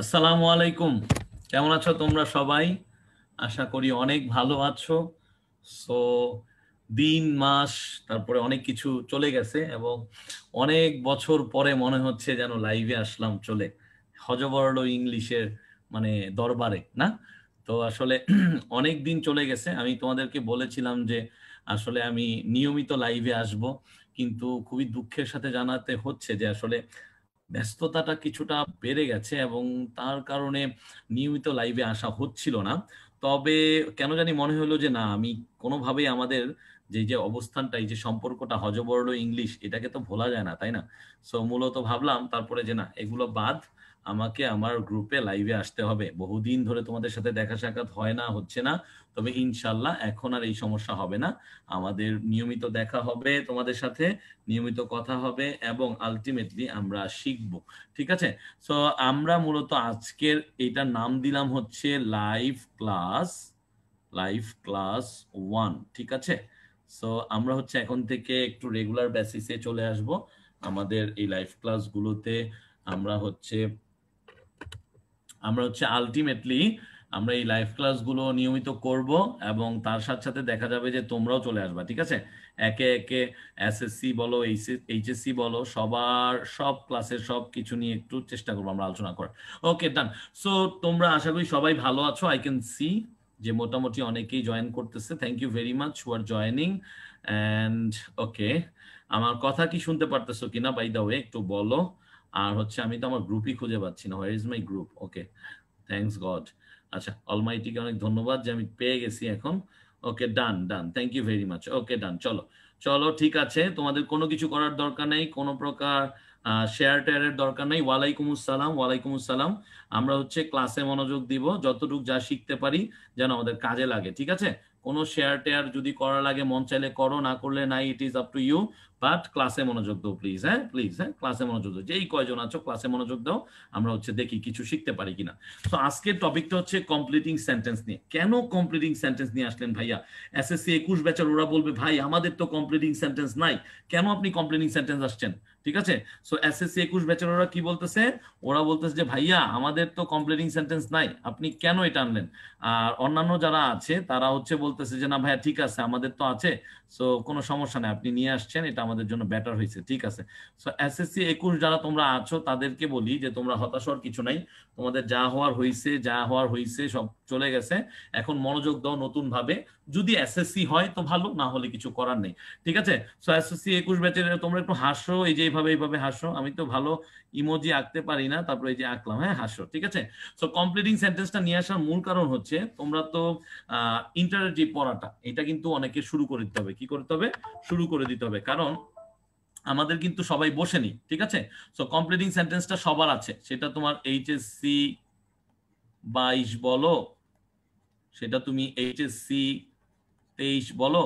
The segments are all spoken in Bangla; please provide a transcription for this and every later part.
আসসালামু আলাইকুম কেমন আছো তোমরা সবাই আশা করি অনেক ভালো আছো সো দিন মাস তারপরে অনেক কিছু চলে গেছে এবং অনেক বছর পরে মনে হচ্ছে যেন লাইভে আসলাম চলে হজবরল ইংলিশের মানে দরবারে না তো আসলে অনেক দিন চলে গেছে আমি তোমাদেরকে বলেছিলাম যে আসলে আমি নিয়মিত লাইভে আসব কিন্তু খুবই দুঃখের সাথে জানাতে হচ্ছে যে আসলে ব্যস্ততাটা কিছুটা বেড়ে গেছে এবং তার কারণে নিয়মিত লাইভে আসা হচ্ছিল না তবে কেন জানি মনে হলো যে না আমি কোনোভাবেই আমাদের যে যে অবস্থানটা এই যে সম্পর্কটা হজবরল ইংলিশ এটাকে তো ভোলা যায় না তাই না সো মূলত ভাবলাম তারপরে যে না এগুলো বাদ আমাকে আমার গ্রুপে লাইভে আসতে হবে বহুদিন ধরে তোমাদের সাথে দেখা সাক্ষাৎ হয় না হচ্ছে না তবে ইনশাল্লাহ এখন আর এই সমস্যা হবে না আমাদের নিয়মিত দেখা হবে তোমাদের সাথে নিয়মিত কথা হবে এবং আলটিমেটলি আমরা শিখব ঠিক আছে সো আমরা মূলত আজকের এটা নাম দিলাম হচ্ছে live class live class one ঠিক আছে সো আমরা হচ্ছে এখন থেকে একটু রেগুলার বেসিসে চলে আসব আমাদের এই লাইভ ক্লাসগুলোতে আমরা হচ্ছে আমরা হচ্ছে আলটিমেটলি আমরা এই লাইভ ক্লাসগুলো নিয়মিত করব এবং তার সাথে সাথে দেখা যাবে যে তোমরাও চলে আসবা ঠিক আছে একে একে এসএসসি বলো এইচএসসি বলো সবার সব ক্লাসের সব কিছু নিয়ে একটু চেষ্টা করবো আমরা আলোচনা করার ওকে ডান সো তোমরা আশা করি সবাই ভালো আছো আই ক্যান সি যে মোটামুটি অনেকেই জয়েন করতেছে thank you very much for joining and okay আমার কথা কি শুনতে পারতেছো কিনা বাই দা ওয়ে একটু বলো আর হচ্ছে আমি তো আমার গ্রুপই খুঁজে পাচ্ছি না where is my group okay thanks God আচ্ছা অলমাইটিকে অনেক ধন্যবাদ যে আমি পেয়ে গেছি এখন okay done done thank you very much okay done চলো চলো ঠিক আছে তোমাদের কোনো কিছু করার দরকার নেই কোনো প্রকার শেয়ার টেয়ারের দরকার নেই ওয়ালাইকুম আসসালাম ওয়ালাইকুম আসসালাম আমরা হচ্ছে ক্লাসে মনোযোগ দিব যতটুকু যা শিখতে পারি যেন আমাদের কাজে লাগে ঠিক আছে কোনো শেয়ার টেয়ার যদি করা লাগে মন চাইলে করো না করলে নাই it is up to you but ক্লাসে মনোযোগ দাও প্লিজ হ্যাঁ প্লিজ হ্যাঁ ক্লাসে মনোযোগ দাও যেই কয়জন আছো ক্লাসে মনোযোগ দাও আমরা হচ্ছে দেখি কিছু শিখতে পারি কিনা তো আজকের টপিকটা হচ্ছে কমপ্লিটিং সেন্টেন্স নিয়ে কেন কমপ্লিটিং সেন্টেন্স নিয়ে আসলেন ভাইয়া এসএসসি একুশ ব্যাচের ওরা বলবে ভাই আমাদের তো কমপ্লিটিং সেন্টেন্স নাই কেন আপনি কমপ্লিটিং সেন্টেন্স আসছেন ঠিক আছে সো এসএসসি একুশ ব্যাচের ওরা কি বলতেছে ওরা বলতেছে যে ভাইয়া আমাদের তো কমপ্লিটিং সেন্টেন্স নাই আপনি কেন এটা আনলেন আর অন্যান্য যারা আছে তারা হচ্ছে বলতেছে যে না ভাইয়া ঠিক আছে আমাদের তো আছে সো কোনো সমস্যা নেই আপনি নিয়ে আসছেন এটা আমাদের জন্য বেটার হয়েছে ঠিক আছে সো এসএসসি একুশ যারা তোমরা আছো তাদেরকে বলি যে তোমরা হওয়ার কিছু নাই তোমাদের যা হওয়ার হয়েছে যা হওয়ার হয়েছে সব চলে গেছে এখন মনোযোগ দাও নতুন ভাবে যদি এসএসসি হয় তো ভালো না হলে কিছু করার নেই ঠিক আছে সো এসএসসি একুশ ব্যাচের তোমরা একটু হাসো এই যে এইভাবে এইভাবে হাসো আমি তো ভালো ইমোজি আঁকতে পারি না তারপরে এই যে আঁকলাম হ্যাঁ হাসো ঠিক আছে সো কমপ্লিটিং সেন্টেন্সটা নিয়ে আসার মূল কারণ হচ্ছে তোমরা তো আহ যে পড়াটা এটা কিন্তু অনেকে শুরু করে দিতে হবে কি করতে হবে শুরু করে দিতে হবে কারণ আমাদের কিন্তু সবাই বসেনি ঠিক আছে সো কমপ্লিটিং সেন্টেন্সটা সবার আছে সেটা তোমার এইচএসসি বাইশ বলো সেটা তুমি এইচএসসি তেইশ বলো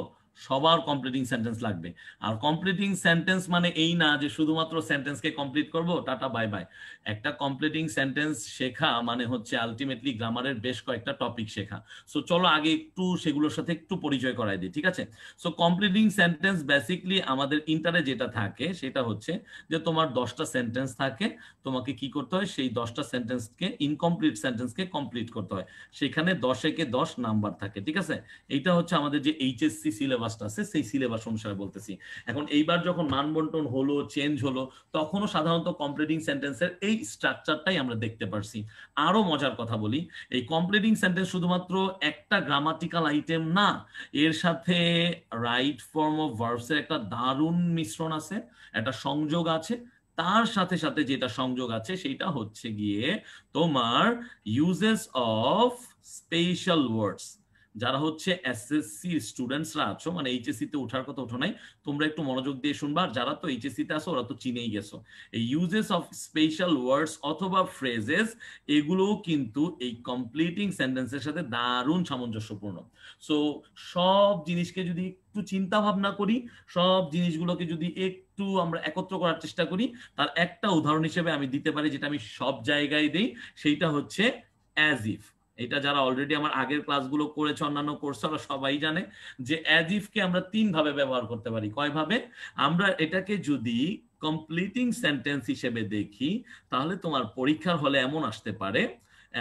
সবার কমপ্লিটিং সেন্টেন্স লাগবে আর কমপ্লিটিং সেন্টেন্স মানে এই না যে শুধুমাত্র সেন্টেন্সকে কমপ্লিট করব টাটা বাই বাই একটা কমপ্লিটিং সেন্টেন্স শেখা মানে হচ্ছে আলটিমেটলি গ্রামারের বেশ কয়েকটা টপিক শেখা সো চলো আগে একটু সেগুলোর সাথে একটু পরিচয় করাই দিই ঠিক আছে সো কমপ্লিটিং সেন্টেন্স বেসিকলি আমাদের ইন্টারে যেটা থাকে সেটা হচ্ছে যে তোমার দশটা সেন্টেন্স থাকে তোমাকে কি করতে হয় সেই দশটা সেন্টেন্সকে ইনকমপ্লিট সেন্টেন্সকে কমপ্লিট করতে হয় সেখানে দশে কে দশ নাম্বার থাকে ঠিক আছে এইটা হচ্ছে আমাদের যে এইচএসসি সিলেবাস সিলেবাসটা আছে সেই সিলেবাস অনুসারে বলতেছি এখন এইবার যখন মানবন্টন হলো চেঞ্জ হলো তখনও সাধারণত কমপ্লিটিং সেন্টেন্সের এই স্ট্রাকচারটাই আমরা দেখতে পারছি আরো মজার কথা বলি এই কমপ্লিটিং সেন্টেন্স শুধুমাত্র একটা গ্রামাটিক্যাল আইটেম না এর সাথে রাইট ফর্ম অফ ভার্বসের একটা দারুণ মিশ্রণ আছে একটা সংযোগ আছে তার সাথে সাথে যেটা সংযোগ আছে সেটা হচ্ছে গিয়ে তোমার ইউজেস অফ স্পেশাল ওয়ার্ডস যারা হচ্ছে এসএসসি স্টুডেন্টসরা আছো মানে এইচএসসি তে ওঠার কথা ওঠো নাই তোমরা একটু মনোযোগ দিয়ে শুনবা আর যারা তো এইচএসসি তে আছো ওরা তো চিনেই গেছো এই ইউজেস অফ স্পেশাল ওয়ার্ডস অথবা ফ্রেজেস এগুলোও কিন্তু এই কমপ্লিটিং সেন্টেন্সের সাথে দারুণ সামঞ্জস্যপূর্ণ সো সব জিনিসকে যদি একটু চিন্তা ভাবনা করি সব জিনিসগুলোকে যদি একটু আমরা একত্র করার চেষ্টা করি তার একটা উদাহরণ হিসেবে আমি দিতে পারি যেটা আমি সব জায়গায় দেই সেইটা হচ্ছে অ্যাজ ইফ এটা যারা অলরেডি আমার আগের ক্লাসগুলো করেছে অন্যান্য কোর্স ওরা সবাই জানে যে অ্যাজ ইফকে আমরা তিন ভাবে ব্যবহার করতে পারি কয়ভাবে আমরা এটাকে যদি কমপ্লিটিং সেন্টেন্স হিসেবে দেখি তাহলে তোমার পরীক্ষার হলে এমন আসতে পারে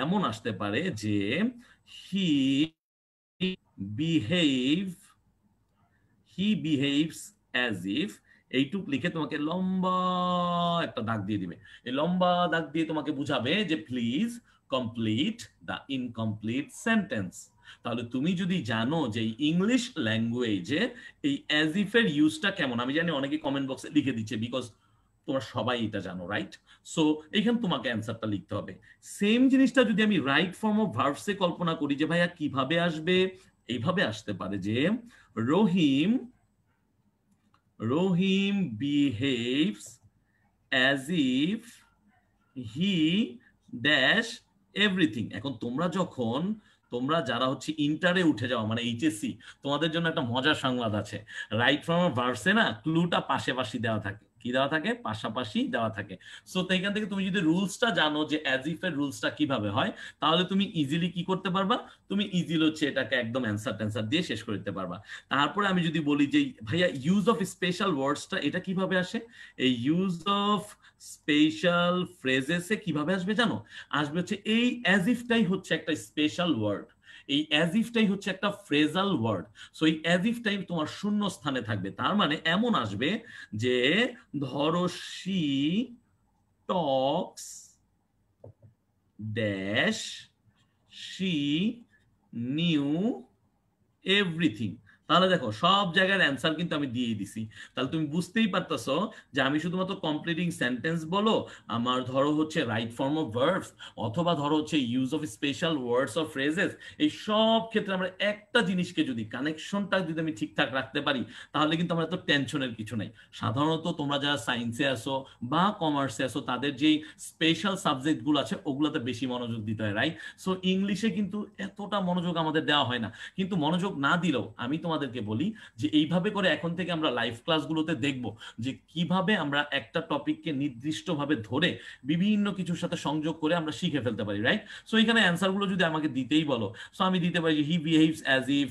এমন আসতে পারে যে he behave he behaves as if এইটুক লিখে তোমাকে লম্বা একটা দাগ দিয়ে দিবে এই লম্বা দাগ দিয়ে তোমাকে বুঝাবে যে please complete the incomplete sentence তাহলে তুমি যদি জানো যে ইংলিশ ল্যাঙ্গুয়েজে এই অ্যাজ ইফ এর ইউজটা কেমন আমি জানি অনেকে কমেন্ট বক্সে লিখে দিচ্ছে বিকজ তোমরা সবাই এটা জানো রাইট সো এখানে তোমাকে অ্যান্সারটা লিখতে হবে সেম জিনিসটা যদি আমি রাইট ফর্ম অফ ভার্ভসে কল্পনা করি যে ভাইয়া কিভাবে আসবে এইভাবে আসতে পারে যে Rahim Rahim behaves as if he dash everything এখন তোমরা যখন তোমরা যারা হচ্ছে ইন্টারে উঠে যাওয়া মানে এইচএসসি তোমাদের জন্য একটা মজার সংবাদ আছে রাইট ফ্রম ভার্সে না ক্লুটা পাশাপাশি দেওয়া থাকে কি দেওয়া থাকে পাশাপাশি দেওয়া থাকে সো এখান থেকে তুমি যদি রুলসটা জানো যে অ্যাজ ইফ এর রুলসটা কিভাবে হয় তাহলে তুমি ইজিলি কি করতে পারবা তুমি ইজিলি হচ্ছে এটাকে একদম অ্যান্সার ট্যান্সার দিয়ে শেষ করতে পারবা তারপরে আমি যদি বলি যে ভাইয়া ইউজ অফ স্পেশাল ওয়ার্ডসটা এটা কিভাবে আসে এই ইউজ অফ স্পেশাল ফ্রেজেসে কিভাবে আসবে জানো আসবে হচ্ছে এই অ্যাজ ইফটাই হচ্ছে একটা স্পেশাল ওয়ার্ড এই অ্যাজ ইফটাই হচ্ছে একটা ফ্রেজাল ওয়ার্ড সো এই অ্যাজ ইফটাই তোমার শূন্য স্থানে থাকবে তার মানে এমন আসবে যে ধরো she talks dash she knew everything তাহলে দেখো সব জায়গার অ্যান্সার কিন্তু আমি দিয়ে দিছি তাহলে তুমি বুঝতেই পারতেছ যে আমি শুধুমাত্র কমপ্লিটিং সেন্টেন্স বলো আমার ধরো হচ্ছে রাইট ফর্ম অফ ভার্বস অথবা ধরো হচ্ছে use of special words of phrases এই সব ক্ষেত্রে আমরা একটা জিনিসকে যদি কানেকশনটা যদি আমি ঠিকঠাক রাখতে পারি তাহলে কিন্তু আমার এত টেনশনের কিছু নাই সাধারণত তোমরা যারা সায়েন্সে আসো বা কমার্সে আসো তাদের যেই স্পেশাল সাবজেক্টগুলো আছে ওগুলোতে বেশি মনোযোগ দিতে হয় রাইট সো ইংলিশে কিন্তু এতটা মনোযোগ আমাদের দেওয়া হয় না কিন্তু মনোযোগ না দিলেও আমি তোমার তোমাদেরকে বলি যে এইভাবে করে এখন থেকে আমরা লাইভ ক্লাসগুলোতে দেখব যে কিভাবে আমরা একটা টপিককে নির্দিষ্টভাবে ধরে বিভিন্ন কিছুর সাথে সংযোগ করে আমরা শিখে ফেলতে পারি রাইট সো এখানে অ্যান্সারগুলো যদি আমাকে দিতেই বলো সো আমি দিতে পারি যে he behaves as if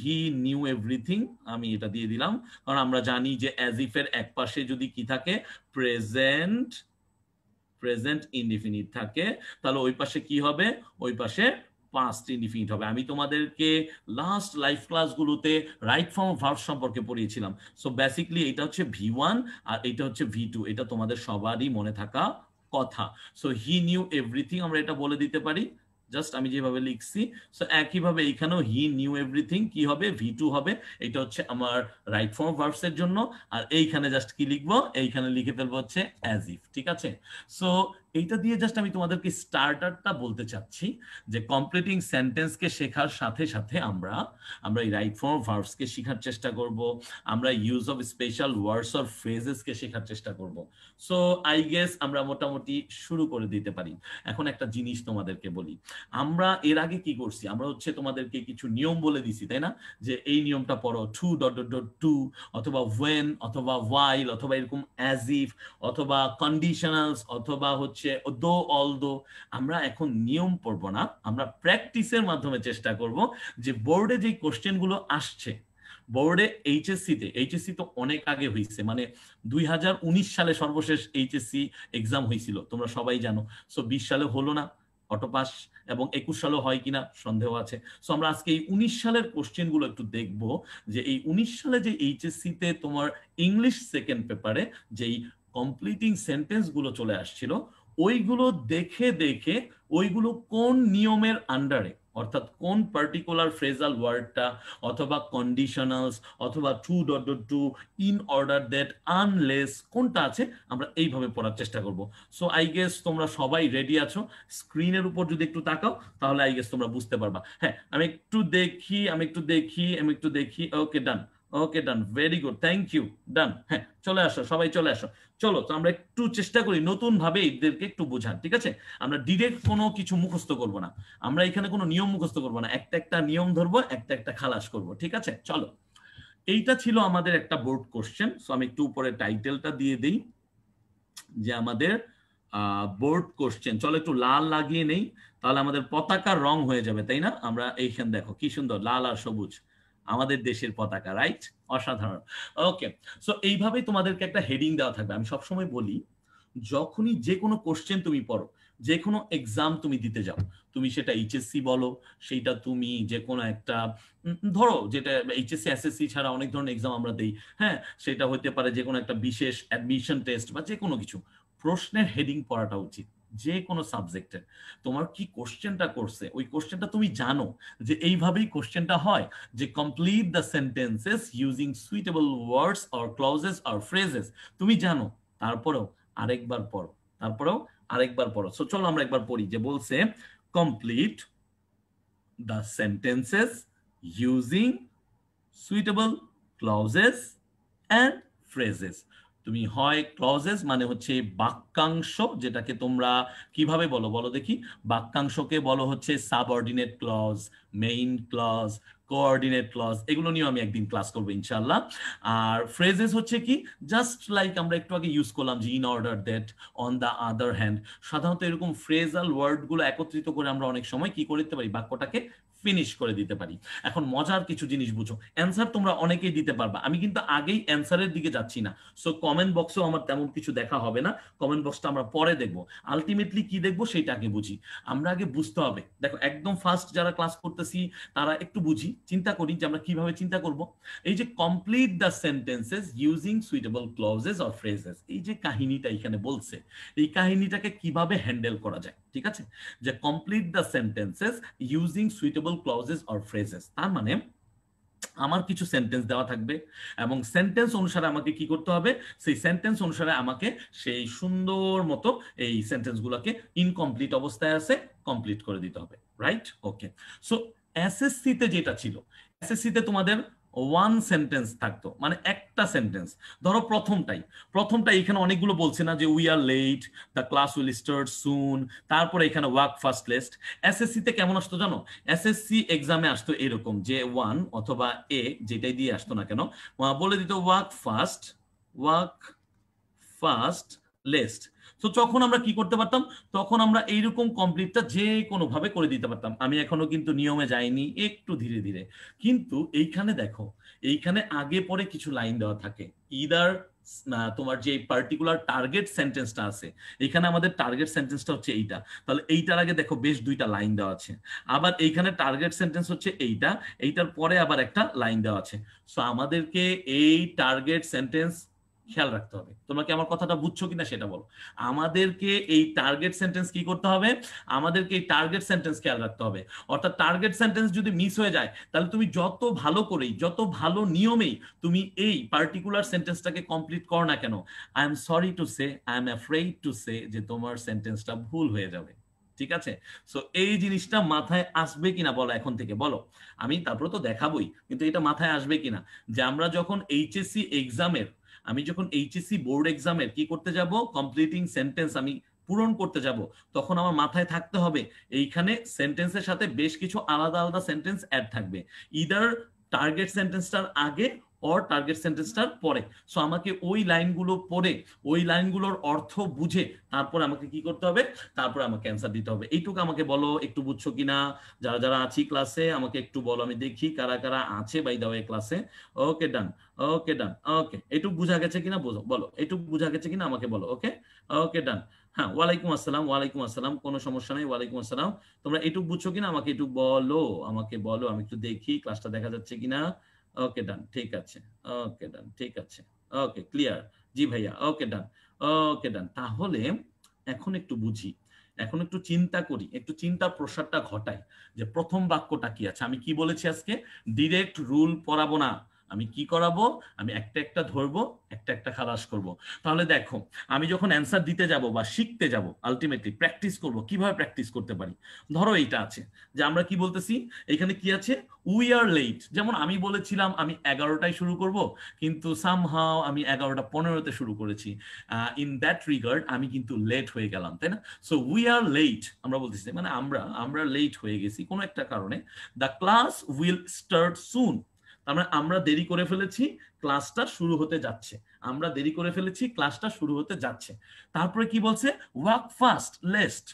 he knew everything আমি এটা দিয়ে দিলাম কারণ আমরা জানি যে অ্যাজ ইফ এর এক পাশে যদি কি থাকে প্রেজেন্ট প্রেজেন্ট ইনডিফিনিট থাকে তাহলে ওই পাশে কি হবে ওই পাশে পাস্ট ইনডিফিনিট হবে আমি তোমাদেরকে লাস্ট লাইভ ক্লাসগুলোতে রাইট ফর্ম ভার্ব সম্পর্কে পড়িয়েছিলাম সো বেসিকলি এটা হচ্ছে ভি ওয়ান আর এটা হচ্ছে ভি টু এটা তোমাদের সবারই মনে থাকা কথা সো হি নিউ এভরিথিং আমরা এটা বলে দিতে পারি জাস্ট আমি যেভাবে লিখছি সো একইভাবে এইখানেও হি নিউ এভরিথিং কি হবে ভি টু হবে এটা হচ্ছে আমার রাইট ফর্ম ভার্বস এর জন্য আর এইখানে জাস্ট কি লিখবো এইখানে লিখে ফেলবো হচ্ছে অ্যাজ ইফ ঠিক আছে সো এইটা দিয়ে জাস্ট আমি তোমাদেরকে স্টার্টারটা বলতে চাচ্ছি যে কমপ্লিটিং সেন্টেন্সকে শেখার সাথে সাথে আমরা আমরা এই রাইট ফর্ম ভার্বসকে শেখার চেষ্টা করব আমরা use of special words or ফ্রেজেসকে শেখার চেষ্টা করব সো আই গেস আমরা মোটামুটি শুরু করে দিতে পারি এখন একটা জিনিস তোমাদেরকে বলি আমরা এর আগে কি করছি আমরা হচ্ছে তোমাদেরকে কিছু নিয়ম বলে দিছি তাই না যে এই নিয়মটা পড়ো too dot dot dot to অথবা ওয়েন অথবা ওয়াইল অথবা এরকম অ্যাজ ইফ অথবা কন্ডিশনালস অথবা হচ্ছে হচ্ছে দো অল দো আমরা এখন নিয়ম পড়বো না আমরা প্র্যাকটিসের মাধ্যমে চেষ্টা করব যে বোর্ডে যে কোশ্চেনগুলো আসছে বোর্ডে এইচএসসি তে এইচএসসি তো অনেক আগে হয়েছে মানে দুই সালে সর্বশেষ এইচএসসি এক্সাম হয়েছিল তোমরা সবাই জানো সো বিশ সালে হলো না অটোপাস এবং একুশ সালও হয় কিনা সন্দেহ আছে সো আমরা আজকে এই উনিশ সালের কোশ্চেনগুলো একটু দেখব যে এই উনিশ সালে যে এইচএসসি তে তোমার ইংলিশ সেকেন্ড পেপারে যেই কমপ্লিটিং সেন্টেন্সগুলো চলে আসছিল ওইগুলো দেখে দেখে ওইগুলো কোন নিয়মের আন্ডারে অর্থাৎ কোন পার্টিকুলার ফ্রেজাল ওয়ার্ডটা অথবা কন্ডিশনালস অথবা too dot dot to in order that unless কোনটা আছে আমরা এইভাবে পড়ার চেষ্টা করব সো আই গেস তোমরা সবাই রেডি আছো স্ক্রিনের উপর যদি একটু তাকাও তাহলে আই গেস তোমরা বুঝতে পারবা হ্যাঁ আমি একটু দেখি আমি একটু দেখি আমি একটু দেখি okay done okay done very good thank you done হ্যাঁ চলে আসো সবাই চলে আসো চলো তো আমরা একটু চেষ্টা করি নতুন ভাবে এদেরকে একটু বোঝার ঠিক আছে আমরা ডিরেক্ট কোনো কিছু মুখস্থ করব না আমরা এখানে কোনো নিয়ম মুখস্থ করব না একটা একটা নিয়ম ধরবো একটা একটা খালাস করব ঠিক আছে চলো এইটা ছিল আমাদের একটা বোর্ড কোশ্চেন সো আমি একটু উপরে টাইটেলটা দিয়ে দিই যে আমাদের বোর্ড কোশ্চেন চলো একটু লাল লাগিয়ে নেই তাহলে আমাদের পতাকার রং হয়ে যাবে তাই না আমরা এইখানে দেখো কি সুন্দর লাল আর সবুজ আমাদের দেশের পতাকা রাইট অসাধারণ ওকে সো এইভাবেই তোমাদেরকে একটা হেডিং দেওয়া থাকবে আমি সবসময় বলি যখনই যে কোনো কোশ্চেন তুমি পড়ো যে কোনো এক্সাম তুমি দিতে যাও তুমি সেটা এইচএসসি বলো সেইটা তুমি যে কোনো একটা ধরো যেটা এইচএসসি এসএসসি ছাড়া অনেক ধরনের এক্সাম আমরা দিই হ্যাঁ সেটা হতে পারে যে কোনো একটা বিশেষ অ্যাডমিশন টেস্ট বা যে কোনো কিছু প্রশ্নের হেডিং পড়াটা উচিত যে কোনো সাবজেক্টের তোমার কি কোশ্চেনটা করছে ওই কোশ্চেনটা তুমি জানো যে এইভাবেই কোশ্চেনটা হয় যে complete the sentences using suitable words or clauses or phrases তুমি জানো তারপরেও আরেকবার পড়ো তারপরেও আরেকবার পড়ো সো চলো আমরা একবার পড়ি যে বলছে complete the sentences using suitable clauses and phrases তুমি হয় ক্লজেস মানে হচ্ছে বাক্যাংশ যেটাকে তোমরা কিভাবে বলো বলো দেখি বাক্যাংশকে বলো হচ্ছে subordinate clause main clause coordinate clause এগুলো নিয়েও আমি একদিন ক্লাস করবো ইনশাল্লাহ আর ফ্রেজেস হচ্ছে কি জাস্ট লাইক আমরা একটু আগে ইউজ করলাম যে in order that on the other hand সাধারণত এরকম ফ্রেজাল ওয়ার্ডগুলো একত্রিত করে আমরা অনেক সময় কি করতে পারি বাক্যটাকে ফিনিশ করে দিতে পারি এখন মজার কিছু জিনিস বুঝো অ্যান্সার তোমরা অনেকেই দিতে পারবা আমি কিন্তু আগেই অ্যান্সারের দিকে যাচ্ছি না সো কমেন্ট বক্সেও আমার তেমন কিছু দেখা হবে না কমেন্ট বক্সটা আমরা পরে দেখব আলটিমেটলি কি দেখব সেটা আগে বুঝি আমরা আগে বুঝতে হবে দেখো একদম ফার্স্ট যারা ক্লাস করতেছি তারা একটু বুঝি চিন্তা করি যে আমরা কিভাবে চিন্তা করব এই যে complete the sentences using suitable clauses or phrases এই যে কাহিনীটা এখানে বলছে এই কাহিনীটাকে কিভাবে হ্যান্ডেল করা যায় ঠিক আছে যে complete the sentences using suitable clauses or phrases তার মানে আমার কিছু সেন্টেন্স দেওয়া থাকবে এবং সেন্টেন্স অনুসারে আমাকে কি করতে হবে সেই সেন্টেন্স অনুসারে আমাকে সেই সুন্দর মতো এই সেন্টেন্সগুলোকে ইনকমপ্লিট অবস্থায় আছে কমপ্লিট করে দিতে হবে রাইট ওকে সো এসএসসিতে যেটা ছিল এসএসসিতে তোমাদের ওয়ান সেন্টেন্স থাকতো মানে একটা সেন্টেন্স ধরো প্রথমটাই প্রথমটাই এখানে অনেকগুলো বলছে না যে we are late the class will start soon তারপরে এখানে ওয়ার্ক ফার্স্ট লিস্ট তে কেমন আসতো জানো এসএসসি এক্সামে আসতো এরকম যে ওয়ান অথবা এ যেটাই দিয়ে আসতো না কেন বলে দিত work first work first lest তো তখন আমরা কি করতে পারতাম তখন আমরা এইরকম কমপ্লিটটা যে ভাবে করে দিতে পারতাম আমি এখনো কিন্তু নিয়মে যাইনি একটু ধীরে ধীরে কিন্তু এইখানে দেখো এইখানে আগে পরে কিছু লাইন দেওয়া থাকে ইদার তোমার যে পার্টিকুলার টার্গেট সেন্টেন্সটা আছে এখানে আমাদের টার্গেট সেন্টেন্সটা হচ্ছে এইটা তাহলে এইটার আগে দেখো বেশ দুইটা লাইন দেওয়া আছে আবার এইখানে টার্গেট সেন্টেন্স হচ্ছে এইটা এইটার পরে আবার একটা লাইন দেওয়া আছে সো আমাদেরকে এই টার্গেট সেন্টেন্স খেয়াল রাখতে হবে তোমরা কি আমার কথাটা বুঝছো কিনা সেটা বলো আমাদেরকে এই টার্গেট সেন্টেন্স কি করতে হবে আমাদেরকে এই টার্গেট সেন্টেন্স খেয়াল রাখতে হবে অর্থাৎ টার্গেট সেন্টেন্স যদি মিস হয়ে যায় তাহলে তুমি যত ভালো করেই যত ভালো নিয়মেই তুমি এই পার্টিকুলার সেন্টেন্সটাকে কমপ্লিট করো না কেন I am sorry to say I am afraid to say যে তোমার সেন্টেন্সটা ভুল হয়ে যাবে ঠিক আছে সো এই জিনিসটা মাথায় আসবে কিনা বলো এখন থেকে বলো আমি তারপরে তো দেখাবই কিন্তু এটা মাথায় আসবে কিনা যে আমরা যখন এইচএসসি এক্সামের আমি যখন এইচএসসি বোর্ড এক্সামের কি করতে যাব কমপ্লিটিং সেন্টেন্স আমি পূরণ করতে যাব তখন আমার মাথায় থাকতে হবে এইখানে সেন্টেন্সের সাথে বেশ কিছু আলাদা আলাদা সেন্টেন্স অ্যাড থাকবে ইদার টার্গেট সেন্টেন্সটার আগে অর টার্গেট সেন্টেন্সটার পরে সো আমাকে ওই লাইনগুলো পড়ে ওই লাইনগুলোর অর্থ বুঝে তারপর আমাকে কি করতে হবে তারপর আমাকে অ্যান্সার দিতে হবে এইটুকু আমাকে বলো একটু বুঝছো কিনা যারা যারা আছি ক্লাসে আমাকে একটু বলো আমি দেখি কারা কারা আছে বাই দা ক্লাসে ওকে ডান ওকে ডান ওকে এটুকু বোঝা গেছে কিনা বোঝো বলো এটুকু বোঝা গেছে কিনা আমাকে বলো ওকে ওকে ডান হ্যাঁ ওয়ালাইকুম আসসালাম ওয়ালাইকুম আসসালাম কোনো সমস্যা নাই ওয়ালাইকুম আসসালাম তোমরা এটুকু বুঝছো কিনা আমাকে একটু বলো আমাকে বলো আমি একটু দেখি ক্লাসটা দেখা যাচ্ছে কিনা ওকে ডান ঠিক আছে ওকে ডান ঠিক আছে ওকে ক্লিয়ার জি ভাইয়া ওকে ডান ওকে ডান তাহলে এখন একটু বুঝি এখন একটু চিন্তা করি একটু চিন্তা প্রসারটা ঘটাই যে প্রথম বাক্যটা কি আছে আমি কি বলেছি আজকে ডিরেক্ট রুল পড়াবো না আমি কি করাবো আমি একটা একটা ধরবো একটা একটা খালাস করব। তাহলে দেখো আমি যখন অ্যান্সার দিতে যাব বা শিখতে যাব আলটিমেটলি প্র্যাকটিস করব কিভাবে প্র্যাকটিস করতে পারি ধরো এইটা আছে যে আমরা কি বলতেছি এখানে কি আছে উই আর লেট যেমন আমি বলেছিলাম আমি এগারোটায় শুরু করব কিন্তু সামহাও আমি এগারোটা পনেরোতে শুরু করেছি ইন দ্যাট রিগার্ড আমি কিন্তু লেট হয়ে গেলাম তাই না সো উই আর লেট আমরা বলতেছি মানে আমরা আমরা লেট হয়ে গেছি কোনো একটা কারণে the class will start soon আমরা আমরা দেরি করে ফেলেছি ক্লাসটা শুরু হতে যাচ্ছে আমরা দেরি করে ফেলেছি ক্লাসটা শুরু হতে যাচ্ছে তারপরে কি বলছে ওয়াক ফাস্ট লেস্ট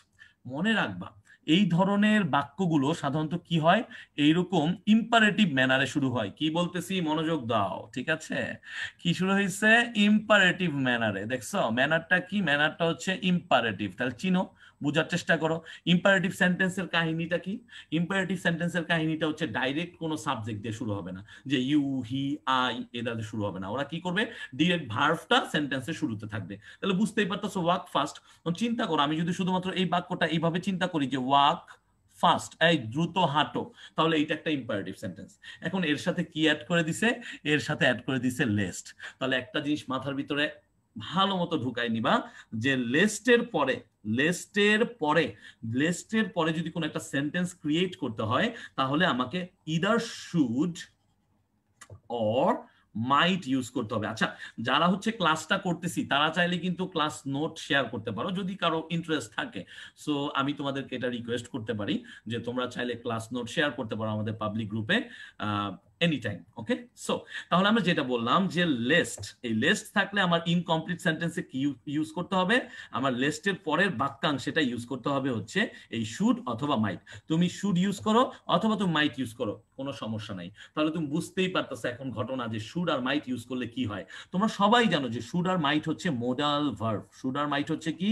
মনে রাখবা এই ধরনের বাক্যগুলো সাধারণত কি হয় এইরকম ইম্পারেটিভ ম্যানারে শুরু হয় কি বলতেছি মনোযোগ দাও ঠিক আছে কি শুরু হয়েছে ইম্পারেটিভ ম্যানারে দেখছো ম্যানারটা কি ম্যানারটা হচ্ছে ইম্পারেটিভ তাহলে চিনো বোঝার চেষ্টা করো ইম্পারেটিভ সেন্টেন্সের কাহিনীটা কি ইম্পারেটিভ সেন্টেন্সের কাহিনীটা হচ্ছে ডাইরেক্ট কোনো সাবজেক্ট দিয়ে শুরু হবে না যে ইউ হি আই এদাতে শুরু হবে না ওরা কি করবে ডিরেক্ট ভার্ভটা সেন্টেন্সে শুরুতে থাকবে তাহলে বুঝতেই পারতেছো ওয়াক ফার্স্ট চিন্তা করো আমি যদি শুধুমাত্র এই বাক্যটা এইভাবে চিন্তা করি যে ওয়াক ফাস্ট এই দ্রুত হাঁটো তাহলে এটা একটা ইম্পারেটিভ সেন্টেন্স এখন এর সাথে কি অ্যাড করে দিছে এর সাথে অ্যাড করে দিছে লেস্ট তাহলে একটা জিনিস মাথার ভিতরে ভালো মতো ঢুকায় নিবা যে লেস্টের পরে লেস্টের পরে লেস্টের পরে যদি কোনো একটা সেন্টেন্স ক্রিয়েট করতে হয় তাহলে আমাকে either should or might use করতে হবে আচ্ছা যারা হচ্ছে ক্লাসটা করতেছি তারা চাইলে কিন্তু ক্লাস নোট শেয়ার করতে পারো যদি কারো ইন্টারেস্ট থাকে সো আমি তোমাদেরকে এটা রিকোয়েস্ট করতে পারি যে তোমরা চাইলে ক্লাস নোট শেয়ার করতে পারো আমাদের পাবলিক গ্রুপে এনি টাইম ওকে সো তাহলে আমরা যেটা বললাম যে লেস্ট এই লেস্ট থাকলে আমার ইনকমপ্লিট সেন্টেন্সে কি ইউজ করতে হবে আমার লেস্টের পরের বাক্যাংশ সেটা ইউজ করতে হবে হচ্ছে এই শুড অথবা মাইট তুমি শুড ইউজ করো অথবা তুমি মাইট ইউজ করো কোনো সমস্যা নাই তাহলে তুমি বুঝতেই পারতেছো এখন ঘটনা যে শুড আর মাইট ইউজ করলে কি হয় তোমরা সবাই জানো যে শুড আর মাইট হচ্ছে মোডাল ভার্ব শুড আর মাইট হচ্ছে কি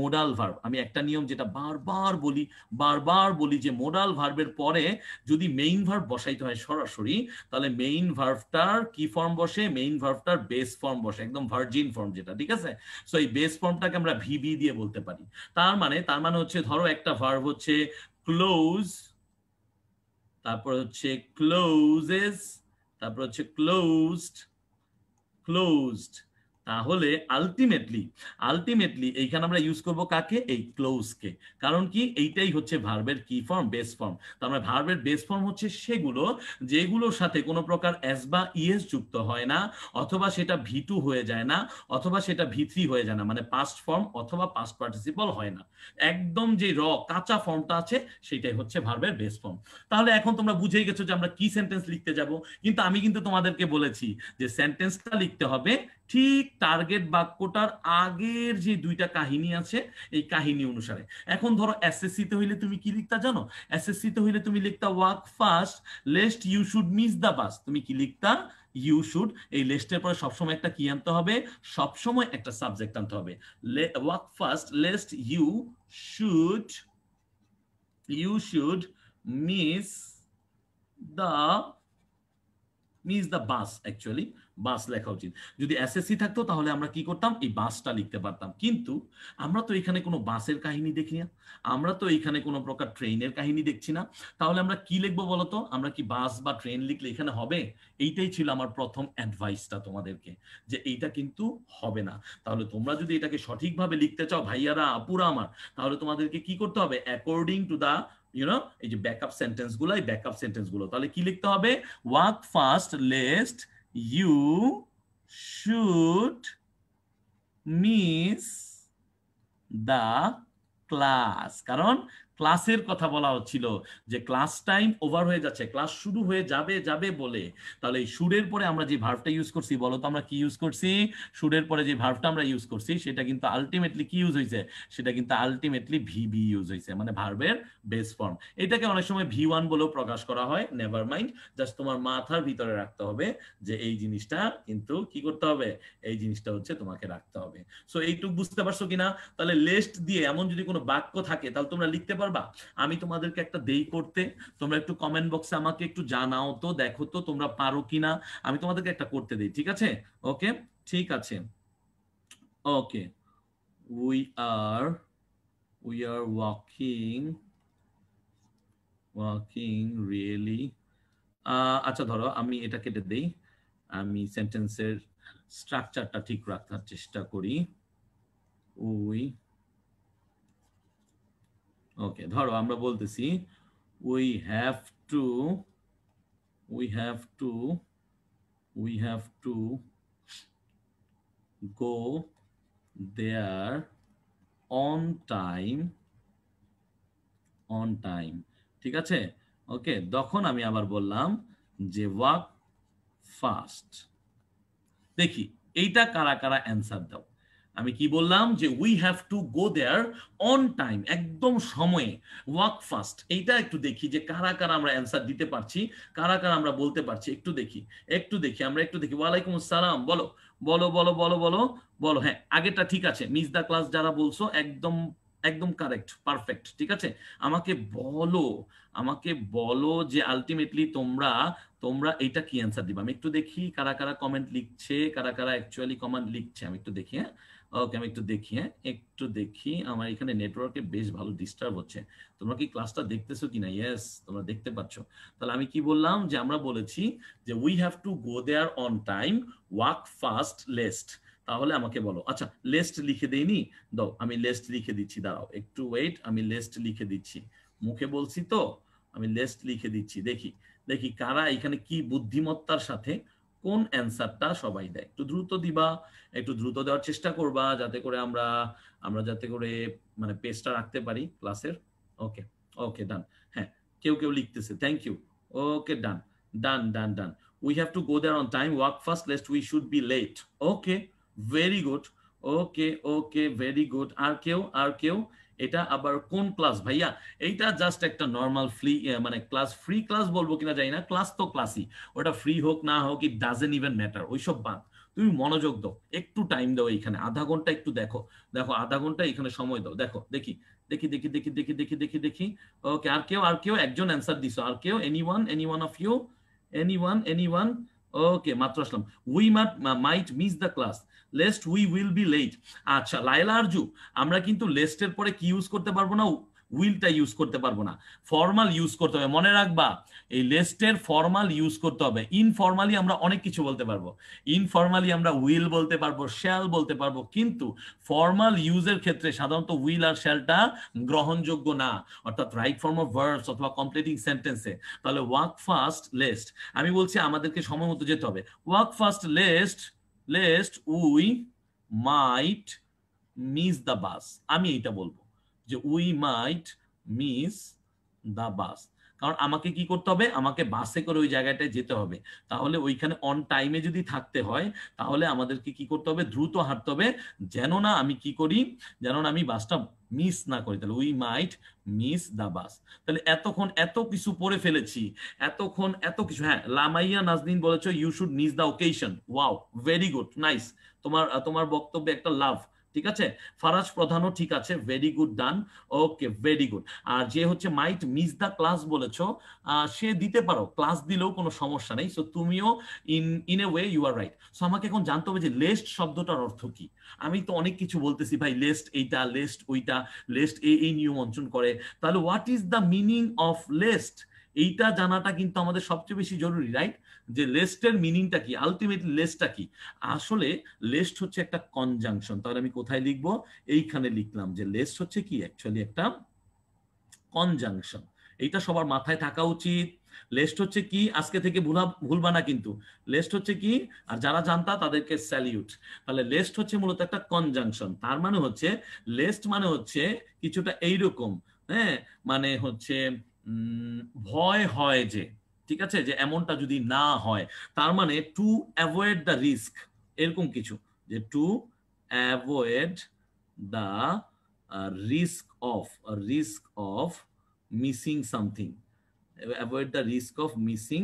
মোডাল ভার্ব আমি একটা নিয়ম যেটা বারবার বলি বারবার বলি যে মোডাল ভার্বের পরে যদি মেইন ভার্ব বসাইতে হয় সরাসরি তাহলে মেইন ভার্ভটার কি ফর্ম বসে মেইন ভার্ভটার বেস ফর্ম বসে একদম ভার্জিন ফর্ম যেটা ঠিক আছে সো এই বেস ফর্মটাকে আমরা ভিবি দিয়ে বলতে পারি তার মানে তার মানে হচ্ছে ধরো একটা ভার্ভ হচ্ছে ক্লোজ তারপর হচ্ছে ক্লোজেস তারপর হচ্ছে ক্লোজড ক্লোজড তাহলে আলটিমেটলি আলটিমেটলি এইখানে আমরা ইউজ করব কাকে এই ক্লোজকে কারণ কি এইটাই হচ্ছে ভার্বের কি ফর্ম বেস ফর্ম তো আমরা ভার্বের বেস ফর্ম হচ্ছে সেগুলো যেগুলোর সাথে কোনো প্রকার এস বা ইএস যুক্ত হয় না অথবা সেটা ভিটু হয়ে যায় না অথবা সেটা ভিথ্রি হয়ে যায় না মানে পাস্ট ফর্ম অথবা পাস্ট পার্টিসিপল হয় না একদম যে র কাঁচা ফর্মটা আছে সেটাই হচ্ছে ভার্বের বেস ফর্ম তাহলে এখন তোমরা বুঝেই গেছো যে আমরা কি সেন্টেন্স লিখতে যাব কিন্তু আমি কিন্তু তোমাদেরকে বলেছি যে সেন্টেন্সটা লিখতে হবে ঠিক টার্গেট বাক্যটার আগের যে দুইটা কাহিনী আছে এই কাহিনী অনুসারে এখন ধরো এসএসসি তে হইলে তুমি কি লিখতা জানো এসএসসি তে হইলে তুমি লিখতা walk fast lest you should miss the bus তুমি কি লিখতা ইউ শুড এই লেস্টের পরে সবসময় একটা কি আনতে হবে সবসময় একটা সাবজেক্ট আনতে হবে walk fast lest you should you should miss the miss the bus actually bus লেখা উচিত যদি এসএসসি থাকতো তাহলে আমরা কি করতাম এই বাসটা লিখতে পারতাম কিন্তু আমরা তো এখানে কোনো বাসের কাহিনী দেখি না আমরা তো এখানে কোনো প্রকার ট্রেনের কাহিনী দেখছি না তাহলে আমরা কি লিখবো বলতো আমরা কি বাস বা ট্রেন লিখলে এখানে হবে এইটাই ছিল আমার প্রথম অ্যাডভাইসটা তোমাদেরকে যে এইটা কিন্তু হবে না তাহলে তোমরা যদি এটাকে সঠিকভাবে লিখতে চাও ভাইয়ারা আপুরা আমার তাহলে তোমাদেরকে কি করতে হবে অ্যাকর্ডিং টু দা ইউনো এই যে ব্যাকআপ সেন্টেন্স গুলো এই ব্যাকআপ সেন্টেন্স গুলো তাহলে কি লিখতে হবে walk fast lest you should miss the class Karon. ক্লাসের কথা বলা হচ্ছিল যে ক্লাস টাইম ওভার হয়ে যাচ্ছে ক্লাস শুরু হয়ে যাবে যাবে বলে তাহলে এই সুরের পরে আমরা যে ভার্ভটা ইউজ করছি বলো তো আমরা কি ইউজ করছি সুরের পরে যে ভার্ভটা আমরা ইউজ করছি সেটা কিন্তু আলটিমেটলি কি ইউজ হয়েছে সেটা কিন্তু আলটিমেটলি ভিবি ইউজ হয়েছে মানে ভার্ভের বেস ফর্ম এটাকে অনেক সময় ভি ওয়ান বলেও প্রকাশ করা হয় নেভার মাইন্ড জাস্ট তোমার মাথার ভিতরে রাখতে হবে যে এই জিনিসটা কিন্তু কি করতে হবে এই জিনিসটা হচ্ছে তোমাকে রাখতে হবে সো এইটুক বুঝতে পারছো কিনা তাহলে লেস্ট দিয়ে এমন যদি কোনো বাক্য থাকে তাহলে তোমরা লিখতে পারো পারবা আমি তোমাদেরকে একটা দেই করতে তোমরা একটু কমেন্ট বক্সে আমাকে একটু জানাও তো দেখো তো তোমরা পারো কিনা আমি তোমাদেরকে একটা করতে দেই ঠিক আছে ওকে ঠিক আছে okay we are we are walking walking really আচ্ছা ধরো আমি এটা কেটে দেই আমি সেন্টেন্সের স্ট্রাকচারটা ঠিক রাখার চেষ্টা করি উই ওকে ধরো আমরা বলতেছি we have to we have to we have to go there on time on time ঠিক আছে ওকে তখন আমি আবার বললাম যে ওয়াক ফাস্ট দেখি এইটা কারা কারা অ্যান্সার দাও আমি কি বললাম যে we have to go there on time একদম সময়ে ওয়াক ফাস্ট এইটা একটু দেখি যে কারা কারা আমরা অ্যান্সার দিতে পারছি কারা কারা আমরা বলতে পারছি একটু দেখি একটু দেখি আমরা একটু দেখি ওয়ালাইকুম আসসালাম বলো বলো বলো বলো বলো বলো হ্যাঁ আগেটা ঠিক আছে মিস দা ক্লাস যারা বলছো একদম একদম কারেক্ট পারফেক্ট ঠিক আছে আমাকে বলো আমাকে বলো যে আলটিমেটলি তোমরা তোমরা এটা কি অ্যান্সার দিবা আমি একটু দেখি কারা কারা কমেন্ট লিখছে কারা কারা অ্যাকচুয়ালি কমেন্ট লিখছে আমি একটু দেখি হ্যাঁ ওকে আমি একটু দেখি হ্যাঁ একটু দেখি আমার এখানে নেটওয়ার্কে বেশ ভালো ডিস্টার্ব হচ্ছে তোমরা কি ক্লাসটা দেখতেছো কিনা ইয়েস তোমরা দেখতে পাচ্ছ তাহলে আমি কি বললাম যে আমরা বলেছি যে we have to go there on time walk fast lest তাহলে আমাকে বলো আচ্ছা লেস্ট লিখে দেইনি দাও আমি লেস্ট লিখে দিচ্ছি দাঁড়াও একটু ওয়েট আমি লেস্ট লিখে দিচ্ছি মুখে বলছি তো আমি লেস্ট লিখে দিচ্ছি দেখি দেখি কারা এখানে কি বুদ্ধিমত্তার সাথে কোন অ্যান্সারটা সবাই দেয় একটু দ্রুত দিবা একটু দ্রুত দেওয়ার চেষ্টা করবা যাতে করে আমরা আমরা যাতে করে মানে পেজটা রাখতে পারি ক্লাসের ওকে ওকে ডান হ্যাঁ কেউ কেউ লিখতেছে thank you okay done done done done we have to go there on time work first lest we should be late okay very good okay okay very good আর কেউ আর কেউ এটা আবার কোন ক্লাস ভাইয়া এইটা জাস্ট একটা নর্মাল ফ্রি মানে ক্লাস ফ্রি ক্লাস বলবো কিনা যাই না ক্লাস তো ক্লাসই ওটা ফ্রি হোক না হোক ইট ডাজেন ইভেন ম্যাটার ওইসব বাদ তুমি মনোযোগ দাও একটু টাইম দাও এখানে আধা ঘন্টা একটু দেখো দেখো আধা ঘন্টা এখানে সময় দাও দেখো দেখি দেখি দেখি দেখি দেখি দেখি দেখি দেখি ওকে আর কেউ আর কেউ একজন অ্যান্সার দিছো আর কেউ anyone anyone of you anyone anyone okay মাত্র আসলাম we might might miss the class lest we will be late আচ্ছা লাইলা আরজু আমরা কিন্তু লেস্টের পরে কি ইউজ করতে পারবো না উইলটা ইউজ করতে পারবো না ফর্মাল ইউজ করতে হবে মনে রাখবা এই লেস্টের ফর্মাল ইউজ করতে হবে ইনফর্মালি আমরা অনেক কিছু বলতে পারবো ইনফর্মালি আমরা উইল বলতে পারবো শ্যাল বলতে পারবো কিন্তু ফর্মাল ইউজের ক্ষেত্রে সাধারণত উইল আর শ্যালটা গ্রহণযোগ্য না অর্থাৎ রাইট ফর্ম অফ ভার্স অথবা কমপ্লিটিং সেন্টেন্সে তাহলে ওয়াক ফাস্ট লেস্ট আমি বলছি আমাদেরকে সময় মতো যেতে হবে work fast lest lest we might miss the bus আমি এইটা বলবো যে we might miss the bus কারণ আমাকে কি করতে হবে আমাকে বাসে করে ওই জায়গাটায় যেতে হবে তাহলে ওইখানে অন টাইমে যদি থাকতে হয় তাহলে আমাদেরকে কি করতে হবে দ্রুত হাঁটতে হবে যেন না আমি কি করি যেন না আমি বাসটা মিস না করি তাহলে we might miss the bus তাহলে এতক্ষণ এত কিছু পরে ফেলেছি এতক্ষণ এত কিছু হ্যাঁ লামাইয়া নাজদিন বলেছো you should miss the occasion wow very good nice তোমার তোমার বক্তব্যে একটা লাভ ঠিক আছে ফারাজ প্রধানও ঠিক আছে very good done okay very good আর যে হচ্ছে মাইট মিস দ্য ক্লাস বলেছো সে দিতে পারো ক্লাস দিলেও কোনো সমস্যা নেই সো তুমিও in in a way you are right so আমাকে এখন জানতে হবে যে লেস্ট শব্দটার অর্থ কি আমি তো অনেক কিছু বলতেছি ভাই লেস্ট এইটা লেস্ট ওইটা লেস্ট এই এই নিয়ম অঞ্চন করে তাহলে what is the meaning of lest এইটা জানাটা কিন্তু আমাদের সবচেয়ে বেশি জরুরি রাইট যে লেস্টের মিনিংটা কি আলটিমেট লেস্টটা কি আসলে লেস্ট হচ্ছে একটা কনজাংশন তাহলে আমি কোথায় লিখবো এইখানে লিখলাম যে লেস্ট হচ্ছে কি অ্যাকচুয়ালি একটা কনজাংশন এইটা সবার মাথায় থাকা উচিত লেস্ট হচ্ছে কি আজকে থেকে ভুলা ভুলবা না কিন্তু লেস্ট হচ্ছে কি আর যারা জানতা তাদেরকে স্যালিউট তাহলে লেস্ট হচ্ছে মূলত একটা কনজাংশন তার মানে হচ্ছে লেস্ট মানে হচ্ছে কিছুটা এইরকম হ্যাঁ মানে হচ্ছে ভয় হয় যে ঠিক আছে যে এমনটা যদি না হয় তার মানে টু অ্যাভয়েড দ্য রিস্ক এরকম কিছু যে to avoid the risk of risk of missing something avoid the risk of missing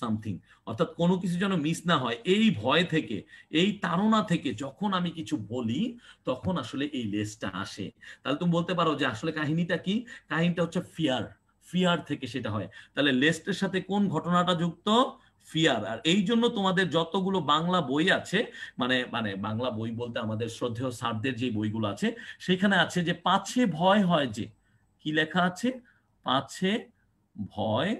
something অর্থাৎ কোনো কিছু যেন মিস না হয় এই ভয় থেকে এই তাড়না থেকে যখন আমি কিছু বলি তখন আসলে এই লেসটা আসে তাহলে তুমি বলতে পারো যে আসলে কাহিনীটা কি কাহিনীটা হচ্ছে ফিয়ার ফিয়ার থেকে সেটা হয় তাহলে লেস্টের সাথে কোন ঘটনাটা যুক্ত ফিয়ার আর এই জন্য তোমাদের যতগুলো বাংলা বই আছে মানে মানে বাংলা বই বলতে আমাদের শ্রদ্ধেয় সারদের যে বইগুলো আছে সেখানে আছে যে পাছে ভয় হয় যে কি লেখা আছে পাছে ভয়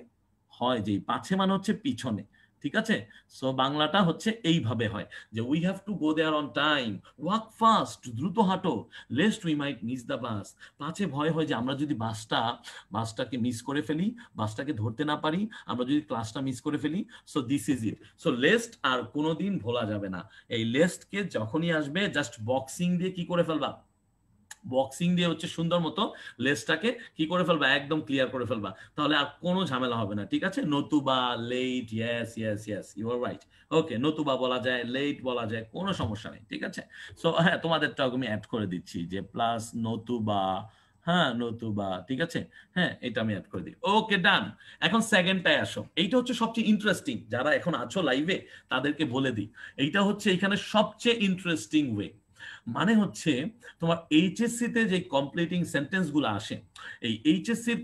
হয় যে পাছে মানে হচ্ছে পিছনে ঠিক আছে সো বাংলাটা হচ্ছে এইভাবে হয় যে we have to go there on time walk fast দ্রুত হাঁটো lest we might miss the bus পাঁচে ভয় হয় যে আমরা যদি বাসটা বাসটাকে মিস করে ফেলি বাসটাকে ধরতে না পারি আমরা যদি ক্লাসটা মিস করে ফেলি so this is it so lest আর কোনোদিন ভোলা যাবে না এই লেস্টকে যখনই আসবে জাস্ট বক্সিং দিয়ে কি করে ফেলবা বক্সিং দিয়ে হচ্ছে সুন্দর মতো লেসটাকে কি করে ফেলবা একদম ক্লিয়ার করে ফেলবা তাহলে আর কোনো ঝামেলা হবে না ঠিক আছে নতুবা lest yes yes yes you are right okay নতুবা বলা যায় লেট বলা যায় কোনো সমস্যা নেই ঠিক আছে সো হ্যাঁ তোমাদেরটাও আমি অ্যাড করে দিচ্ছি যে প্লাস নতুবা হ্যাঁ নতুবা ঠিক আছে হ্যাঁ এটা আমি অ্যাড করে দিই ওকে ডান এখন সেকেন্ডটায় আসো এইটা হচ্ছে সবচেয়ে ইন্টারেস্টিং যারা এখন আছো লাইভে তাদেরকে বলে দিই এইটা হচ্ছে এখানে সবচেয়ে ইন্টারেস্টিং ওয়ে মানে হচ্ছে তোমার এইচএসসি তে যে কমপ্লিটিং গুলো আসে এই এর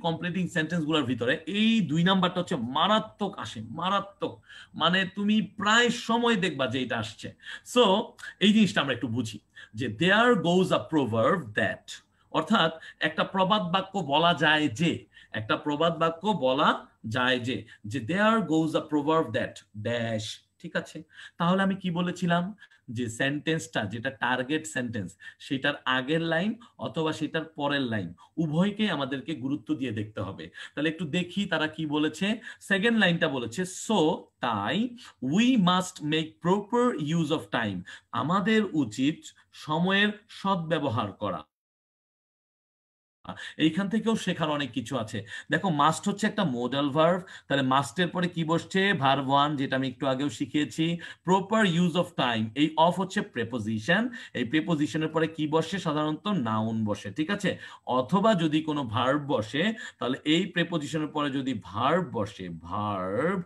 কমপ্লিটিং গুলোর ভিতরে এই দুই নাম্বারটা হচ্ছে মারাত্মক আসে মারাত্মক মানে তুমি প্রায় সময় দেখবা যে এটা আসছে সো এই জিনিসটা আমরা একটু বুঝি যে দেয়ার গোজ আ প্রভার্ভ দ্যাট অর্থাৎ একটা প্রবাদ বাক্য বলা যায় যে একটা প্রবাদ বাক্য বলা যায় যে যে দেয়ার গোজ আ প্রভার্ভ দ্যাট ড্যাশ ঠিক আছে তাহলে আমি কি বলেছিলাম যে সেন্টেন্সটা যেটা টার্গেট সেন্টেন্স সেটার আগের লাইন অথবা সেটার পরের লাইন উভয়কেই আমাদেরকে গুরুত্ব দিয়ে দেখতে হবে তাহলে একটু দেখি তারা কি বলেছে সেকেন্ড লাইনটা বলেছে সো তাই we must make proper use of time আমাদের উচিত সময়ের সদ্ব্যবহার করা এইখান থেকেও শেখার অনেক কিছু আছে দেখো মাস্ট হচ্ছে একটা মোডাল ভার্ভ তাহলে মাস্টের পরে কি বসছে ভার্ভ ওয়ান যেটা আমি একটু আগেও শিখিয়েছি প্রপার ইউজ অফ টাইম এই অফ হচ্ছে প্রেপোজিশন এই প্রেপোজিশনের পরে কি বসে সাধারণত নাউন বসে ঠিক আছে অথবা যদি কোনো ভার্ভ বসে তাহলে এই প্রেপোজিশনের পরে যদি ভার্ভ বসে ভার্ভ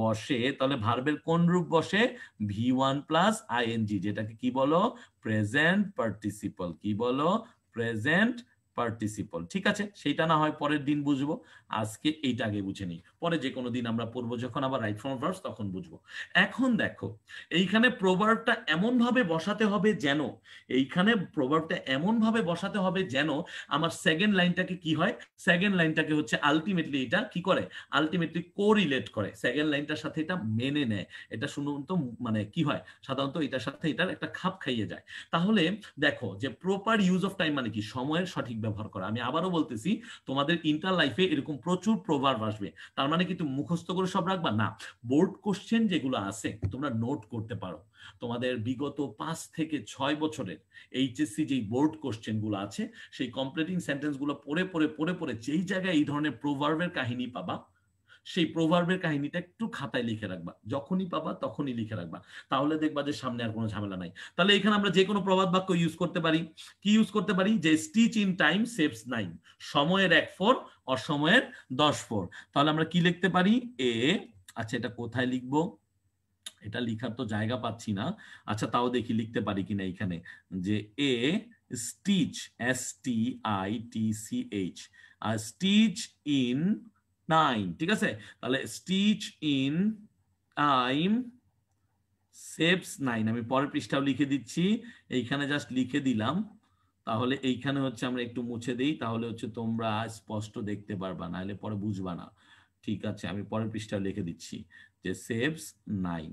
বসে তাহলে ভার্বের কোন রূপ বসে ভি ওয়ান প্লাস আইএনজি যেটাকে কি বলো প্রেজেন্ট পার্টিসিপল কি বলো প্রেজেন্ট পার্টিসিপল ঠিক আছে সেইটা না হয় পরের দিন বুঝবো আজকে এইটা আগে বুঝে নিই পরে যে কোনো দিন আমরা পড়বো যখন আবার রাইট ফ্রম ভার্স তখন বুঝবো এখন দেখো এইখানে প্রভাবটা এমন ভাবে বসাতে হবে যেন এইখানে প্রভাবটা এমন ভাবে বসাতে হবে যেন আমার সেকেন্ড লাইনটাকে কি হয় সেকেন্ড লাইনটাকে হচ্ছে আলটিমেটলি এটা কি করে আলটিমেটলি কোরিলেট করে সেকেন্ড লাইনটার সাথে এটা মেনে নেয় এটা শুনন্ত মানে কি হয় সাধারণত এটার সাথে এটার একটা খাপ খাইয়ে যায় তাহলে দেখো যে প্রপার ইউজ অফ টাইম মানে কি সময়ের সঠিক ব্যবহার করা আমি আবারও বলতেছি তোমাদের ইন্টার লাইফে এরকম প্রচুর প্রভাব আসবে তার মানে কি তুমি মুখস্থ করে সব রাখবা না বোর্ড কোশ্চেন যেগুলো আছে তোমরা নোট করতে পারো তোমাদের বিগত পাঁচ থেকে ছয় বছরের এইচএসসি যেই বোর্ড কোশ্চেন গুলো আছে সেই কমপ্লিটিং সেন্টেন্স গুলো পড়ে পড়ে পড়ে পড়ে যেই জায়গায় এই ধরনের প্রভার্বের কাহিনী পাবা সেই প্রভার্বের কাহিনীটা একটু খাতায় লিখে রাখবা যখনই পাবা তখনই লিখে রাখবা তাহলে দেখবা যে সামনে আর কোনো ঝামেলা নাই তাহলে এখানে আমরা যে কোনো প্রবাদ বাক্য ইউজ করতে পারি কি ইউজ করতে পারি যে stitch in time saves nine সময়ের এক ফোর অসময়ের দশ ফোর তাহলে আমরা কি লিখতে পারি এ আচ্ছা এটা কোথায় লিখবো এটা লিখার তো জায়গা পাচ্ছি না আচ্ছা তাও দেখি লিখতে পারি কিনা এখানে যে a stitch S T I T C H stitch in nine ঠিক আছে তাহলে stitch in time saves nine আমি পরের পৃষ্ঠাও লিখে দিচ্ছি এইখানে জাস্ট লিখে দিলাম তাহলে এইখানে হচ্ছে আমরা একটু মুছে দিই তাহলে হচ্ছে তোমরা স্পষ্ট দেখতে পারবা না পরে বুঝবা না ঠিক আছে আমি পরের পৃষ্ঠাও লিখে দিচ্ছি যে সেভস নাইন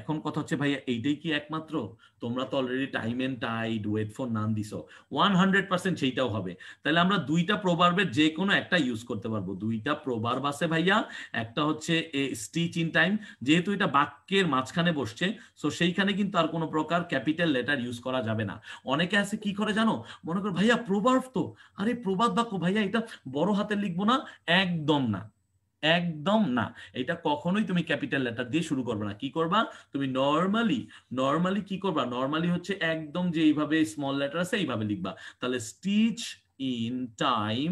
এখন কথা হচ্ছে ভাইয়া এইটাই কি একমাত্র তোমরা তো already time and tide wait for none দিছো ওয়ান হান্ড্রেড পার্সেন্ট সেইটাও হবে তাহলে আমরা দুইটা প্রবারবের যে কোনো একটা ইউজ করতে পারবো দুইটা প্রবারব আছে ভাইয়া একটা হচ্ছে এ স্টিচ ইন টাইম যেহেতু এটা বাক্যের মাঝখানে বসছে সো সেইখানে কিন্তু আর কোনো প্রকার ক্যাপিটাল লেটার ইউজ করা যাবে না অনেকে আছে কি করে জানো মনে করো ভাইয়া প্রবার্ব তো আরে প্রবাদ বাক্য ভাইয়া এটা বড় হাতে লিখবো না একদম না একদম না এটা কখনোই তুমি ক্যাপিটাল লেটার দিয়ে শুরু করবে না কি করবা তুমি নর্মালি নর্মালি কি করবা নর্মালি হচ্ছে একদম যে এইভাবে স্মল লেটার আছে এইভাবে লিখবা তাহলে stitch in time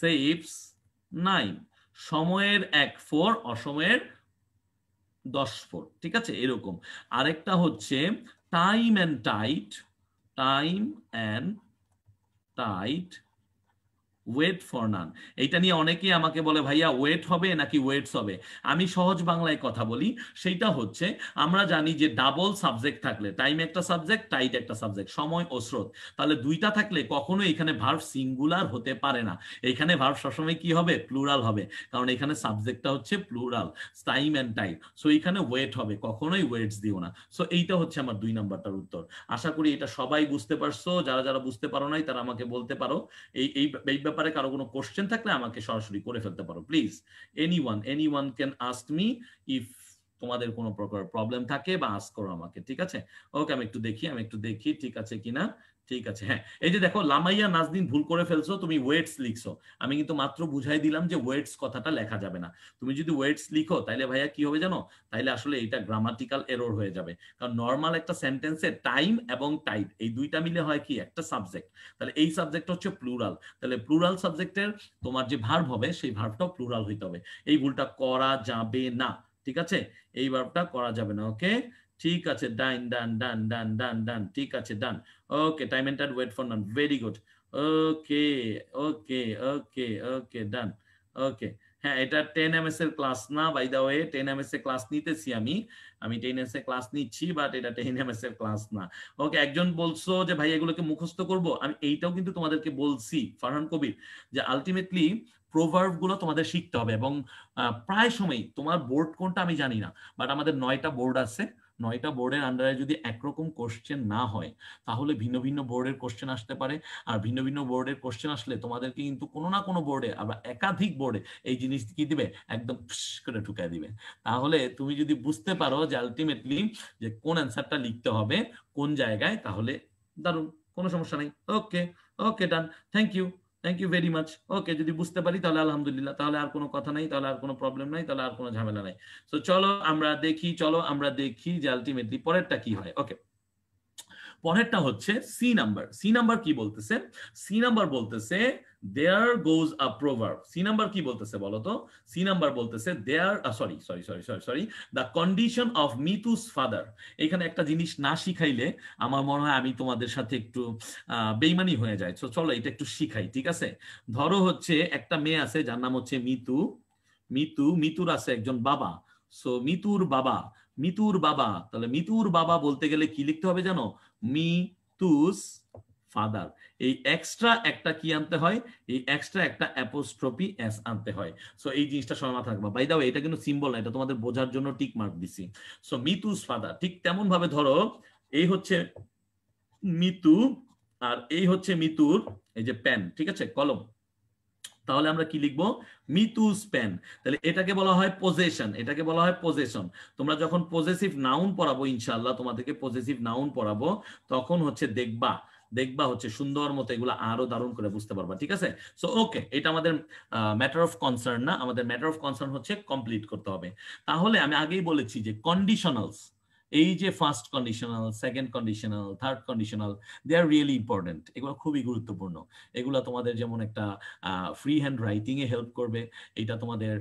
saves nine সময়ের এক ফোর অসময়ের দশ ফোর ঠিক আছে এরকম আরেকটা হচ্ছে time and tide time and tide wait for none এইটা নিয়ে অনেকে আমাকে বলে ভাইয়া ওয়েট হবে নাকি ওয়েটস হবে আমি সহজ বাংলায় কথা বলি সেইটা হচ্ছে আমরা জানি যে ডাবল সাবজেক্ট থাকলে টাইম একটা সাবজেক্ট টাইট একটা সাবজেক্ট সময় ও স্রোত তাহলে দুইটা থাকলে কখনো এখানে ভার্ভ সিঙ্গুলার হতে পারে না এখানে ভার্ভ সবসময় কি হবে প্লুরাল হবে কারণ এখানে সাবজেক্টটা হচ্ছে plural time and tide so এখানে ওয়েট হবে কখনোই ওয়েটস দিও না সো এইটা হচ্ছে আমার দুই নাম্বারটার উত্তর আশা করি এটা সবাই বুঝতে পারছো যারা যারা বুঝতে পারো নাই তারা আমাকে বলতে পারো এই এই ব্যাপারে কারো কোনো কোশ্চেন থাকলে আমাকে সরাসরি করে ফেলতে পারো please anyone anyone can ask me if তোমাদের কোনো প্রকার প্রবলেম থাকে বা আস করো আমাকে ঠিক আছে ওকে আমি একটু দেখি আমি একটু দেখি ঠিক আছে কিনা ঠিক আছে হ্যাঁ এই যে দেখো লামাইয়া নাজদিন ভুল করে ফেলছো তুমি ওয়েটস লিখছো আমি কিন্তু মাত্র বুঝাই দিলাম যে ওয়েটস কথাটা লেখা যাবে না তুমি যদি ওয়েটস লিখো তাহলে ভাইয়া কি হবে জানো তাহলে আসলে এটা গ্রামাটিক্যাল এরর হয়ে যাবে কারণ নর্মাল একটা সেন্টেন্সে টাইম এবং টাইপ এই দুইটা মিলে হয় কি একটা সাবজেক্ট তাহলে এই সাবজেক্ট হচ্ছে প্লুরাল তাহলে প্লুরাল সাবজেক্টের তোমার যে ভার্ব হবে সেই ভার্বটাও প্লুরাল হইতে হবে এই ভুলটা করা যাবে না ঠিক আছে এই ভার্বটা করা যাবে না ওকে ঠিক আছে ডান done done done done done ঠিক আছে done okay time and tide wait for none very good okay okay okay okay done okay হ্যাঁ এটা টেন এম এস এর ক্লাস না by the way ten M S এর ক্লাস নিতেছি আমি আমি টেন এস এর ক্লাস নিচ্ছি বাট এটা টেন এম এস এর ক্লাস না ওকে একজন বলছো যে ভাই এগুলোকে মুখস্থ করব আমি এইটাও কিন্তু তোমাদেরকে বলছি ফারহান কবির যে আলটিমেটলি প্রোভার্ভ গুলো তোমাদের শিখতে হবে এবং প্রায় সময় তোমার বোর্ড কোনটা আমি জানি না বাট আমাদের নয়টা বোর্ড আছে নয়টা বোর্ডের আন্ডারে যদি একরকম কোশ্চেন না হয় তাহলে ভিন্ন ভিন্ন বোর্ডের কোশ্চেন আসতে পারে আর ভিন্ন ভিন্ন বোর্ডের কোশ্চেন আসলে তোমাদেরকে কিন্তু কোনো না কোনো বোর্ডে আবার একাধিক বোর্ডে এই জিনিস কি দিবে একদম করে ঢুকায় দিবে তাহলে তুমি যদি বুঝতে পারো যে আলটিমেটলি যে কোন অ্যান্সারটা লিখতে হবে কোন জায়গায় তাহলে দারুন কোনো সমস্যা নেই okay okay done thank you thank you very much okay যদি বুঝতে পারি তাহলে আলহামদুলিল্লাহ তাহলে আর কোনো কথা নাই তাহলে আর কোনো প্রবলেম নাই তাহলে আর কোনো ঝামেলা নাই তো চলো আমরা দেখি চলো আমরা দেখি যে আলটিমেটলি পরেরটা কি হয় ওকে পরেরটা হচ্ছে সি নাম্বার সি নাম্বার কি বলতেছে সি নাম্বার বলতেছে there goes a proverb C number কি বলতেছে বলতো সি নাম্বার বলতেছে there sorry sorry sorry sorry sorry the condition of Mitu's father এখানে একটা জিনিস না শিখাইলে আমার মনে হয় আমি তোমাদের সাথে একটু বেইমানি হয়ে যায় তো চলো এটা একটু শিখাই ঠিক আছে ধরো হচ্ছে একটা মেয়ে আছে যার নাম হচ্ছে মিতু মিতু মিতুর আছে একজন বাবা সো মিতুর বাবা মিতুর বাবা তাহলে মিতুর বাবা বলতে গেলে কি লিখতে হবে জানো মিতুস ফাদার এই এক্সট্রা একটা কি আনতে হয় এই এক্সট্রা একটা অ্যাপোস্ট্রপি এস আনতে হয় সো এই জিনিসটা সময় থাকবা বাই দাও এটা কিন্তু সিম্বল না এটা তোমাদের বোঝার জন্য টিক মার্ক দিছি সো মিতুস ফাদার ঠিক তেমন ভাবে ধরো এই হচ্ছে মিতু আর এই হচ্ছে মিতুর এই যে পেন ঠিক আছে কলম তাহলে আমরা কি লিখবো মিতুস পেন তাহলে এটাকে বলা হয় পজেশন এটাকে বলা হয় পজেশন তোমরা যখন পজেসিভ নাউন পড়াবো ইনশাল্লাহ তোমাদেরকে পজেসিভ নাউন পড়াবো তখন হচ্ছে দেখবা দেখবা হচ্ছে সুন্দর মতো এগুলো আরো দারুণ করে বুঝতে পারবা ঠিক আছে সো ওকে এটা আমাদের ম্যাটার অফ কনসার্ন না আমাদের ম্যাটার অফ কনসার্ন হচ্ছে কমপ্লিট করতে হবে তাহলে আমি আগেই বলেছি যে কন্ডিশনালস এই যে first conditional second conditional third conditional they are really important এগুলো খুবই গুরুত্বপূর্ণ এগুলো তোমাদের যেমন একটা ফ্রি হ্যান্ড রাইটিংয়ে হেল্প করবে এটা তোমাদের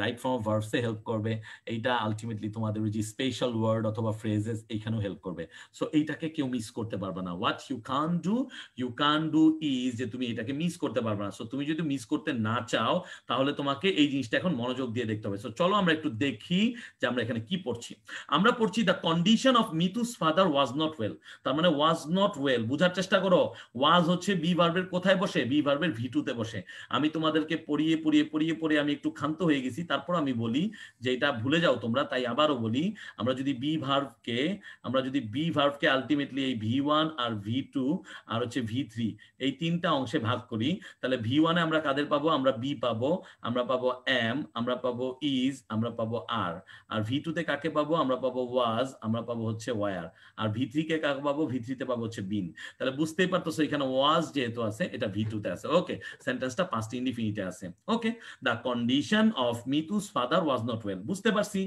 রাইট ফর্ম ভার্বসে হেল্প করবে এইটা আলটিমেটলি তোমাদের যে স্পেশাল ওয়ার্ড অথবা ফ্রেজেস এখানেও হেল্প করবে সো এইটাকে কেউ মিস করতে পারবে না what you can do you can do is যে তুমি এটাকে মিস করতে পারবে না সো তুমি যদি মিস করতে না চাও তাহলে তোমাকে এই জিনিসটা এখন মনোযোগ দিয়ে দেখতে হবে সো চলো আমরা একটু দেখি যে আমরা এখানে কি পড়ছি আমরা পড়ছি the condition of Mitu's father was not well তার মানে ওয়াজ নট ওয়েল বোঝার চেষ্টা করো ওয়াজ হচ্ছে বি ভার্বের কোথায় বসে বি ভার্বের ভিটুতে বসে আমি তোমাদেরকে পড়িয়ে পড়িয়ে পড়িয়ে পড়িয়ে আমি একটু ক্ষান্ত হয়ে গেছি দিয়েছি তারপর আমি বলি যে এটা ভুলে যাও তোমরা তাই আবারও বলি আমরা যদি বি ভার্ভকে আমরা যদি বি ভার্ভকে আলটিমেটলি এই ভি ওয়ান আর ভি টু আর হচ্ছে ভি থ্রি এই তিনটা অংশে ভাগ করি তাহলে ভি ওয়ানে আমরা কাদের পাবো আমরা বি পাবো আমরা পাবো এম আমরা পাবো ইজ আমরা পাবো আর আর ভি টুতে কাকে পাবো আমরা পাবো ওয়াজ আমরা পাবো হচ্ছে ওয়ার আর ভি থ্রি কে কাকে পাবো ভি থ্রিতে পাবো হচ্ছে বিন তাহলে বুঝতেই পারতো এখানে ওয়াজ যেহেতু আছে এটা ভি টুতে আছে ওকে সেন্টেন্সটা পাঁচটি ইন্ডিফিনিটে আছে okay the condition of Mitu's father was not well বুঝতে পারছি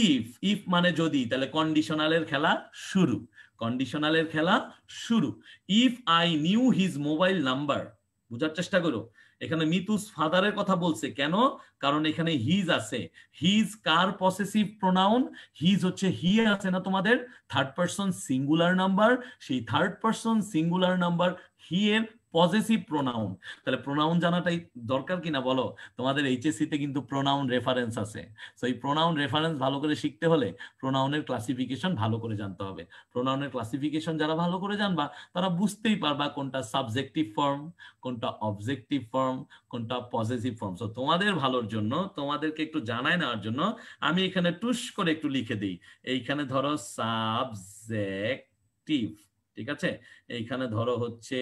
ইফ ইফ মানে যদি তাহলে কন্ডিশনালের খেলা শুরু কন্ডিশনালের খেলা শুরু if I knew his mobile number বোঝার চেষ্টা করো এখানে মিতুস ফাদারের কথা বলছে কেন কারণ এখানে হিজ আছে হিজ কার পসেসিভ প্রোনাউন হিজ হচ্ছে হি আছে না তোমাদের থার্ড পারসন সিঙ্গুলার নাম্বার সেই third person singular number he এর পজেসিভ প্রোনাউন তাহলে প্রোনাউন জানাটাই দরকার কিনা বলো তোমাদের তে কিন্তু প্রোনাউন রেফারেন্স আছে সো এই প্রোনাউন রেফারেন্স ভালো করে শিখতে হলে প্রোনাউনের ক্লাসিফিকেশন ভালো করে জানতে হবে প্রোনাউনের ক্লাসিফিকেশন যারা ভালো করে জানবা তারা বুঝতেই পারবা কোনটা সাবজেক্টিভ ফর্ম কোনটা অবজেক্টিভ ফর্ম কোনটা পজেসিভ ফর্ম সো তোমাদের ভালোর জন্য তোমাদেরকে একটু জানায় নেওয়ার জন্য আমি এখানে টুস করে একটু লিখে দিই এইখানে ধরো সাবজেক্টিভ ঠিক আছে এইখানে ধরো হচ্ছে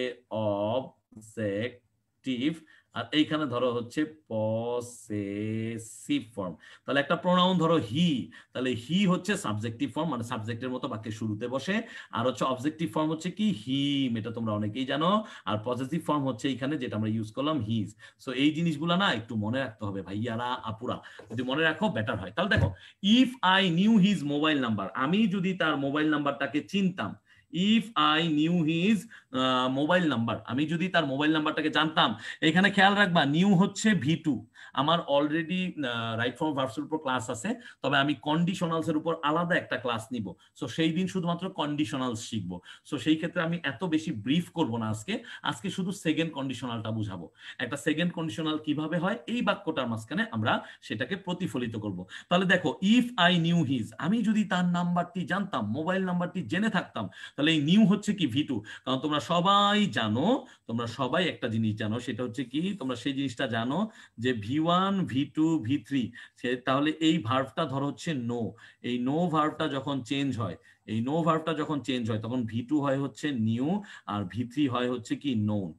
অবজেক্টিভ আর এইখানে ধরো হচ্ছে পসেসিভ ফর্ম তাহলে একটা প্রোনাউন ধরো হি তাহলে হি হচ্ছে সাবজেক্টিভ ফর্ম মানে সাবজেক্টের মতো বাক্যের শুরুতে বসে আর হচ্ছে অবজেক্টিভ ফর্ম হচ্ছে কি হিম এটা তোমরা অনেকেই জানো আর পসেসিভ ফর্ম হচ্ছে এইখানে যেটা আমরা ইউজ করলাম হিজ সো এই জিনিসগুলো না একটু মনে রাখতে হবে ভাইয়ারা আপুরা যদি মনে রাখো বেটার হয় তাহলে দেখো if I knew his mobile number আমি যদি তার মোবাইল নাম্বারটাকে চিনতাম if I knew his mobile number আমি যদি তার মোবাইল নাম্বারটাকে জানতাম এখানে খেয়াল রাখবা নিউ হচ্ছে ভি টু আমার অলরেডি রাইট ফর্ম ভার্সের উপর ক্লাস আছে তবে আমি কন্ডিশনালস এর উপর আলাদা একটা ক্লাস নিব সো সেই দিন শুধুমাত্র কন্ডিশনালস শিখব সো সেই ক্ষেত্রে আমি এত বেশি ব্রিফ করব না আজকে আজকে শুধু সেকেন্ড কন্ডিশনালটা বুঝাবো একটা সেকেন্ড কন্ডিশনাল কিভাবে হয় এই বাক্যটার মাঝখানে আমরা সেটাকে প্রতিফলিত করব তাহলে দেখো ইফ আই নিউ হিজ আমি যদি তার নাম্বারটি জানতাম মোবাইল নাম্বারটি জেনে থাকতাম তাহলে এই নিউ হচ্ছে কি ভিটু কারণ তোমরা সবাই জানো তোমরা সবাই একটা জিনিস জানো সেটা হচ্ছে কি তোমরা সেই জিনিসটা জানো যে V one V two V three তাহলে এই ভার্ভটা ধর হচ্ছে নো এই নো ভার্ভটা যখন চেঞ্জ হয় এই নো ভার্ভটা যখন চেঞ্জ হয় তখন ভি টু হয় হচ্ছে নিউ আর ভি থ্রি হয় হচ্ছে কি নোন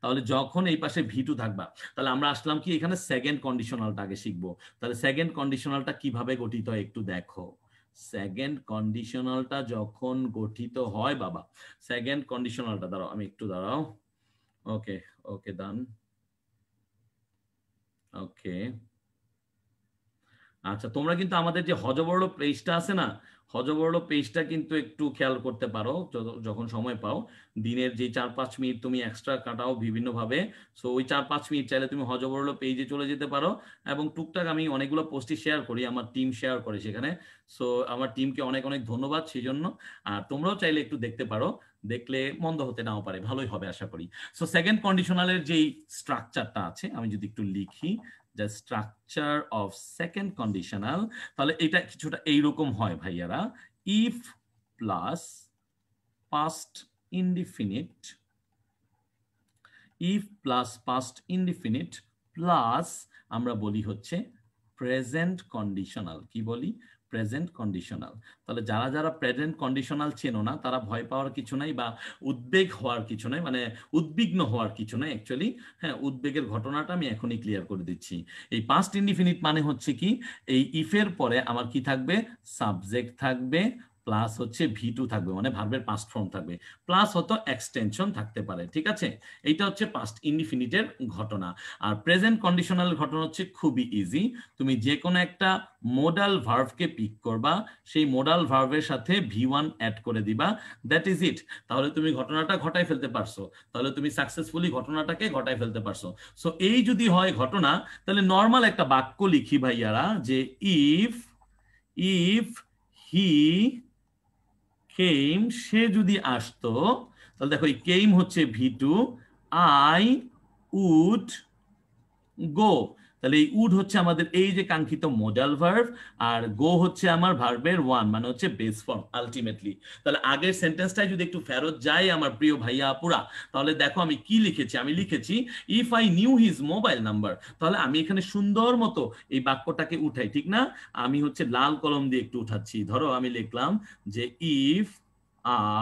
তাহলে যখন এই পাশে ভি টু থাকবা তাহলে আমরা আসলাম কি এখানে সেকেন্ড কন্ডিশনালটা আগে শিখবো তাহলে সেকেন্ড কন্ডিশনালটা কিভাবে গঠিত হয় একটু দেখো সেকেন্ড কন্ডিশনালটা যখন গঠিত হয় বাবা সেকেন্ড কন্ডিশনালটা দাঁড়াও আমি একটু দাঁড়াও ওকে ওকে দান ওকে আচ্ছা তোমরা কিন্তু আমাদের যে হজবরল পেজটা আছে না হজবরল পেজটা কিন্তু একটু খেয়াল করতে পারো যখন সময় পাও দিনের যে চার পাঁচ মিনিট তুমি এক্সট্রা কাটাও বিভিন্নভাবে সো ওই চার পাঁচ মিনিট চাইলে তুমি হজবরল পেজে চলে যেতে পারো এবং টুকটাক আমি অনেকগুলো পোস্টই শেয়ার করি আমার টিম শেয়ার করে সেখানে সো আমার টিমকে অনেক অনেক ধন্যবাদ সেই জন্য আর তোমরাও চাইলে একটু দেখতে পারো দেখলে মন্দ হতে নাও পারে ভালোই হবে আশা করি সো সেকেন্ড কন্ডিশনালের যেই স্ট্রাকচারটা আছে আমি যদি একটু লিখি যে স্ট্রাকচার অফ সেকেন্ড কন্ডিশনাল তাহলে এটা কিছুটা এইরকম হয় ভাইয়ারা if plus past indefinite if plus past indefinite plus আমরা বলি হচ্ছে প্রেজেন্ট কন্ডিশনাল কি বলি প্রেজেন্ট কন্ডিশনাল তাহলে যারা যারা প্রেজেন্ট কন্ডিশনাল ছিল না তারা ভয় পাওয়ার কিছু নাই বা উদ্বেগ হওয়ার কিছু নাই মানে উদ্বিগ্ন হওয়ার কিছু নাই অ্যাকচুয়ালি হ্যাঁ উদ্বেগের ঘটনাটা আমি এখনই ক্লিয়ার করে দিচ্ছি এই পাস্ট ইনডিফিনিট মানে হচ্ছে কি এই ইফের পরে আমার কি থাকবে সাবজেক্ট থাকবে প্লাস হচ্ছে ভি টু থাকবে মানে ভার্বের পাস্ট ফর্ম থাকবে প্লাস হয়তো এক্সটেনশন থাকতে পারে ঠিক আছে এইটা হচ্ছে পাস্ট ইনডিফিনিটের ঘটনা আর প্রেজেন্ট কন্ডিশনাল ঘটনা হচ্ছে খুবই ইজি তুমি যে কোনো একটা মোডাল ভার্ভকে পিক করবা সেই মোডাল ভার্ভের সাথে ভি ওয়ান অ্যাড করে দিবা দ্যাট ইজ ইট তাহলে তুমি ঘটনাটা ঘটাই ফেলতে পারছো তাহলে তুমি সাকসেসফুলি ঘটনাটাকে ঘটাই ফেলতে পারছো সো এই যদি হয় ঘটনা তাহলে নর্মাল একটা বাক্য লিখি ভাইয়ারা যে ইফ ইফ হি কেইম সে যদি আসতো তাহলে দেখো এই কেইম হচ্ছে V two I would go তাহলে এই উড হচ্ছে আমাদের এই যে কাঙ্ক্ষিত মোডাল ভার্ভ আর গো হচ্ছে আমার ভার্ভের ওয়ান মানে হচ্ছে বেস ফর্ম আলটিমেটলি তাহলে আগের সেন্টেন্সটাই যদি একটু ফেরত যাই আমার প্রিয় ভাইয়া আপুরা তাহলে দেখো আমি কি লিখেছি আমি লিখেছি if I knew his mobile number তাহলে আমি এখানে সুন্দর মতো এই বাক্যটাকে উঠাই ঠিক না আমি হচ্ছে লাল কলম দিয়ে একটু উঠাচ্ছি ধরো আমি লিখলাম যে if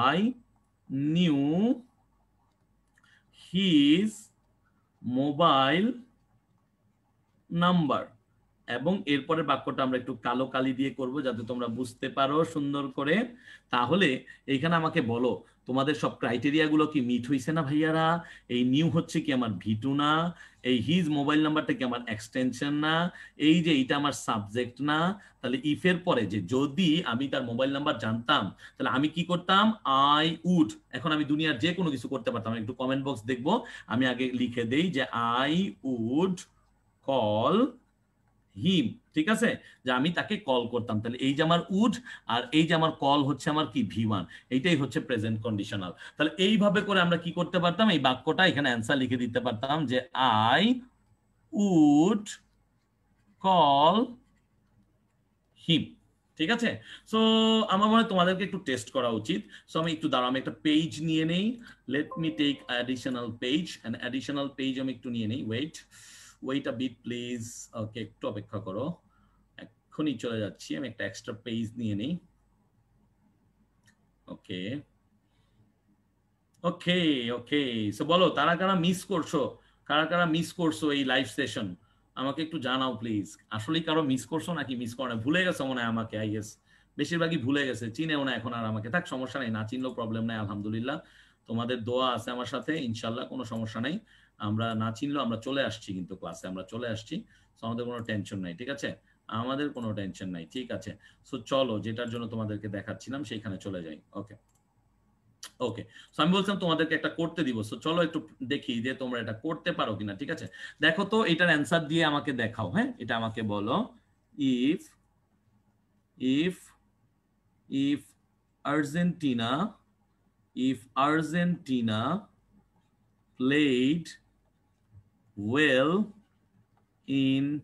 I knew his mobile number এবং এরপরে বাক্যটা আমরা একটু কালো কালি দিয়ে করব যাতে তোমরা বুঝতে পারো সুন্দর করে তাহলে এইখানে আমাকে বলো তোমাদের সব ক্রাইটেরিয়াগুলো কি মিট হয়েছে না ভাইয়ারা এই নিউ হচ্ছে কি আমার ভিটু না এই হিজ মোবাইল নাম্বারটা কি আমার এক্সটেনশন না এই যে এটা আমার সাবজেক্ট না তাহলে ইফের পরে যে যদি আমি তার মোবাইল নাম্বার জানতাম তাহলে আমি কি করতাম আই উড এখন আমি দুনিয়ার যে কোনো কিছু করতে পারতাম একটু কমেন্ট বক্স দেখবো আমি আগে লিখে দেই যে আই উড কল হিম ঠিক আছে যে আমি তাকে কল করতাম তাহলে এই যে আমার উড আর এই যে আমার কল হচ্ছে আমার কি ভি ওয়ান এইটাই হচ্ছে প্রেজেন্ট কন্ডিশনাল তাহলে এইভাবে করে আমরা কি করতে পারতাম এই বাক্যটা এখানে অ্যান্সার লিখে দিতে পারতাম যে আই উড কল হিম ঠিক আছে সো আমার মনে হয় তোমাদেরকে একটু টেস্ট করা উচিত সো আমি একটু দাঁড়াও আমি একটা পেজ নিয়ে নেই let me take additional page and additional page আমি একটু নিয়ে নেই wait wait a bit please okay একটু অপেক্ষা করো এখনই চলে যাচ্ছি আমি একটা এক্সট্রা পেজ নিয়ে নিই ওকে ওকে ওকে সো বলো তারা কারা মিস করছো কারা কারা মিস করছো এই লাইভ সেশন আমাকে একটু জানাও প্লিজ আসলে কারো মিস করছো নাকি মিস করো না ভুলে গেছো মনে হয় আমাকে আই গেস বেশিরভাগই ভুলে গেছে চিনেও না এখন আর আমাকে থাক সমস্যা নেই না চিনলেও প্রবলেম নেই আলহামদুলিল্লাহ তোমাদের দোয়া আছে আমার সাথে ইনশাল্লাহ কোনো সমস্যা নেই আমরা না চিনলেও আমরা চলে আসছি কিন্তু ক্লাসে আমরা চলে আসছি সো আমাদের কোনো টেনশন নাই ঠিক আছে আমাদের কোনো টেনশন নাই ঠিক আছে সো চলো যেটার জন্য তোমাদেরকে দেখাচ্ছিলাম সেইখানে চলে যাই ওকে ওকে সো আমি বলছিলাম তোমাদেরকে একটা করতে দিব সো চলো একটু দেখি যে তোমরা এটা করতে পারো কিনা ঠিক আছে দেখো তো এটার অ্যান্সার দিয়ে আমাকে দেখাও হ্যাঁ এটা আমাকে বলো if if if Argentina if Argentina played will in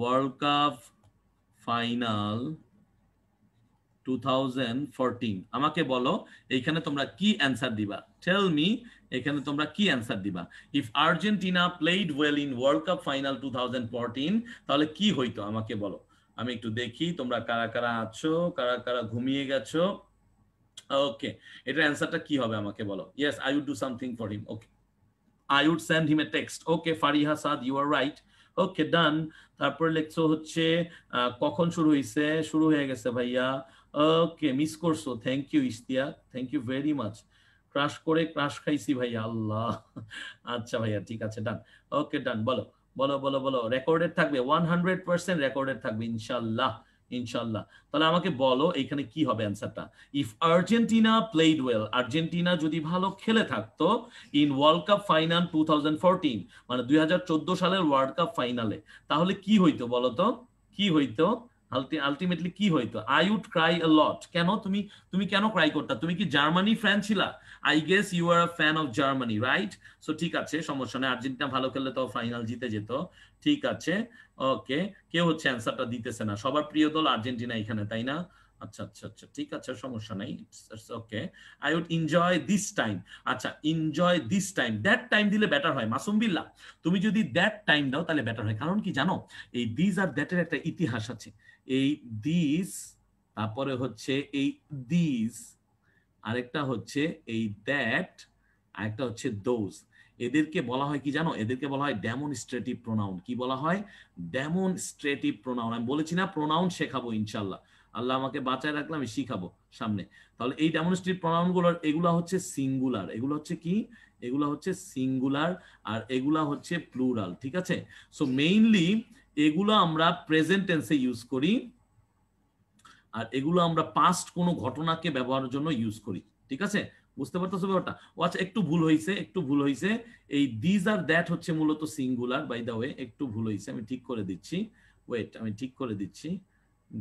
World Cup final 2014 আমাকে বলো এখানে তোমরা কি অ্যানসার দিবা টেল মি এখানে তোমরা কি অ্যানসার দিবা if Argentina played well in World Cup final 2014 তাহলে কি হইতো আমাকে বলো আমি একটু দেখি তোমরা কারা কারা আছো কারা কারা ঘুমিয়ে গেছো ওকে এটার অ্যান্সারটা কি হবে আমাকে বলো yes I would do something for him okay I would send him a text. Okay, Fariha Saad you are right okay done তারপরে লেখছো হচ্ছে কখন শুরু হয়েছে শুরু হয়ে গেছে ভাইয়া ওকে মিস করছো থ্যাংক ইউ ইশতিয়া thank you very much crush করে ক্রাশ খাইছি ভাইয়া আল্লাহ আচ্ছা ভাইয়া ঠিক আছে ডান ওকে ডান বলো বলো বলো বলো রেকর্ডেড থাকবে ওয়ান হান্ড্রেড পার্সেন্ট রেকর্ডেড থাকবে ইনশাল্লাহ ইনশাল্লাহ তাহলে আমাকে বলো এখানে কি হবে অ্যান্সারটা if Argentina played well Argentina যদি ভালো খেলে থাকতো in World Cup final two মানে দুই সালের ওয়ার্ল্ড কাপ ফাইনালে তাহলে কি হইতো বলতো কি হইতো আলটিমেটলি কি হইতো I would cry a lot কেন তুমি তুমি কেন ক্রাই করতা তুমি কি জার্মানি ফ্যান ছিলা I guess you are fan of Germany right so ঠিক আছে সমস্যা নেই আর্জেন্টিনা ভালো খেললে তো ফাইনাল জিতে যেত ঠিক আছে ওকে কেউ হচ্ছে অ্যান্সারটা দিতেছে না সবার প্রিয় দল আর্জেন্টিনা এখানে তাই না আচ্ছা আচ্ছা আচ্ছা ঠিক আছে সমস্যা নাই okay I would enjoy this time আচ্ছা enjoy this time that time দিলে বেটার হয় মাসুম বিল্লাহ তুমি যদি দ্যাট টাইম দাও তাহলে বেটার হয় কারণ কি জানো এই দিস আর দ্যাটের একটা ইতিহাস আছে এই দিস তারপরে হচ্ছে এই দিস আরেকটা হচ্ছে এই দ্যাট আরেকটা হচ্ছে দোজ এদেরকে বলা হয় কি জানো এদেরকে বলা হয় ডেমনস্ট্রেটিভ প্রোনাউন কি বলা হয় ডেমনস্ট্রেটিভ প্রোনাউন আমি বলেছি না প্রোনাউন শেখাবো ইনশাল্লাহ আল্লাহ আমাকে বাঁচায় রাখলে আমি শিখাবো সামনে তাহলে এই ডেমনস্ট্রেটিভ গুলোর এগুলা হচ্ছে সিঙ্গুলার এগুলো হচ্ছে কি এগুলা হচ্ছে সিঙ্গুলার আর এগুলা হচ্ছে প্লুরাল ঠিক আছে সো মেইনলি এগুলো আমরা প্রেজেন্ট টেন্সে ইউজ করি আর এগুলো আমরা পাস্ট কোনো ঘটনাকে ব্যবহারের জন্য ইউজ করি ঠিক আছে বুঝতে পারতেছো ব্যাপারটা ও আচ্ছা একটু ভুল হয়েছে একটু ভুল হয়েছে এই দিজ আর দ্যাট হচ্ছে মূলত সিঙ্গুলার বাই দ্য ওয়ে একটু ভুল হয়েছে আমি ঠিক করে দিচ্ছি ওয়েট আমি ঠিক করে দিচ্ছি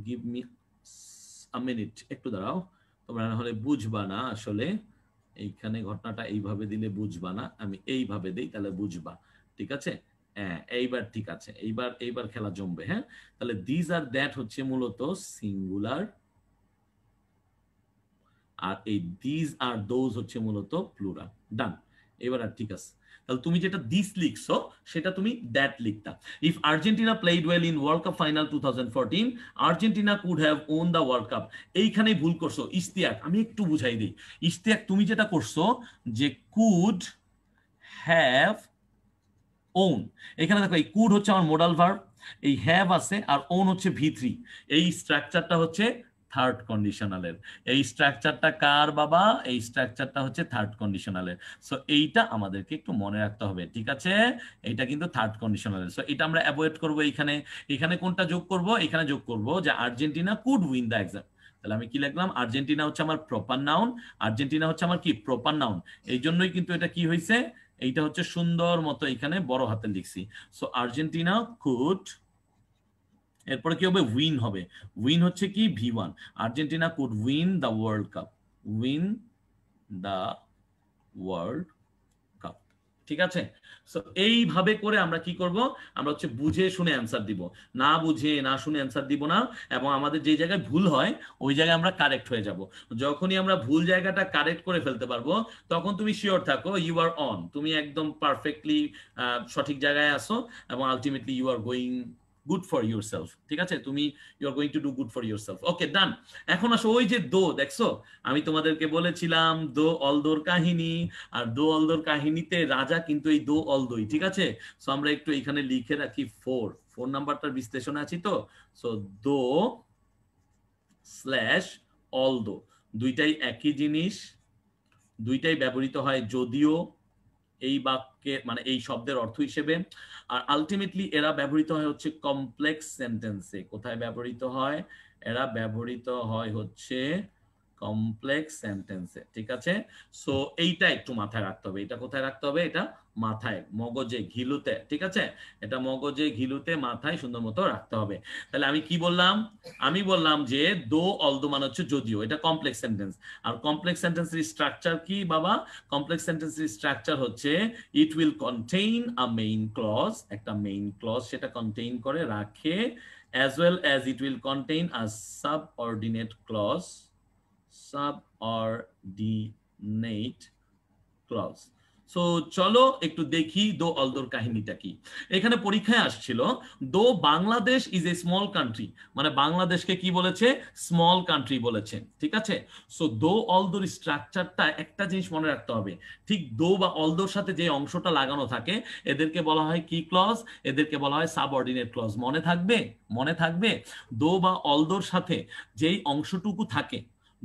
গিভ মি আ মিনিট একটু দাঁড়াও তোমরা না হলে বুঝবা না আসলে এইখানে ঘটনাটা এইভাবে দিলে বুঝবা না আমি এইভাবে দিই তাহলে বুঝবা ঠিক আছে হ্যাঁ এইবার ঠিক আছে এইবার এইবার খেলা জমবে হ্যাঁ তাহলে দিজ আর দ্যাট হচ্ছে মূলত সিঙ্গুলার আর এই দিস আর দোজ হচ্ছে মূলত প্লুরাল ডান এবার আর ঠিক আছে তাহলে তুমি যেটা দিস লিখছো সেটা তুমি দ্যাট লিখতা if Argentina played well in World Cup final two thousand fourteen Argentina could have won the World Cup এইখানেই ভুল করছো ইস্তিয়াক আমি একটু বুঝাই দিই ইস্তিয়াক তুমি যেটা করছো যে কুড হ্যাভ ওন এখানে দেখো এই কুড হচ্ছে আমার মোডাল ভার্ব এই হ্যাভ আছে আর ওন হচ্ছে ভি থ্রি এই স্ট্রাকচারটা হচ্ছে থার্ড কন্ডিশনালের এই স্ট্রাকচারটা কার বাবা এই স্ট্রাকচারটা হচ্ছে থার্ড কন্ডিশনালের সো এইটা আমাদেরকে একটু মনে রাখতে হবে ঠিক আছে এটা কিন্তু থার্ড কন্ডিশনালের সো এটা আমরা অ্যাভয়েড করবো এখানে এখানে কোনটা যোগ করব এখানে যোগ করব যে Argentina could win the exam তাহলে আমি কি লিখলাম আর্জেন্টিনা হচ্ছে আমার প্রপার নাউন আর্জেন্টিনা হচ্ছে আমার কি প্রপার নাউন এই জন্যই কিন্তু এটা কি হয়েছে এইটা হচ্ছে সুন্দর মতো এখানে বড় হাতে লিখছি সো আর্জেন্টিনা কুড এরপরে কি হবে উইন হবে উইন হচ্ছে কি V one Argentina could win the World Cup win the World Cup ঠিক আছে সো এইভাবে করে আমরা কি করব আমরা হচ্ছে বুঝে শুনে অ্যান্সার দিব না বুঝে না শুনে অ্যান্সার দিব না এবং আমাদের যে জায়গায় ভুল হয় ওই জায়গায় আমরা কারেক্ট হয়ে যাব যখনই আমরা ভুল জায়গাটা কারেক্ট করে ফেলতে পারবো তখন তুমি শিওর থাকো ইউ আর অন তুমি একদম পারফেক্টলি সঠিক জায়গায় আসো এবং ultimately you are going good for yourself ঠিক আছে তুমি you are going to do good for yourself okay done এখন আসো ওই যে দো দেখছো আমি তোমাদেরকে বলেছিলাম দো অলদোর কাহিনী আর দো অলদোর কাহিনীতে রাজা কিন্তু এই দো অলদোই ঠিক আছে সো আমরা একটু এখানে লিখে রাখি ফোর ফোর নাম্বারটার বিশ্লেষণ আছি তো সো দো স্ল্যাশ অলদো দুইটাই একই জিনিস দুইটাই ব্যবহৃত হয় যদিও এই বাক্যে মানে এই শব্দের অর্থ হিসেবে আর আলটিমেটলি এরা ব্যবহৃত হয় হচ্ছে কমপ্লেক্স সেন্টেন্সে কোথায় ব্যবহৃত হয় এরা ব্যবহৃত হয় হচ্ছে কমপ্লেক্স সেন্টেন্সে ঠিক আছে সো এইটা একটু মাথায় রাখতে হবে এটা কোথায় রাখতে হবে এটা মাথায় মগজে ঘিলুতে ঠিক আছে এটা মগজে ঘিলুতে মাথায় সুন্দর মতো রাখতে হবে তাহলে আমি কি বললাম আমি বললাম যে দো অলদো মানে হচ্ছে যদিও এটা কমপ্লেক্স সেন্টেন্স আর কমপ্লেক্স এর স্ট্রাকচার কি বাবা কমপ্লেক্স এর স্ট্রাকচার হচ্ছে it will contain a main clause একটা মেইন ক্লজ সেটা কন্টেইন করে রাখে as well as it will contain a clause clause subordinate clause so চলো একটু দেখি দো অলদোর কাহিনীটা কি এখানে পরীক্ষায় আসছিল though Bangladesh is a small country মানে বাংলাদেশকে কি বলেছে স্মল কান্ট্রি বলেছে ঠিক আছে সো দো অলদোর স্ট্রাকচারটা একটা জিনিস মনে রাখতে হবে ঠিক দো বা অলদোর সাথে যে অংশটা লাগানো থাকে এদেরকে বলা হয় কি ক্লজ এদেরকে বলা হয় সাবঅর্ডিনেট ক্লজ মনে থাকবে মনে থাকবে দো বা অলদোর সাথে যেই অংশটুকু থাকে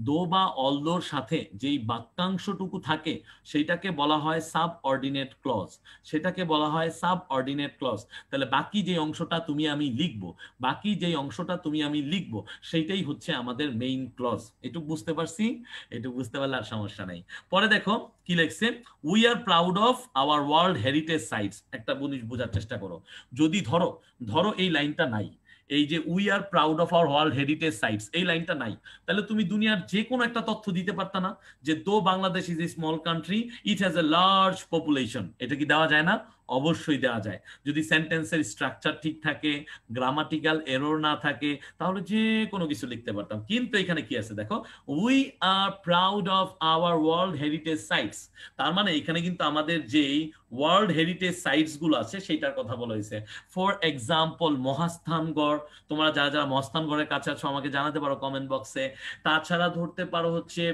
দো বা অলদোর সাথে যেই বাক্যাংশটুকু থাকে সেটাকে বলা হয় সাব অর্ডিনেট ক্লজ সেটাকে বলা হয় সাব অর্ডিনেট ক্লজ তাহলে বাকি যে অংশটা তুমি আমি লিখব বাকি যে অংশটা তুমি আমি লিখব সেইটাই হচ্ছে আমাদের মেইন ক্লজ এটুকু বুঝতে পারছি এটুকু বুঝতে পারলে আর সমস্যা নাই পরে দেখো কি লেখছে we are proud of our world heritage sites একটা জিনিস বোঝার চেষ্টা করো যদি ধরো ধরো এই লাইনটা নাই এই যে we are proud of our world heritage sites এই লাইনটা নাই তাহলে তুমি দুনিয়ার যে কোনো একটা তথ্য দিতে পারত না যে though Bangladesh is a small country it has a large population এটা কি দেওয়া যায় না অবশ্যই দেওয়া যায় যদি সেন্টেন্সের স্ট্রাকচার ঠিক থাকে গ্রামাটিক্যাল এরর না থাকে তাহলে যে কোনো কিছু লিখতে পারতাম কিন্তু এখানে কি আছে দেখো we are proud of our world heritage sites তার মানে এখানে কিন্তু আমাদের যেই ওয়ার্ল্ড হেরিটেজ সাইটস গুলো আছে সেইটার কথা বলা হয়েছে ফর এক্সাম্পল মহাস্থানগড় তোমরা যারা যারা মহাস্থানগড়ের কাছে আছো আমাকে জানাতে পারো কমেন্ট বক্সে তাছাড়া ধরতে পারো হচ্ছে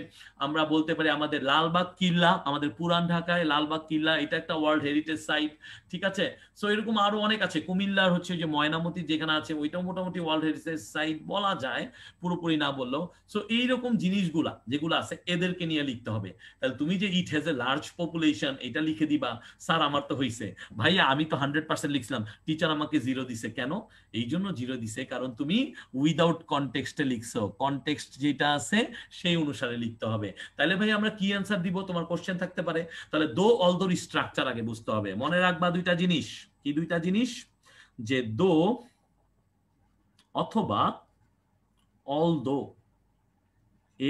আমরা বলতে পারি আমাদের লালবাগ কিল্লা আমাদের পুরান ঢাকায় লালবাগ কিল্লা এটা একটা ওয়ার্ল্ড হেরিটেজ সাইট ঠিক আছে সো এরকম আরো অনেক আছে কুমিল্লার হচ্ছে যে ময়নামতি যেখানে আছে ওইটাও মোটামুটি ওয়ার্ল্ড হেরিটেজ সাইট বলা যায় পুরোপুরি না বললেও সো এইরকম জিনিসগুলা যেগুলো আছে এদেরকে নিয়ে লিখতে হবে তাহলে তুমি যে it has a large population এটা লিখে দিবা স্যার আমার তো হইছে ভাইয়া আমি তো হান্ড্রেড পার্সেন্ট লিখছিলাম টিচার আমাকে জিরো দিছে কেন এই জন্য জিরো দিছে কারণ তুমি উইদাউট কনটেক্সটে লিখছো কনটেক্সট যেটা আছে সেই অনুসারে লিখতে হবে তাহলে ভাই আমরা কি অ্যান্সার দিব তোমার কোশ্চেন থাকতে পারে তাহলে দো অল দোর স্ট্রাকচার আগে বুঝতে হবে মনে রাখবা দুইটা জিনিস কি দুইটা জিনিস যে দো অথবা অল দো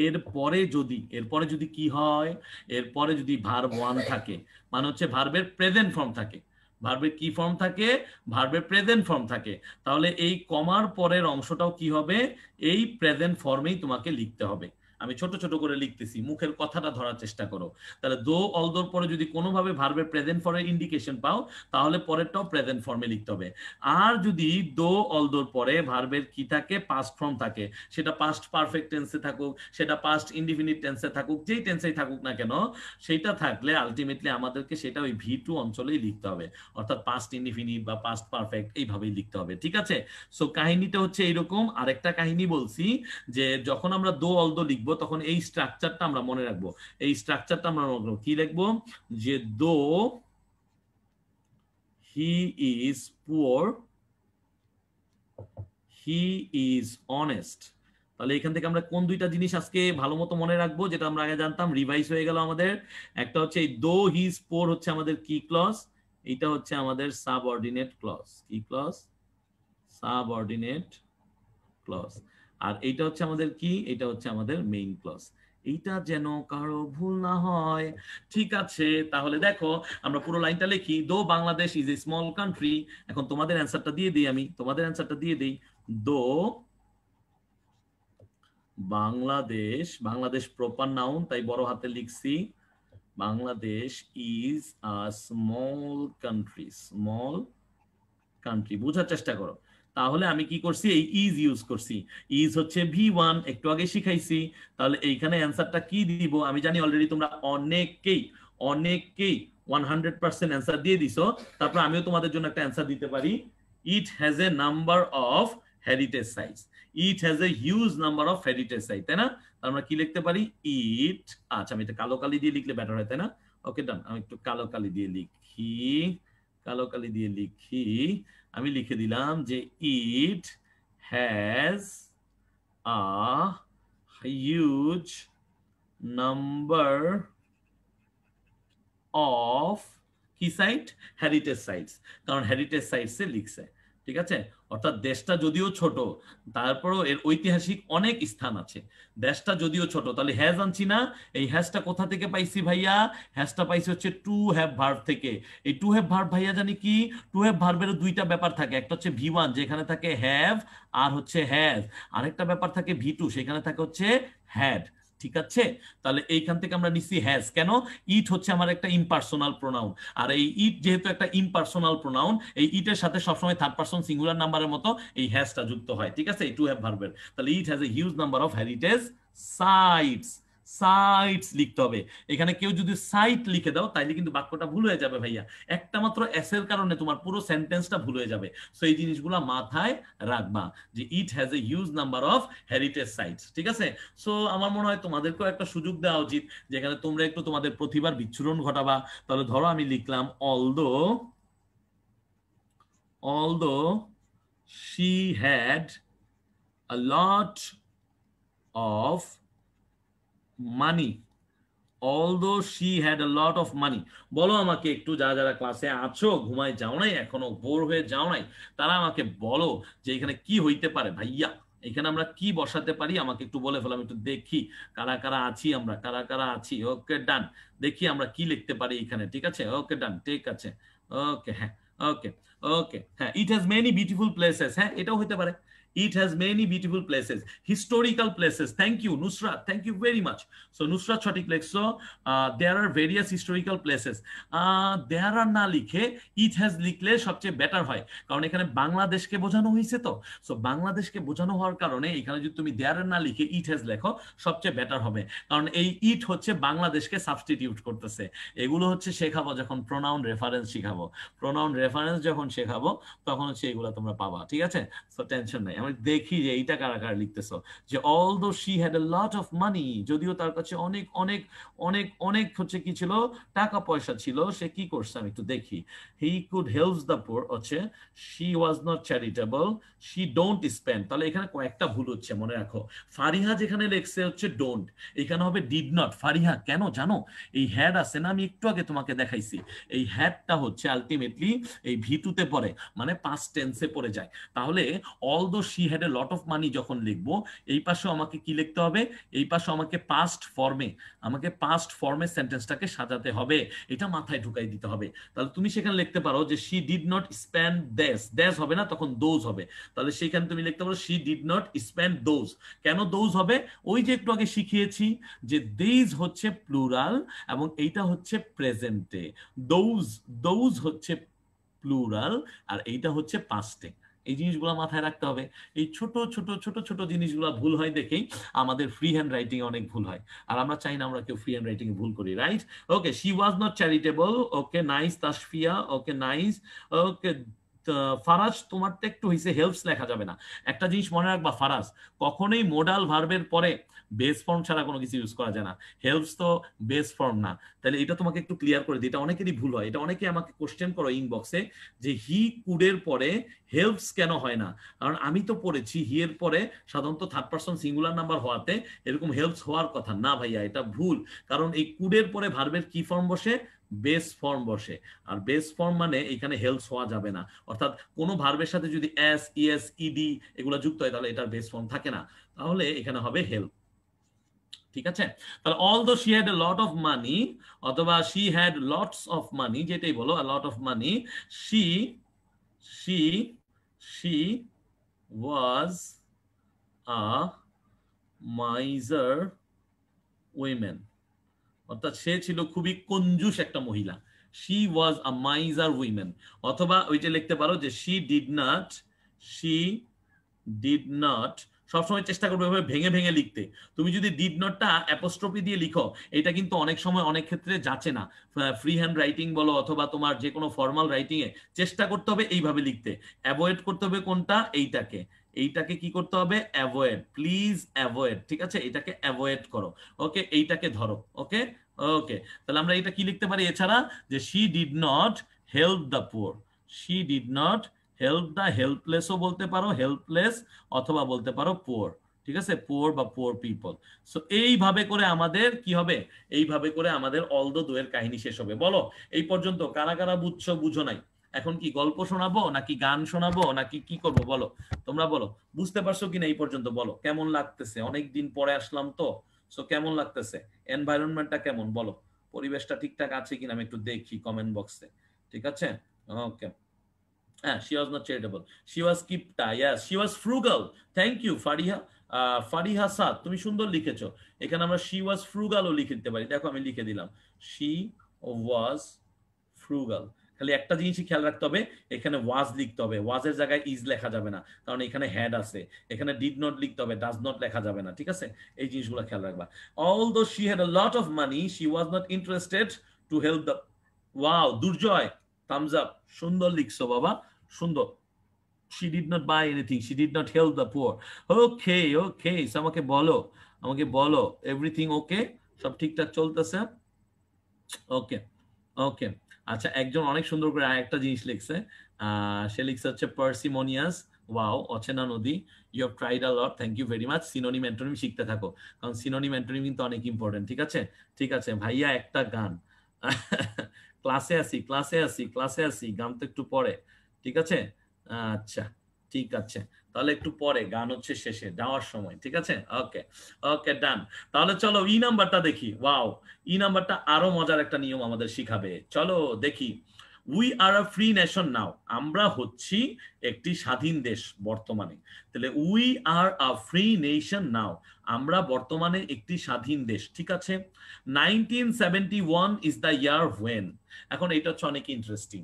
এর পরে যদি এরপরে যদি কি হয় এরপরে যদি ভার্ব ওয়ান থাকে মানে হচ্ছে ভার্বের প্রেজেন্ট ফর্ম থাকে ভার্বের কি ফর্ম থাকে ভার্বের প্রেজেন্ট ফর্ম থাকে তাহলে এই কমার পরের অংশটাও কি হবে এই প্রেজেন্ট ফর্মেই তোমাকে লিখতে হবে আমি ছোট ছোট করে লিখতেছি মুখের কথাটা ধরার চেষ্টা করো তাহলে দো অলদোর পরে যদি কোনোভাবে ভার্বের প্রেজেন্ট ফর্মের ইন্ডিকেশন পাও তাহলে পরেরটাও প্রেজেন্ট ফর্মে লিখতে হবে আর যদি দো অলদোর পরে ভার্বের কি থাকে পাস্ট ফর্ম থাকে সেটা পাস্ট পারফেক্ট টেন্সে থাকুক সেটা পাস্ট ইন্ডিফিনিট টেন্সে থাকুক যেই টেন্সেই থাকুক না কেন সেটা থাকলে আলটিমেটলি আমাদেরকে সেটা ওই ভি টু অঞ্চলেই লিখতে হবে অর্থাৎ পাস্ট ইন্ডিফিনিট বা পাস্ট পারফেক্ট এইভাবেই লিখতে হবে ঠিক আছে সো কাহিনীটা হচ্ছে এইরকম আরেকটা কাহিনী বলছি যে যখন আমরা দো অলদো লিখবো লিখবো তখন এই স্ট্রাকচারটা আমরা মনে রাখবো এই স্ট্রাকচারটা আমরা মনে কি লিখবো যে though he is poor he is honest তাহলে এখান থেকে আমরা কোন দুইটা জিনিস আজকে ভালো মতো মনে রাখবো যেটা আমরা আগে জানতাম রিভাইজ হয়ে গেল আমাদের একটা হচ্ছে এই দো হিজ পোর হচ্ছে আমাদের কি ক্লস এটা হচ্ছে আমাদের সাবঅর্ডিনেট ক্লস কি ক্লস সাবঅর্ডিনেট ক্লস আর এইটা হচ্ছে আমাদের কি এটা হচ্ছে আমাদের মেইন ক্লস এইটা যেন কারো ভুল না হয় ঠিক আছে তাহলে দেখো আমরা পুরো লাইনটা লিখি though Bangladesh is a small country এখন তোমাদের অ্যান্সারটা দিয়ে দিই আমি তোমাদের অ্যান্সারটা দিয়ে দিই দো বাংলাদেশ বাংলাদেশ প্রপার নাউন তাই বড় হাতে লিখছি Bangladesh is a small country small country বোঝার চেষ্টা করো তাহলে আমি কি করছি এই ইজ ইউজ করছি ইজ হচ্ছে ভি ওয়ান একটু আগে শিখাইছি তাহলে এইখানে অ্যান্সারটা কি দিব আমি জানি অলরেডি তোমরা অনেকেই অনেকেই ওয়ান হান্ড্রেড পার্সেন্ট অ্যান্সার দিয়ে দিছো তারপর আমিও তোমাদের জন্য একটা অ্যান্সার দিতে পারি ইট has A number of heritage size it has a huge number of heritage size তাই না আমরা মানে কি লিখতে পারি ইট আচ্ছা আমি এটা কালো কালি দিয়ে লিখলে বেটার হয় তাই না ওকে ডান আমি একটু কালো কালি দিয়ে লিখি কালো কালি দিয়ে লিখি আমি লিখে দিলাম যে it has huge number of কি সাইট হ্যারিটেজ সাইটস কারণ হ্যারিটেজ সাইটসে লিখছে ঠিক আছে অর্থাৎ দেশটা যদিও ছোট তারপরও এর ঐতিহাসিক অনেক স্থান আছে দেশটা যদিও ছোট তাহলে হ্যাজ আনছি না এই হ্যাজটা কোথা থেকে পাইছি ভাইয়া হ্যাজটা পাইছি হচ্ছে টু হ্যাভ ভার্ভ থেকে এই টু হ্যাভ ভার্ভ ভাইয়া জানি কি টু হ্যাভ ভার্ভের দুইটা ব্যাপার থাকে একটা হচ্ছে ভি ওয়ান যেখানে থাকে হ্যাভ আর হচ্ছে হ্যাজ আরেকটা ব্যাপার থাকে ভি টু সেখানে থাকে হচ্ছে হ্যাড ঠিক আছে তাহলে এইখান থেকে আমরা নিচ্ছি হ্যাজ কেন ইট হচ্ছে আমার একটা ইমপার্সোনাল প্রোনাউন আর এই ইট যেহেতু একটা ইমপার্সোনাল প্রোনাউন এই ইটের সাথে সবসময় থার্ড পার্সন সিঙ্গুলার নাম্বারের মতো এই হ্যাজটা যুক্ত হয় ঠিক আছে এই টু হ্যাভ ভার্বের তাহলে it has a huge number of heritage sites sites লিখতে হবে এখানে কেউ যদি সাইট লিখে দাও তাইলে কিন্তু বাক্যটা ভুল হয়ে যাবে ভাইয়া একটা মাত্র এস এর কারণে তোমার পুরো সেন্টেন্সটা ভুল হয়ে যাবে সো এই জিনিসগুলো মাথায় রাখবা যে it has a huge number of heritage sites ঠিক আছে সো আমার মনে হয় তোমাদেরকেও একটা সুযোগ দেওয়া উচিত যেখানে তোমরা একটু তোমাদের প্রতিভার বিচ্ছুরণ ঘটাবা তাহলে ধরো আমি লিখলাম although although she had a lot of money although she had a lot of money বলো আমাকে একটু যারা যারা ক্লাসে আছো ঘুমায় যাও নাই এখনো বোর হয়ে যাও নাই তারা আমাকে বলো যে এখানে কি হইতে পারে ভাইয়া এখানে আমরা কি বসাতে পারি আমাকে একটু বলে ফেলাম একটু দেখি কারা কারা আছি আমরা কারা কারা আছি ওকে ডান দেখি আমরা কি লিখতে পারি এখানে ঠিক আছে ওকে ডান ঠিক আছে ওকে হ্যাঁ ওকে ওকে হ্যাঁ it has many beautiful places হ্যাঁ এটাও হইতে পারে It has many beautiful places, historical places. Thank you, Nusrat. Thank you very much. So Nusrat সঠিক লিখছো uh, there are various historical places. Uh, there are না লিখে it has লিখলে সবচেয়ে বেটার হয় কারণ এখানে বাংলাদেশকে বোঝানো হয়েছে তো সো বাংলাদেশকে বোঝানো হওয়ার কারণে এখানে যদি তুমি there are না লিখে it has লেখো সবচেয়ে বেটার হবে কারণ এই it হচ্ছে বাংলাদেশকে সাবস্টিটিউট করতেছে এগুলো হচ্ছে শেখাবো যখন প্রোনাউন রেফারেন্স শেখাবো প্রোনাউন রেফারেন্স যখন শেখাবো তখন হচ্ছে এগুলো তোমরা পাবা ঠিক আছে সো টেনশন নাই আমি দেখি যে এইটা কারা কারা লিখতেছ যে although she had a lot of money যদিও তার কাছে অনেক অনেক অনেক অনেক হচ্ছে কি ছিল টাকা পয়সা ছিল সে কি করছে আমি একটু দেখি he could help the poor হচ্ছে she was not charitable she don't spend তাহলে এখানে কয়েকটা ভুল হচ্ছে মনে রাখো ফারিহা যেখানে লেখছে হচ্ছে ডোন্ট এখানে হবে ডিড নট ফারিহা কেন জানো এই হ্যাড আছে না আমি একটু আগে তোমাকে দেখাইছি এই হ্যাডটা হচ্ছে আলটিমেটলি এই ভিতুতে পড়ে মানে পাঁচ টেন্সে পড়ে যায় তাহলে although she had a lot of money যখন লিখবো এই পাশে আমাকে কি লিখতে হবে এই পাশে আমাকে পাস্ট ফর্মে আমাকে পাস্ট ফর্মে সেন্টেন্সটাকে সাজাতে হবে এটা মাথায় ঢুকাই দিতে হবে তাহলে তুমি সেখানে লিখতে পারো যে she did not spend that's that's হবে না তখন দোজ হবে তাহলে সেখানে তুমি লিখতে পারো she did not spend those কেন দোজ হবে ওই যে একটু আগে শিখিয়েছি যে দিজ হচ্ছে প্লুরাল এবং এইটা হচ্ছে প্রেজেন্টে দোজ দোজ হচ্ছে প্লুরাল আর এইটা হচ্ছে পাস্টে এই জিনিসগুলো মাথায় রাখতে হবে এই ছোট ছোট ছোট ছোট জিনিসগুলো ভুল হয় দেখেই আমাদের ফ্রি হ্যান্ড রাইটিং অনেক ভুল হয় আর আমরা চাই না আমরা কেউ ফ্রি হ্যান্ড রাইটিং ভুল করি right okay she was not charitable okay nice Tasfia okay nice okay Faraz তোমারটা একটু হয়েছে হেল্পস লেখা যাবে না একটা জিনিস মনে রাখবা ফারাজ কখনোই মোডাল ভার্বের পরে বেস ফর্ম ছাড়া কোনো কিছু ইউজ করা যায় না হেল্পস তো বেস ফর্ম না তাহলে এটা তোমাকে একটু ক্লিয়ার করে দিই এটা অনেকেরই ভুল হয় এটা অনেকে আমাকে কোশ্চেন করো ইনবক্সে যে হি কুডের পরে হেল্পস কেন হয় না কারণ আমি তো পড়েছি হি এর পরে সাধারণত থার্ড পার্সন সিঙ্গুলার নাম্বার হওয়াতে এরকম হেল্পস হওয়ার কথা না ভাইয়া এটা ভুল কারণ এই কুডের পরে ভার্বের কি ফর্ম বসে বেস ফর্ম বসে আর বেস ফর্ম মানে এখানে হেলস হওয়া যাবে না অর্থাৎ কোনো ভার্বের সাথে যদি এস ইএস ইডি এগুলো যুক্ত হয় তাহলে এটার বেস ফর্ম থাকে না তাহলে এখানে হবে হেল্প ঠিক আছে তাহলে although she had a lot of money অথবা she had lots of money যেটাই বলো lot of money she she she was a miser women অর্থাৎ সে ছিল খুবই কঞ্জুস একটা মহিলা she was a miser women অথবা ওইটা লিখতে পারো যে she did not she did not সবসময় চেষ্টা করবে এভাবে ভেঙে ভেঙে লিখতে তুমি যদি ডিড নটটা অ্যাপোস্ট্রপি দিয়ে লিখো এটা কিন্তু অনেক সময় অনেক ক্ষেত্রে যাচ্ছে না ফ্রি হ্যান্ড রাইটিং বলো অথবা তোমার যে কোনো ফর্মাল রাইটিংয়ে চেষ্টা করতে হবে এইভাবে লিখতে অ্যাভয়েড করতে হবে কোনটা এইটাকে এইটাকে কি করতে হবে অ্যাভয়েড প্লিজ অ্যাভয়েড ঠিক আছে এটাকে অ্যাভয়েড করো ওকে এইটাকে ধরো ওকে ওকে তাহলে আমরা এটা কি লিখতে পারি এছাড়া যে she did not help the poor she did not help the হেল্পলেসও বলতে পারো হেল্পলেস অথবা বলতে পারো পোর ঠিক আছে পোর বা পোর পিপল সো এইভাবে করে আমাদের কি হবে এইভাবে করে আমাদের অল দো দুয়ের কাহিনী শেষ হবে বলো এই পর্যন্ত কারা কারা বুঝছো বুঝো নাই এখন কি গল্প শোনাবো নাকি গান শোনাবো নাকি কি করব বলো তোমরা বলো বুঝতে পারছো কিনা এই পর্যন্ত বলো কেমন লাগতেছে অনেক দিন পরে আসলাম তো সো কেমন লাগতেছে এনভায়রনমেন্টটা কেমন বলো পরিবেশটা ঠিকঠাক আছে কিনা আমি একটু দেখি কমেন্ট বক্সে ঠিক আছে ওকে হ্যাঁ she was not charitable she was কিপটা yes she was frugal thank you Fariha Fariha Saad তুমি সুন্দর লিখেছো এখানে আমরা শি ওয়াজ ফ্রুগালও লিখে দিতে পারি দেখো আমি লিখে দিলাম শি ওয়াজ ফ্রুগাল খালি একটা জিনিসই খেয়াল রাখতে হবে এখানে ওয়াজ লিখতে হবে ওয়াজের জায়গায় ইজ লেখা যাবে না কারণ এখানে হ্যাড আছে এখানে ডিড নট লিখতে হবে ডাজ নট লেখা যাবে না ঠিক আছে এই জিনিসগুলো খেয়াল রাখবা although she had a lot of money she was not interested to help the wow Durjoy thumbs up সুন্দর লিখছো বাবা সুন্দর she did not buy anything she did not help the poor okay okay আমাকে বলো আমাকে বলো এভরিথিং ওকে সব ঠিকঠাক চলতেছে ওকে ওকে আচ্ছা একজন অনেক সুন্দর করে একটা জিনিস লিখছে সে লিখছে হচ্ছে পার্সিমোনিয়াস ওয়াও অচেনা নদী you have tried a lot thank you very much synonym antonym শিখতে থাকো কারণ সিনোনিম অ্যান্টোনিম কিন্তু অনেক ইম্পর্টেন্ট ঠিক আছে ঠিক আছে ভাইয়া একটা গান ক্লাসে আসি ক্লাসে আসি ক্লাসে আসি গান তো একটু পরে ঠিক আছে আচ্ছা ঠিক আছে তাহলে একটু পরে গান হচ্ছে শেষে যাওয়ার সময় ঠিক আছে ওকে ওকে ডান তাহলে চলো ই e নাম্বারটা দেখি ওয়াও ই নাম্বারটা আরো মজার একটা নিয়ম আমাদের শিখাবে চলো দেখি we are a free nation now আমরা হচ্ছি একটি স্বাধীন দেশ বর্তমানে তাহলে we are a free nation now আমরা বর্তমানে একটি স্বাধীন দেশ ঠিক আছে nineteen seventy one is the year when এখন এটা হচ্ছে অনেক ইন্টারেস্টিং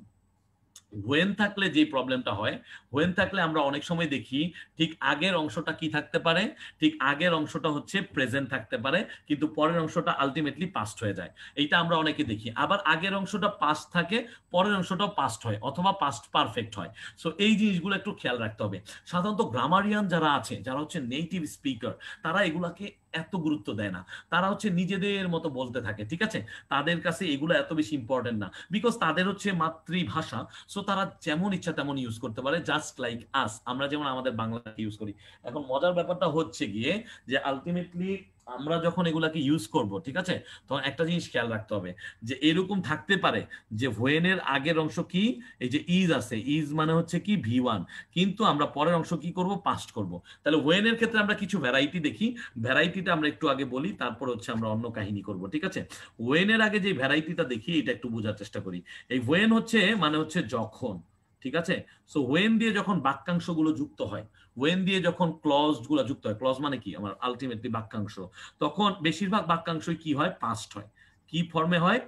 হোয়েন থাকলে যে প্রবলেমটা হয় হোয়েন থাকলে আমরা অনেক সময় দেখি ঠিক আগের অংশটা কি থাকতে পারে ঠিক আগের অংশটা হচ্ছে প্রেজেন্ট থাকতে পারে কিন্তু পরের অংশটা আলটিমেটলি পাস্ট হয়ে যায় এইটা আমরা অনেকে দেখি আবার আগের অংশটা পাস্ট থাকে পরের অংশটা পাস্ট হয় অথবা পাস্ট পারফেক্ট হয় সো এই জিনিসগুলো একটু খেয়াল রাখতে হবে সাধারণত গ্রামারিয়ান যারা আছে যারা হচ্ছে নেইটিভ স্পিকার তারা এগুলাকে এত গুরুত্ব দেয় না তারা হচ্ছে নিজেদের মতো বলতে থাকে ঠিক আছে তাদের কাছে এগুলো এত বেশি ইম্পর্টেন্ট না বিকজ তাদের হচ্ছে মাতৃভাষা সো তারা যেমন ইচ্ছা তেমন ইউজ করতে পারে জাস্ট লাইক আস আমরা যেমন আমাদের বাংলা ইউজ করি এখন মজার ব্যাপারটা হচ্ছে গিয়ে যে আলটিমেটলি আমরা যখন এগুলাকে ইউজ করব ঠিক আছে তখন একটা জিনিস খেয়াল রাখতে হবে যে এরকম থাকতে পারে যে হোয়েনের আগের অংশ কি এই যে ইজ আছে ইজ মানে হচ্ছে কি ভি ওয়ান কিন্তু আমরা পরের অংশ কি করব পাস্ট করব তাহলে হোয়েনের ক্ষেত্রে আমরা কিছু ভ্যারাইটি দেখি ভ্যারাইটিটা আমরা একটু আগে বলি তারপর হচ্ছে আমরা অন্য কাহিনী করব ঠিক আছে হোয়েনের আগে যে ভ্যারাইটিটা দেখি এটা একটু বোঝার চেষ্টা করি এই হোয়েন হচ্ছে মানে হচ্ছে যখন ঠিক আছে সো ওয়েন দিয়ে যখন বাক্যাংশ গুলো যুক্ত হয় ওয়েন দিয়ে যখন ক্লজ গুলো যুক্ত হয় ক্লজ মানে কি আমার আলটিমেটলি বাক্যাংশ তখন বেশিরভাগ বাক্যাংশই কি হয় পাস্ট হয় কি ফর্মে হয়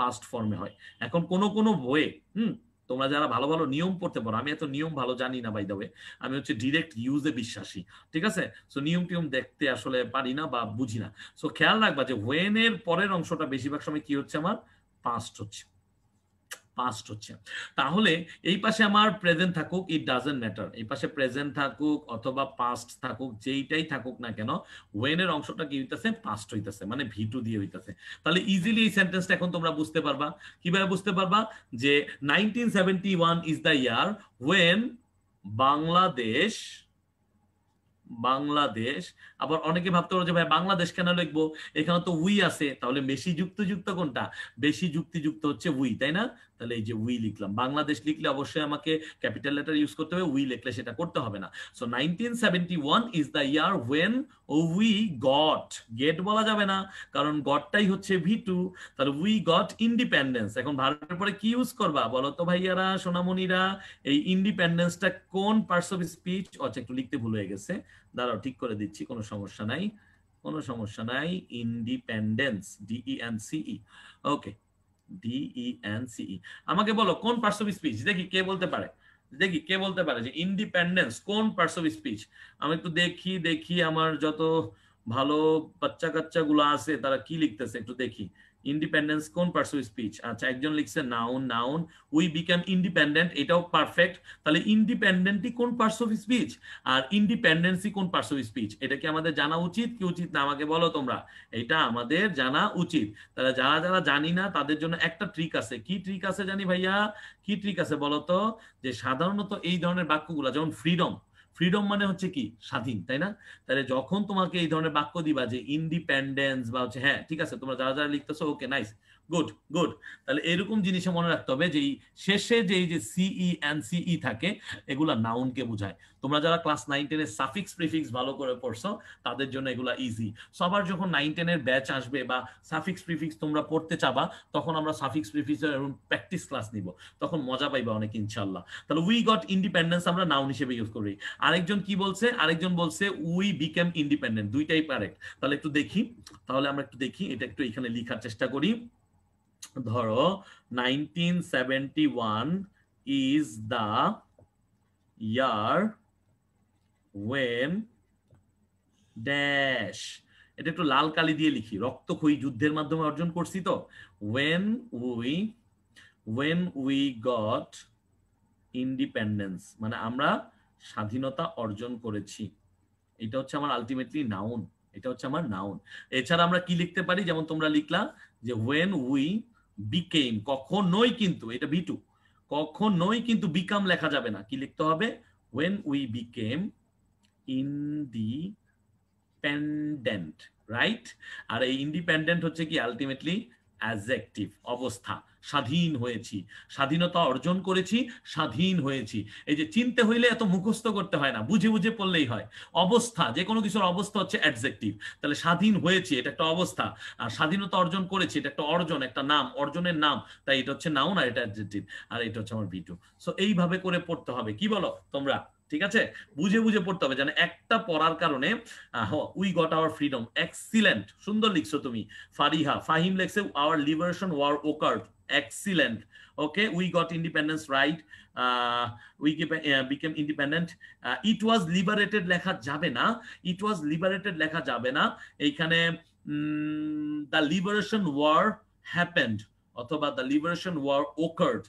পাস্ট ফর্মে হয় এখন কোন কোন বইয়ে হুম তোমরা যারা ভালো ভালো নিয়ম পড়তে পারো আমি এত নিয়ম ভালো জানি না বাই ওয়ে আমি হচ্ছে ডিরেক্ট ইউজে বিশ্বাসী ঠিক আছে সো নিয়ম টিয়ম দেখতে আসলে পারি না বা বুঝি না সো খেয়াল রাখবা যে ওয়েনের পরের অংশটা বেশিরভাগ সময় কি হচ্ছে আমার পাস্ট হচ্ছে পাস্ট হচ্ছে তাহলে এই পাশে আমার প্রেজেন্ট থাকুক ইট ডাজেন্ট ম্যাটার এই পাশে প্রেজেন্ট থাকুক অথবা পাস্ট থাকুক যেইটাই থাকুক না কেন ওয়েন এর অংশটা কি হইতেছে পাস্ট হইতেছে মানে ভিটু দিয়ে হইতেছে তাহলে ইজিলি এই সেন্টেন্সটা এখন তোমরা বুঝতে পারবা কিভাবে বুঝতে পারবা যে nineteen seventy one is the year when Bangladesh Bangladesh আবার অনেকে ভাবতে পারো যে ভাই বাংলাদেশ কেন লিখবো এখানে তো উই আছে তাহলে বেশি যুক্ত যুক্ত কোনটা বেশি যুক্তিযুক্ত হচ্ছে উই তাই না তাহলে এই যে উই লিখলাম বাংলাদেশ লিখলে অবশ্যই আমাকে ক্যাপিটাল লেটার ইউজ করতে হবে উই লিখলে সেটা করতে হবে না so nineteen seventy one is the year when ও উই গট গেট বলা যাবে না কারণ গটটাই হচ্ছে ভি টু তাহলে উই গট ইন্ডিপেন্ডেন্স এখন ভারতের পরে কি ইউজ করবা বলো তো ভাইয়ারা সোনামণিরা এই ইন্ডিপেন্ডেন্সটা কোন পার্টস অফ স্পিচ আচ্ছা একটু লিখতে ভুল হয়ে গেছে দাঁড়াও ঠিক করে দিচ্ছি কোনো সমস্যা নাই কোনো সমস্যা নাই independence D E N C E okay D E N C E আমাকে বলো কোন পার্টস অফ স্পিচ দেখি কে বলতে পারে দেখি কে বলতে পারে যে ইন্ডিপেন্ডেন্স কোন পার্টস অফ স্পিচ আমি একটু দেখি দেখি আমার যত ভালো বাচ্চা কাচ্চা গুলো আছে তারা কি লিখতেছে একটু দেখি ইন্ডিপেন্ডেন্স কোন পার্সু স্পিচ আচ্ছা একজন লিখছে noun noun we become independent এটাও পারফেক্ট তাহলে ইন্ডিপেন্ডেন্টই কোন পার্স অফ স্পিচ আর ইন্ডিপেন্ডেন্সই কোন পার্স অফ স্পিচ এটা কি আমাদের জানা উচিত কি উচিত না আমাকে বলো তোমরা এটা আমাদের জানা উচিত তাহলে যারা যারা জানি না তাদের জন্য একটা ট্রিক আছে কি ট্রিক আছে জানি ভাইয়া কি ট্রিক আছে বলো তো যে সাধারণত এই ধরনের বাক্যগুলা যেমন ফ্রিডম ফ্রিডম মানে হচ্ছে কি স্বাধীন তাই না তাহলে যখন তোমাকে এই ধরনের বাক্য দিবা যে ইন্ডিপেন্ডেন্স বা হচ্ছে হ্যাঁ ঠিক আছে তোমরা যারা যারা লিখতেছো ওকে নাইস গুড গুড তাহলে এরকম জিনিসে মনে রাখতে হবে যে শেষে যে যে সিই এন সিই থাকে এগুলা নাউনকে বোঝায় তোমরা যারা ক্লাস নাইন টেনের সাফিক্স প্রিফিক্স ভালো করে পড়ছো তাদের জন্য এগুলা ইজি সবার যখন নাইন টেনের ব্যাচ আসবে বা সাফিক্স প্রিফিক্স তোমরা পড়তে চাবা তখন আমরা সাফিক্স প্রিফিক্সের এরকম প্র্যাকটিস ক্লাস নিব তখন মজা পাইবা অনেক ইনশাল্লাহ তাহলে উই গট ইন্ডিপেন্ডেন্স আমরা নাউন হিসেবে ইউজ করি আরেকজন কি বলছে আরেকজন বলছে উই বিকেম ইন্ডিপেন্ডেন্ট দুইটাই কারেক্ট তাহলে একটু দেখি তাহলে আমরা একটু দেখি এটা একটু এখানে লিখার চেষ্টা করি ধরো nineteen seventy one is the year when dash এটা একটু লাল কালি দিয়ে লিখি রক্ত রক্তক্ষয়ী যুদ্ধের মাধ্যমে অর্জন করছি তো when we when we got independence মানে আমরা স্বাধীনতা অর্জন করেছি এটা হচ্ছে আমার আলটিমেটলি নাউন এটা হচ্ছে আমার নাউন এছাড়া আমরা কি লিখতে পারি যেমন তোমরা লিখলা যে ওয়েন উই বিকেম কখনোই কিন্তু এটা বি টু কখনোই কিন্তু বিকাম লেখা যাবে না কি লিখতে হবে when we became independent right আর এই ইন্ডিপেন্ডেন্ট হচ্ছে কি আলটিমেটলি অ্যাজেক্টিভ অবস্থা স্বাধীন হয়েছি স্বাধীনতা অর্জন করেছি স্বাধীন হয়েছি এই যে চিনতে হইলে এত মুখস্থ করতে হয় না বুঝে বুঝে পড়লেই হয় অবস্থা যে কোনো কিছুর অবস্থা হচ্ছে অ্যাডজেক্টিভ তাহলে স্বাধীন হয়েছে এটা একটা অবস্থা আর স্বাধীনতা অর্জন করেছি এটা একটা অর্জন একটা নাম অর্জনের নাম তাই এটা হচ্ছে নাও না এটা অ্যাডজেক্টিভ আর এটা হচ্ছে আমার ভিডিও সো এইভাবে করে পড়তে হবে কি বলো তোমরা ঠিক আছে বুঝে বুঝে পড়তে হবে যেন একটা পড়ার কারণে we got our freedom excellent সুন্দর লিখছো তুমি ফারিহা ফাহিম লেখছে our liberation war occurred excellent okay we got independence right uh, we keep, uh, became independent uh, it was liberated lekha jabe na it was liberated lekha jabe na ekhane the liberation war happened অথবা the liberation war occurred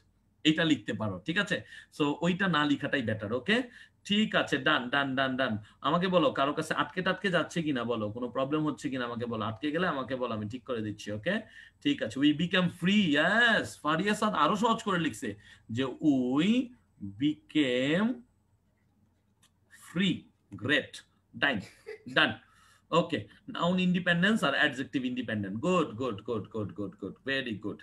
এটা লিখতে পারো ঠিক আছে সো ওইটা না লেখাটাই বেটার ওকে ঠিক আছে ডান ডান ডান ডান আমাকে বলো কারো কাছে আটকে টাটকে যাচ্ছে কিনা বলো কোনো প্রবলেম হচ্ছে কিনা আমাকে বলো আটকে গেলে আমাকে বলো আমি ঠিক করে দিচ্ছি ওকে ঠিক আছে we became free yes Faria Saad আরো সহজ করে লিখছে যে we became free great done done okay noun independence আর adjective independent good good good good good good very good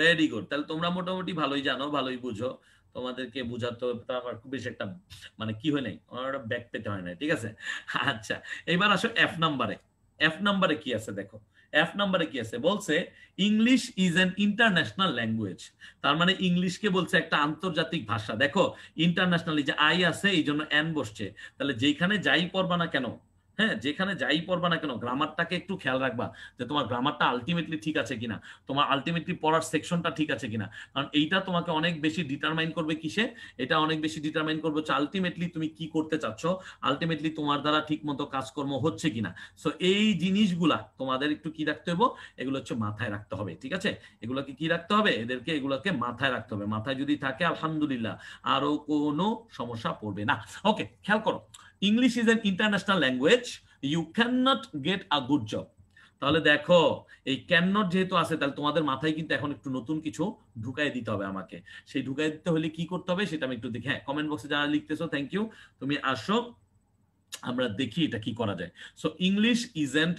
very good তাহলে তোমরা মোটামুটি ভালোই জানো ভালোই বুঝো তোমাদেরকে বুঝাতে হবে আমার খুব বেশি একটা মানে কি হয় নাই আমার একটা ব্যাক পেতে হয় নাই ঠিক আছে আচ্ছা এবার আসো এফ নাম্বারে এফ নাম্বারে কি আছে দেখো এফ নাম্বারে কি আছে বলছে English is an international language তার মানে ইংলিশকে বলছে একটা আন্তর্জাতিক ভাষা দেখো ইন্টারন্যাশনালি যে আই আছে এই জন্য এন বসছে তাহলে যেখানে যাই পড়বা না কেন হ্যাঁ যেখানে যাই পড়বা না কেন গ্রামারটাকে একটু খেয়াল রাখবা যে তোমার গ্রামারটা আলটিমেটলি ঠিক আছে কিনা তোমার আলটিমেটলি পড়ার সেকশনটা ঠিক আছে কিনা কারণ এইটা তোমাকে অনেক বেশি ডিটারমাইন করবে কিসে এটা অনেক বেশি ডিটারমাইন করবে হচ্ছে আলটিমেটলি তুমি কি করতে চাচ্ছ আলটিমেটলি তোমার দ্বারা ঠিক মতো কাজকর্ম হচ্ছে কিনা সো এই জিনিসগুলা তোমাদের একটু কি রাখতে হবে এগুলো হচ্ছে মাথায় রাখতে হবে ঠিক আছে এগুলোকে কি রাখতে হবে এদেরকে এগুলোকে মাথায় রাখতে হবে মাথায় যদি থাকে আলহামদুলিল্লাহ আরো কোনো সমস্যা পড়বে না ওকে খেয়াল করো English is an international language you can not get a good job তাহলে দেখো এই ক্যান নট যেহেতু আছে তাহলে তোমাদের মাথায় কিন্তু এখন একটু নতুন কিছু ঢুকাই দিতে হবে আমাকে সেই ঢুকাই দিতে হলে কি করতে হবে সেটা আমি একটু দেখি হ্যাঁ কমেন্ট বক্সে যারা লিখতেছো থ্যাংক ইউ তুমি আসো আমরা দেখি এটা কি করা যায় so English is and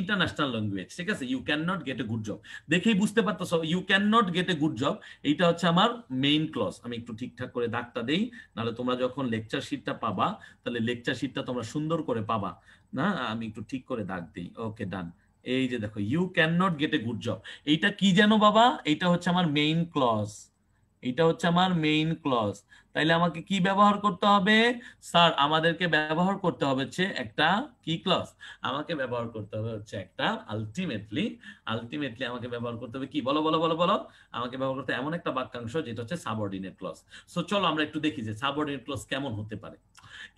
international language ঠিক আছে you can not get a good job দেখেই বুঝতে পারতো you can not get a good job এইটা হচ্ছে আমার মেইন ক্লস আমি একটু ঠিকঠাক করে দাগটা দেই নাহলে তোমরা যখন লেকচার শিটটা পাবা তাহলে লেকচার শিটটা তোমরা সুন্দর করে পাবা না আমি একটু ঠিক করে দাগ দিই ওকে ডান এই যে দেখো you can not get a good job এইটা কি যেন বাবা এইটা হচ্ছে আমার মেইন ক্লস এটা হচ্ছে আমার মেইন ক্লজ তাইলে আমাকে কি ব্যবহার করতে হবে স্যার আমাদেরকে ব্যবহার করতে হবে হচ্ছে একটা কি ক্লজ আমাকে ব্যবহার করতে হবে হচ্ছে একটা আলটিমেটলি আলটিমেটলি আমাকে ব্যবহার করতে হবে কি বলো বলো বলো বলো আমাকে ব্যবহার করতে এমন একটা বাক্যাংশ যেটা হচ্ছে সাবঅর্ডিনেট ক্লজ সো চলো আমরা একটু দেখি যে সাবঅর্ডিনেট ক্লজ কেমন হতে পারে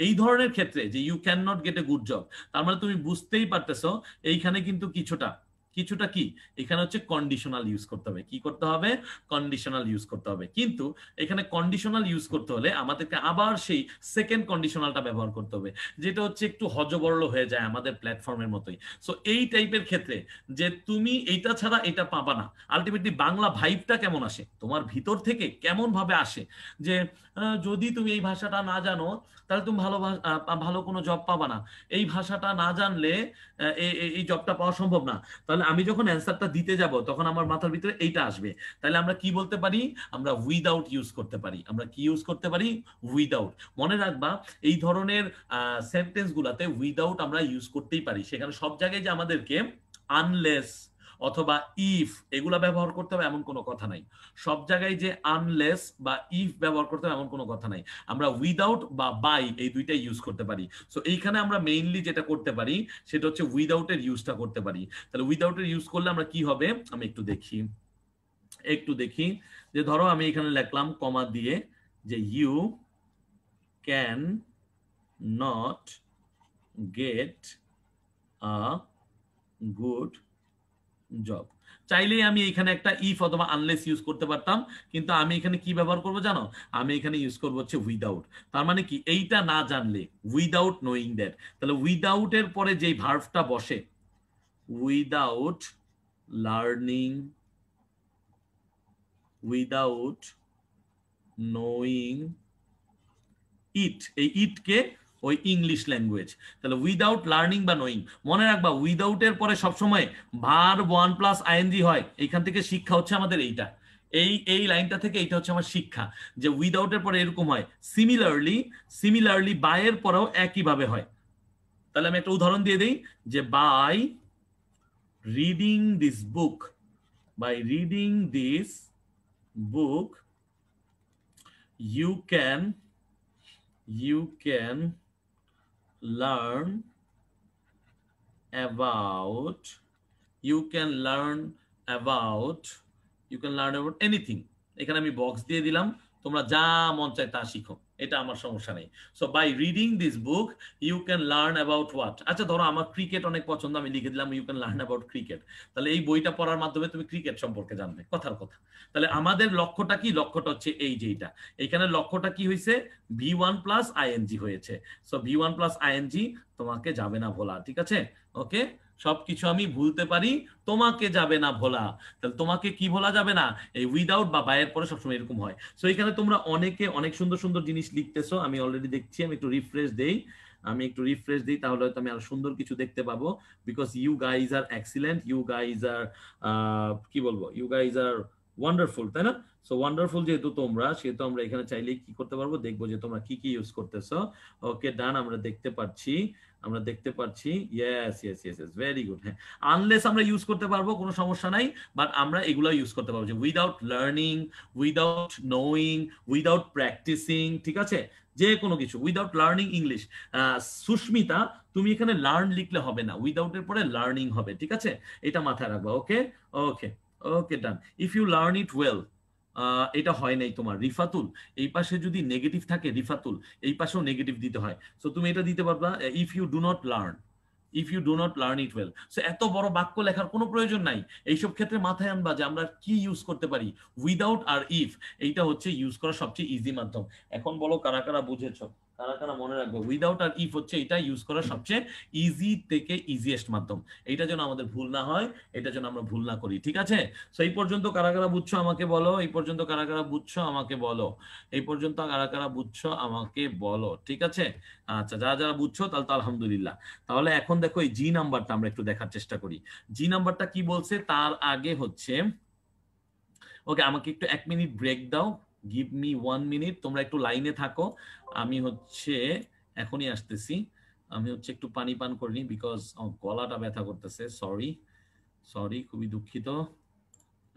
এই ধরনের ক্ষেত্রে যে you can not get a good job তার মানে তুমি বুঝতেই পারতেছো এইখানে কিন্তু কিছুটা কিছুটা কি এখানে হচ্ছে কন্ডিশনাল ইউজ করতে হবে কি করতে হবে কন্ডিশনাল ইউজ করতে হবে কিন্তু এখানে কন্ডিশনাল ইউজ করতে হলে আমাদেরকে আবার সেই সেকেন্ড কন্ডিশনালটা ব্যবহার করতে হবে যেটা হচ্ছে একটু হজবরল হয়ে যায় আমাদের প্ল্যাটফর্মের মতোই সো এই টাইপের ক্ষেত্রে যে তুমি এইটা ছাড়া এটা পাবা না আলটিমেটলি বাংলা ভাইবটা কেমন আসে তোমার ভিতর থেকে কেমন ভাবে আসে যে যদি তুমি এই ভাষাটা না জানো তাহলে তুমি ভালো ভালো কোনো জব পাবা না এই ভাষাটা না জানলে এই জবটা পাওয়া সম্ভব না তাহলে আমি যখন অ্যান্সারটা দিতে যাব তখন আমার মাথার ভিতরে এইটা আসবে তাহলে আমরা কি বলতে পারি আমরা উইদাউট ইউজ করতে পারি আমরা কি ইউজ করতে পারি উইদাউট মনে রাখবা এই ধরনের সেন্টেন্স গুলাতে উইদাউট আমরা ইউজ করতেই পারি সেখানে সব জায়গায় যে আমাদেরকে আনলেস অথবা ইফ এগুলা ব্যবহার করতে হবে এমন কোনো কথা নাই সব জায়গায় যে আনলেস বা ইফ ব্যবহার করতে হবে এমন কোনো কথা নাই আমরা উইদাউট বা বাই এই দুইটাই ইউজ করতে পারি সো এইখানে আমরা মেইনলি যেটা করতে পারি সেটা হচ্ছে উইদাউটের ইউজটা করতে পারি তাহলে উইদাউটের ইউজ করলে আমরা কি হবে আমি একটু দেখি একটু দেখি যে ধরো আমি এখানে লিখলাম কমা দিয়ে যে you can not get a good job চাইলেই আমি এখানে একটা ইফ অথবা আনলেস ইউজ করতে পারতাম কিন্তু আমি এখানে কি ব্যবহার করব জানো আমি এখানে ইউজ করবো হচ্ছে উইদাউট তার মানে কি এইটা না জানলে উইদাউট নোয়িং দ্যাট তাহলে উইদাউট এর পরে যেই ভার্ভটা বসে without learning without knowing it এই ইটকে ওই ইংলিশ ল্যাঙ্গুয়েজ তাহলে উইদাউট লার্নিং বা নোয়িং মনে রাখবা এর পরে সবসময় ভার ওয়ান প্লাস আইএনজি হয় এইখান থেকে শিক্ষা হচ্ছে আমাদের এইটা এই এই লাইনটা থেকে এটা হচ্ছে আমার শিক্ষা যে উইদাউটের পরে এরকম হয় সিমিলারলি সিমিলারলি এর পরেও একইভাবে হয় তাহলে আমি একটা উদাহরণ দিয়ে দিই যে by reading this book by reading this book you can you can learn about you can learn about you can learn about anything এখানে আমি বক্স দিয়ে দিলাম তোমরা যা মন চায় তা শিখো এটা আমার সমস্যা নেই so by reading this book you can learn about what আচ্ছা ধরো আমার ক্রিকেট অনেক পছন্দ আমি লিখে দিলাম you can learn about cricket তাহলে এই বইটা পড়ার মাধ্যমে তুমি ক্রিকেট সম্পর্কে জানবে কথার কথা তাহলে আমাদের লক্ষ্যটা কি লক্ষ্যটা হচ্ছে এই যে এটা এখানে লক্ষ্যটা কি হয়েছে ভি ওয়ান প্লাস আইএনজি হয়েছে so V one plus ING তোমাকে যাবে না ভোলা ঠিক আছে ওকে সবকিছু আমি ভুলতে পারি তোমাকে যাবে না ভোলা তাহলে তোমাকে কি ভোলা যাবে না এই উইদাউট বা বায়ের পরে সবসময় এরকম হয় সো এখানে তোমরা অনেকে অনেক সুন্দর সুন্দর জিনিস লিখতেছো আমি অলরেডি দেখছি আমি একটু রিফ্রেশ দেই আমি একটু রিফ্রেশ দিই তাহলে হয়তো আমি আরো সুন্দর কিছু দেখতে পাবো because you guys are excellent you guys are কি বলবো ইউ গাইজ আর ওয়ান্ডারফুল তাই না সো ওয়ান্ডারফুল যেহেতু তোমরা সেহেতু আমরা এখানে চাইলে কি করতে পারবো দেখবো যে তোমরা কি কি ইউজ করতেছো ওকে ডান আমরা দেখতে পাচ্ছি আমরা দেখতে পাচ্ছি yes yes yes yes very good হ্যাঁ আনলেস আমরা ইউজ করতে পারবো কোনো সমস্যা নাই বাট আমরা এগুলো ইউজ করতে পারবো যে without learning without knowing without practicing ঠিক আছে যে কোনো কিছু উইদাউট লার্নিং ইংলিশ সুস্মিতা তুমি এখানে লার্ন লিখলে হবে না উইদাউট এর পরে লার্নিং হবে ঠিক আছে এটা মাথায় রাখবা okay okay okay done if you learn it well এটা হয় নাই তোমার রিফাতুল এই পাশে যদি নেগেটিভ থাকে রিফাতুল এই পাশেও নেগেটিভ দিতে হয় সো তুমি এটা দিতে পারবা if you do not learn if you do not learn it well so এত বড় বাক্য লেখার কোনো প্রয়োজন নাই এইসব ক্ষেত্রে মাথায় আনবা যে আমরা কি ইউজ করতে পারি উইদাউট আর ইফ এইটা হচ্ছে ইউজ করার সবচেয়ে ইজি মাধ্যম এখন বলো কারা কারা বুঝেছো তারা কারা মনে রাখবে উইদাউট আর ইফ হচ্ছে এটা ইউজ করার সবচেয়ে ইজি থেকে ইজিয়েস্ট মাধ্যম এটা যেন আমাদের ভুল না হয় এটা যেন আমরা ভুল না করি ঠিক আছে সো এই পর্যন্ত কারা কারা বুঝছো আমাকে বলো এই পর্যন্ত কারা কারা বুঝছো আমাকে বলো এই পর্যন্ত কারা কারা বুঝছো আমাকে বলো ঠিক আছে আচ্ছা যারা যারা বুঝছো তাহলে তো আলহামদুলিল্লাহ তাহলে এখন দেখো এই জি নাম্বারটা আমরা একটু দেখার চেষ্টা করি জি নাম্বারটা কি বলছে তার আগে হচ্ছে ওকে আমাকে একটু এক মিনিট ব্রেক দাও গিভ মি ওয়ান মিনিট তোমরা একটু লাইনে থাকো আমি হচ্ছে এখনই আসতেছি আমি হচ্ছে একটু পানি পান করিনি বিকজ গলাটা ব্যথা করতেছে সরি সরি খুবই দুঃখিত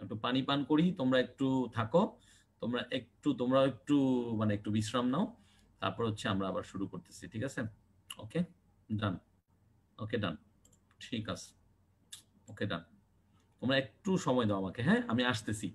একটু পানি পান করি তোমরা একটু থাকো তোমরা একটু তোমরা একটু মানে একটু বিশ্রাম নাও তারপর হচ্ছে আমরা আবার শুরু করতেছি ঠিক আছে ওকে ডান ওকে ডান ঠিক আছে ওকে ডান তোমরা একটু সময় দাও আমাকে হ্যাঁ আমি আসতেছি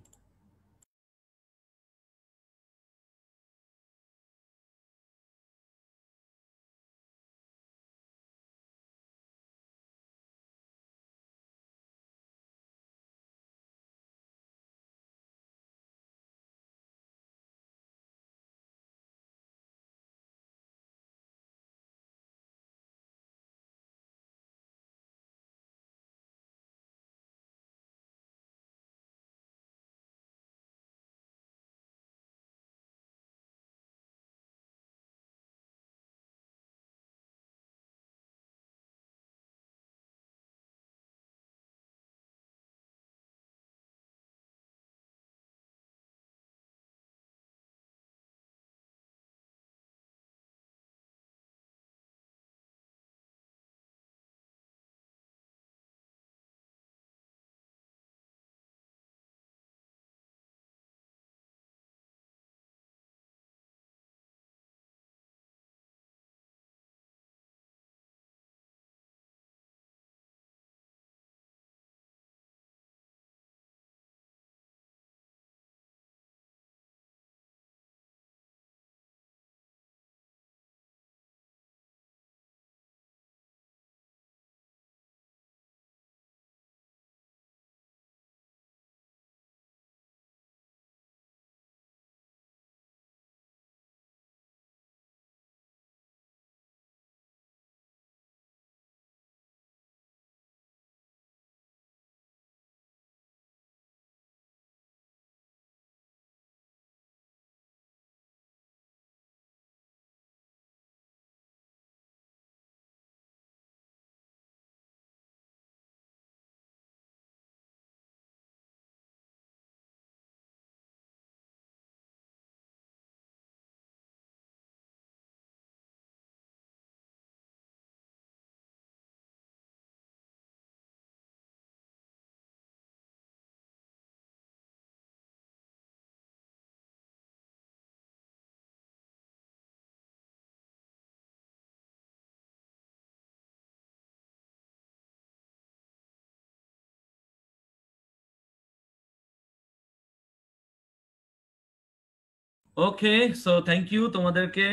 ওকে সো থ্যাংক ইউ তোমাদেরকে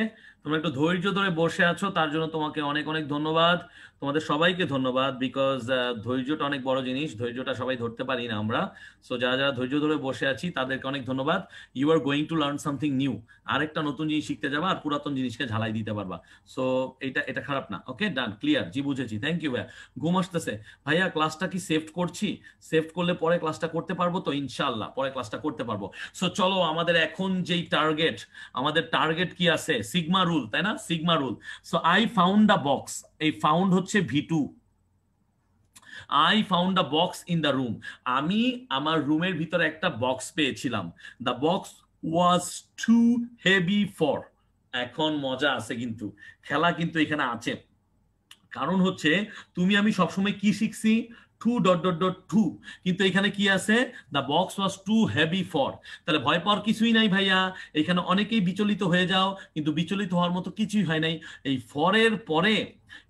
তোমরা একটু ধৈর্য ধরে বসে আছো তার জন্য তোমাকে অনেক অনেক ধন্যবাদ তোমাদের সবাইকে ধন্যবাদ বিকজ ধৈর্যটা অনেক বড় জিনিস ধৈর্যটা সবাই ধরতে পারি না আমরা সো যারা যারা ধৈর্য ধরে বসে আছি তাদেরকে অনেক ধন্যবাদ you are going to learn something new আরেকটা নতুন জিনিস শিখতে যাবা আর পুরাতন জিনিসকে ঝালাই দিতে পারবা সো এটা এটা খারাপ না ওকে ডান ক্লিয়ার জি বুঝেছি থ্যাংক ইউ ভাইয়া ঘুম আসতেছে ভাইয়া ক্লাসটা কি সেভ করছি সেভ করলে পরে ক্লাসটা করতে পারবো তো ইনশাল্লাহ পরে ক্লাসটা করতে পারবো সো চলো আমাদের এখন যেই টার্গেট আমাদের টার্গেট কি আছে সিগমা রুল তাই না sigma rule so I found the box এই ফাউন্ড হচ্ছে V two I found the box in the room আমি আমার রুমের ভিতরে একটা বক্স পেয়েছিলাম the box was too heavy for এখন মজা আছে কিন্তু খেলা কিন্তু এখানে আছে কারণ হচ্ছে তুমি আমি সবসময় কি শিখছি too dot dot dot to কিন্তু এখানে কি আছে the box was too heavy for তাহলে ভয় পাওয়ার কিছুই নাই ভাইয়া এখানে অনেকেই বিচলিত হয়ে যাও কিন্তু বিচলিত হওয়ার মতো কিছুই হয় নাই এই ফরের পরে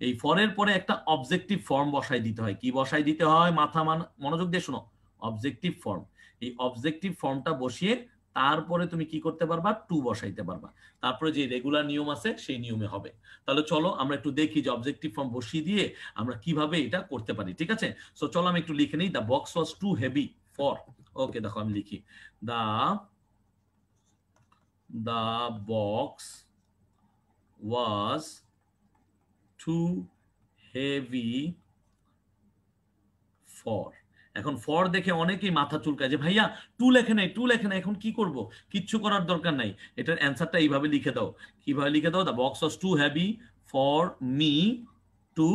এই ফরের পরে একটা অবজেক্টিভ ফর্ম বসাই দিতে হয় কি বসাই দিতে হয় মাথা মান মনোযোগ দিয়ে শোনো অবজেক্টিভ ফর্ম এই অবজেক্টিভ ফর্মটা বসিয়ে তারপরে তুমি কি করতে পারবা টু বসাইতে পারবা তারপরে যে রেগুলার নিয়ম আছে সেই নিয়মে হবে তাহলে চলো আমরা একটু দেখি যে অবজেক্টিভ ফর্ম বসিয়ে দিয়ে আমরা কিভাবে এটা করতে পারি ঠিক আছে সো চলো আমি একটু লিখে নিই the box was too heavy for okay দেখো আমি লিখি the the box was too heavy for এখন ফর দেখে অনেকেই মাথা চুলকায় যে ভাইয়া টু লেখে নাই টু লেখে নাই এখন কি করব কিচ্ছু করার দরকার নাই এটার অ্যান্সারটা এইভাবে লিখে দাও কিভাবে লিখে দাও the box was too heavy for me to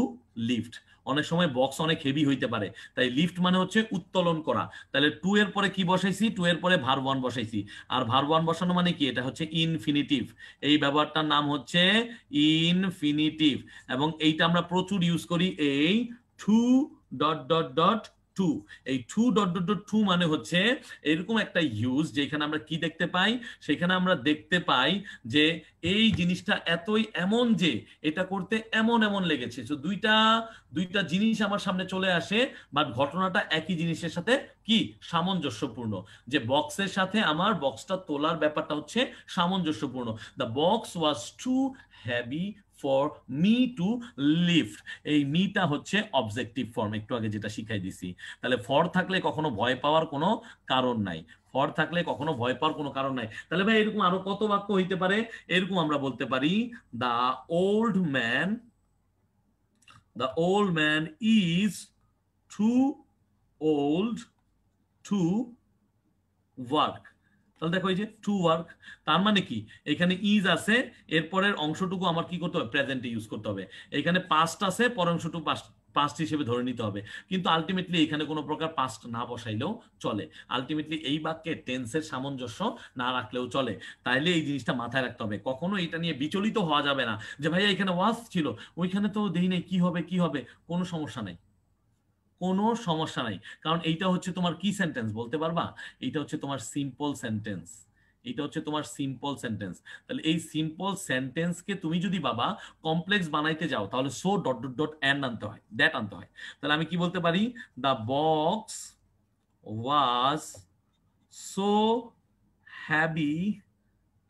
lift অনেক সময় বক্স অনেক হেভি হইতে পারে তাই লিফট মানে হচ্ছে উত্তোলন করা তাহলে টু এর পরে কি বসাইছি টু এর পরে ভার ওয়ান বসাইছি আর ভার ওয়ান বসানো মানে কি এটা হচ্ছে ইনফিনিটিভ এই ব্যবহারটার নাম হচ্ছে ইনফিনিটিভ এবং এইটা আমরা প্রচুর ইউজ করি এই too dot dot dot to এই too dot dot dot to মানে হচ্ছে এরকম একটা ইউজ যেখানে আমরা কি দেখতে পাই সেখানে আমরা দেখতে পাই যে এই জিনিসটা এতই এমন যে এটা করতে এমন এমন লেগেছে তো দুইটা দুইটা জিনিস আমার সামনে চলে আসে বাট ঘটনাটা একই জিনিসের সাথে কি সামঞ্জস্যপূর্ণ যে বক্সের সাথে আমার বক্সটা তোলার ব্যাপারটা হচ্ছে সামঞ্জস্যপূর্ণ the box was too heavy for me to lift এই মিটা হচ্ছে অবজেক্টিভ ফর্ম একটু আগে যেটা শিখাই দিছি তাহলে ফর থাকলে কখনো ভয় পাওয়ার কোনো কারণ নাই ফর থাকলে কখনো ভয় পাওয়ার কোনো কারণ নাই তাহলে ভাই এরকম আরো কত বাক্য হইতে পারে এরকম আমরা বলতে পারি the old man the old man is too old to work তাহলে দেখো এই যে টু ওয়ার্ক তার মানে কি এখানে ইজ আছে এরপরের অংশটুকু আমার কি করতে হবে প্রেজেন্টে ইউজ করতে হবে এখানে পাস্ট আছে পর অংশটুকু পাস্ট পাস্ট হিসেবে ধরে নিতে হবে কিন্তু আলটিমেটলি এখানে কোনো প্রকার পাস্ট না বসাইলেও চলে আলটিমেটলি এই বাক্যে টেন্সের সামঞ্জস্য না রাখলেও চলে তাইলে এই জিনিসটা মাথায় রাখতে হবে কখনো এটা নিয়ে বিচলিত হওয়া যাবে না যে ভাইয়া এখানে ওয়াস ছিল ওইখানে তো দেই নাই কি হবে কি হবে কোনো সমস্যা নাই কোনো সমস্যা নাই কারণ এইটা হচ্ছে তোমার কি সেন্টেন্স বলতে পারবা এইটা হচ্ছে তোমার সিম্পল সেন্টেন্স এটা হচ্ছে তোমার সিম্পল সেন্টেন্স তাহলে এই সিম্পল সেন্টেন্সকে তুমি যদি বাবা কমপ্লেক্স বানাইতে যাও তাহলে so dot dot dot and আনতে হয় দ্যাট আনতে হয় তাহলে আমি কি বলতে পারি the box was so heavy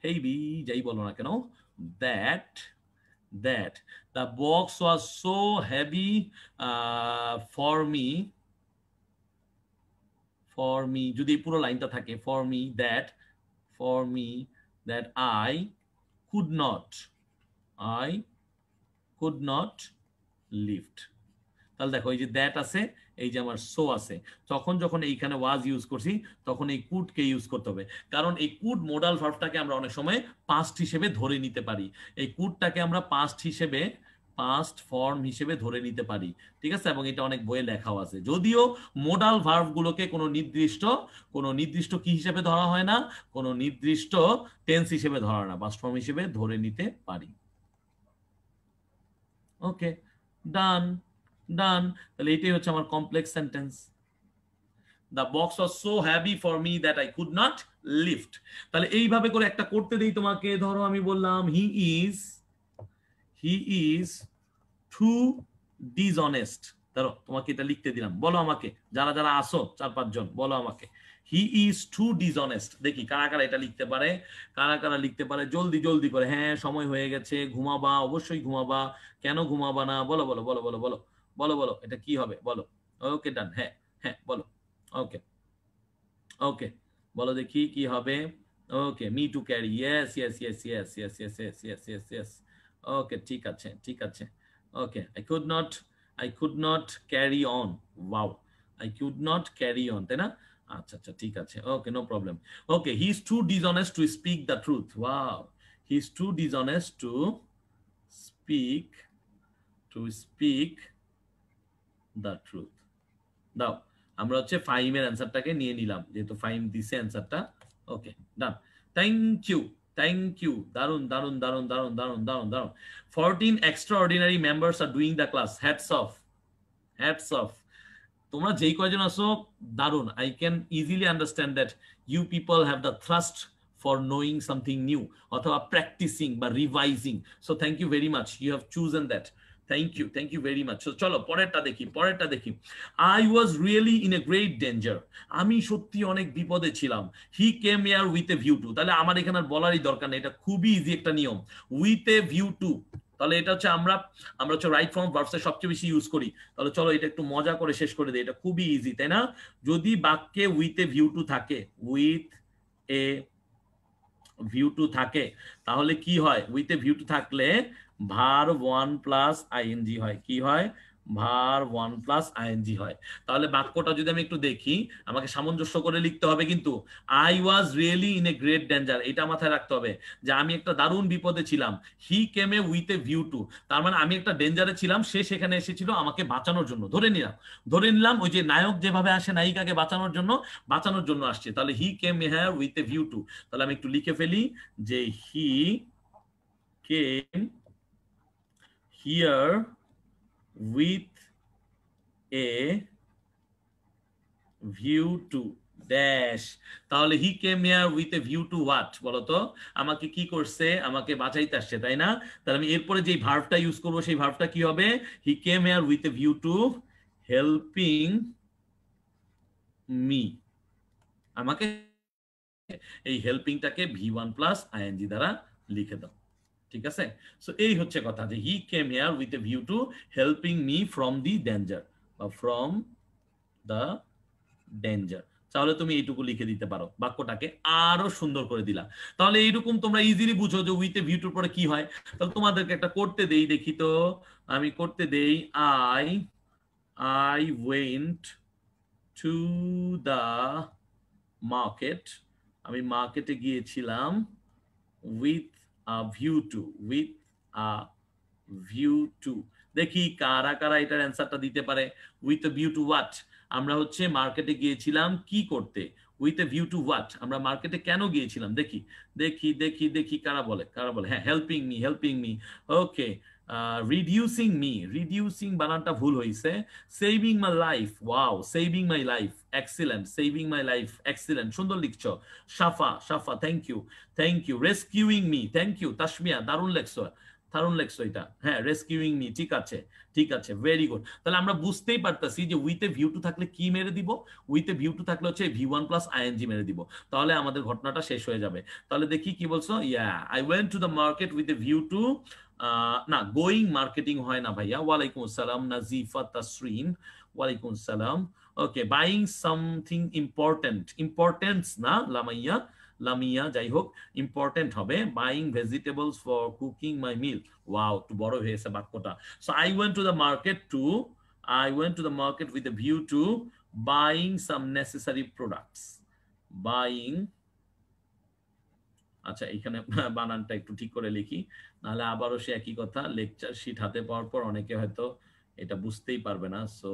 heavy যাই বলো না কেন that that the box was so heavy uh, for me for me যদি পুরো লাইনটা থাকে for me that for me that i could not i could not lift তাহলে দেখো এই যে that আছে এই যে আমার সো আছে তখন যখন এইখানে ওয়াজ ইউজ করছি তখন এই কুটকে ইউজ করতে হবে কারণ এই কুড মোডাল ভার্বটাকে আমরা অনেক সময় পাস্ট হিসেবে ধরে নিতে পারি এই কুডটাকে আমরা পাস্ট হিসেবে পাস্ট ফর্ম হিসেবে ধরে নিতে পারি ঠিক আছে এবং এটা অনেক বইয়ে লেখাও আছে যদিও মোডাল ভার্ভগুলোকে কোনো নির্দিষ্ট কোনো নির্দিষ্ট কি হিসেবে ধরা হয় না কোনো নির্দিষ্ট টেন্স হিসেবে ধরা না পাস্ট ফর্ম হিসেবে ধরে নিতে পারি ওকে ডান ডান তাহলে এটাই হচ্ছে আমার complex sentence the box was so heavy for me that I could not lift তাহলে এইভাবে করে একটা করতে দিই তোমাকে ধরো আমি বললাম he is he is too dishonest ধরো তোমাকে এটা লিখতে দিলাম বলো আমাকে যারা যারা আসো চার পাঁচজন বলো আমাকে হি ইজ টু ডিসঅনেস্ট দেখি কারা কারা এটা লিখতে পারে কারা কারা লিখতে পারে জলদি জলদি করে হ্যাঁ সময় হয়ে গেছে ঘুমাবা অবশ্যই ঘুমাবা কেন ঘুমাবা না বলো বলো বলো বলো বলো বলো বলো এটা কি হবে বলো ওকে ডান হ্যাঁ হ্যাঁ বলো ওকে ওকে বলো দেখি কি হবে okay me to carry yes yes yes yes yes yes yes yes yes yes okay ঠিক আছে ঠিক আছে okay I could not I could not carry on wow I could not carry on তাই না আচ্ছা আচ্ছা ঠিক আছে okay no problem okay he is too dishonest to speak the truth wow he is too dishonest to speak to speak the truth দাও আমরা হচ্ছে ফাইমের অ্যান্সারটাকে নিয়ে নিলাম যেহেতু ফাইম দিছে অ্যান্সারটা okay done thank you thank you দারুন দারুন দারুন দারুন দারুন দারুন দারুন fourteen extraordinary members are doing the class hats off hats off তোমরা যেই কয়জন আসো দারুন I can easily understand that you people have the thrust for knowing something new অথবা প্র্যাকটিসিং বা revising so thank you very much you have chosen that thank you thank you very much চলো পরেরটা দেখি পরেরটা দেখি I was really in a great danger আমি সত্যি অনেক বিপদে ছিলাম he came here with a view to তাহলে আমার এখানে আর বলারই দরকার নেই এটা খুবই ইজি একটা নিয়ম উইথ এ ভিউ টু তাহলে এটা হচ্ছে আমরা আমরা হচ্ছে রাইট ফর্ম ভার্বসের সবচেয়ে বেশি ইউজ করি তাহলে চলো এটা একটু মজা করে শেষ করে দিই এটা খুবই ইজি তাই না যদি বাক্যে উইথ এ ভিউ টু থাকে উইথ এ ভিউ টু থাকে তাহলে কি হয় উইথ এ ভিউ টু থাকলে ভার ওয়ান প্লাস আইএনজি হয় কি হয় ভার ওয়ান প্লাস আইএনজি হয় তাহলে বাক্যটা যদি আমি একটু দেখি আমাকে সামঞ্জস্য করে লিখতে হবে কিন্তু I was really in a great danger এটা মাথায় রাখতে হবে যে আমি একটা দারুণ বিপদে ছিলাম he came a with a view to তার মানে আমি একটা ডেঞ্জারে ছিলাম সে সেখানে এসেছিল আমাকে বাঁচানোর জন্য ধরে নিলাম ধরে নিলাম ওই যে নায়ক যেভাবে আসে নায়িকাকে বাঁচানোর জন্য বাঁচানোর জন্য আসছে তাহলে হি কেম হ্যার উইথ এ ভিউ টু তাহলে আমি একটু লিখে ফেলি যে he came here with a view to dash তাহলে he came here with a view to what বলতো আমাকে কি করছে আমাকে বাঁচাইতে আসছে তাই না তাহলে আমি এরপরে যে ভার্ভটা ইউজ করবো সেই ভার্ভটা কি হবে he came here with a view to helping me আমাকে এই হেল্পিংটাকে ভি ওয়ান প্লাস আইএনজি দ্বারা লিখে দাও ঠিক আছে সো এই হচ্ছে কথা যে he came here with a view to helping me from the danger বা ফ্রম দ্য ডেঞ্জার তাহলে তুমি এইটুকু লিখে দিতে পারো বাক্যটাকে আরো সুন্দর করে দিলা তাহলে এইরকম তোমরা ইজিলি বুঝো যে উইথ এ ভিউ টুর পরে কি হয় তাহলে তোমাদেরকে একটা করতে দেই দেখি তো আমি করতে দেই I I went to the market আমি মার্কেটে গিয়েছিলাম with view to with view to দেখি কারা কারা এটার অ্যান্সারটা দিতে পারে with a view to what আমরা হচ্ছে মার্কেটে গিয়েছিলাম কি করতে with a view to what আমরা মার্কেটে কেন গিয়েছিলাম দেখি দেখি দেখি দেখি কারা বলে কারা বলে হ্যাঁ helping me helping me okay reducing me reducing বানানটা ভুল হয়েছে saving my life wow saving my life excellent saving my life excellent সুন্দর লিখছো Safa Safa thank you thank you rescuing me thank you Tasmiya দারুণ লেখছো দারুণ লেখছো এটা হ্যাঁ রেস্কিউইং মি ঠিক আছে ঠিক আছে ভেরি গুড তাহলে আমরা বুঝতেই পারতাছি যে উইথে ভিউ টু থাকলে কি মেরে দিব উইথে ভিউ টু থাকলে হচ্ছে ভি ওয়ান প্লাস আইএনজি মেরে দিব তাহলে আমাদের ঘটনাটা শেষ হয়ে যাবে তাহলে দেখি কি বলছো ya I went to the market with a view to না গোয়িং মার্কেটিং হয় না ভাইয়া ওয়ালাইকুম আসসালাম নাজিফা তাসরিন ওয়ালাইকুম আসসালাম okay buying something important importance না লামাইয়া লামিয়া যাই হোক ইম্পর্টেন্ট হবে buying vegetables for cooking my meal wow একটু বড় হয়েছে বাক্যটা so I went to the market to I went to the market with view to buying some necessary products buying আচ্ছা এখানে বানানটা একটু ঠিক করে লিখি নাহলে আবারও সে একই কথা লেকচার শিট হাতে পাওয়ার পর অনেকে হয়তো এটা বুঝতেই পারবে না so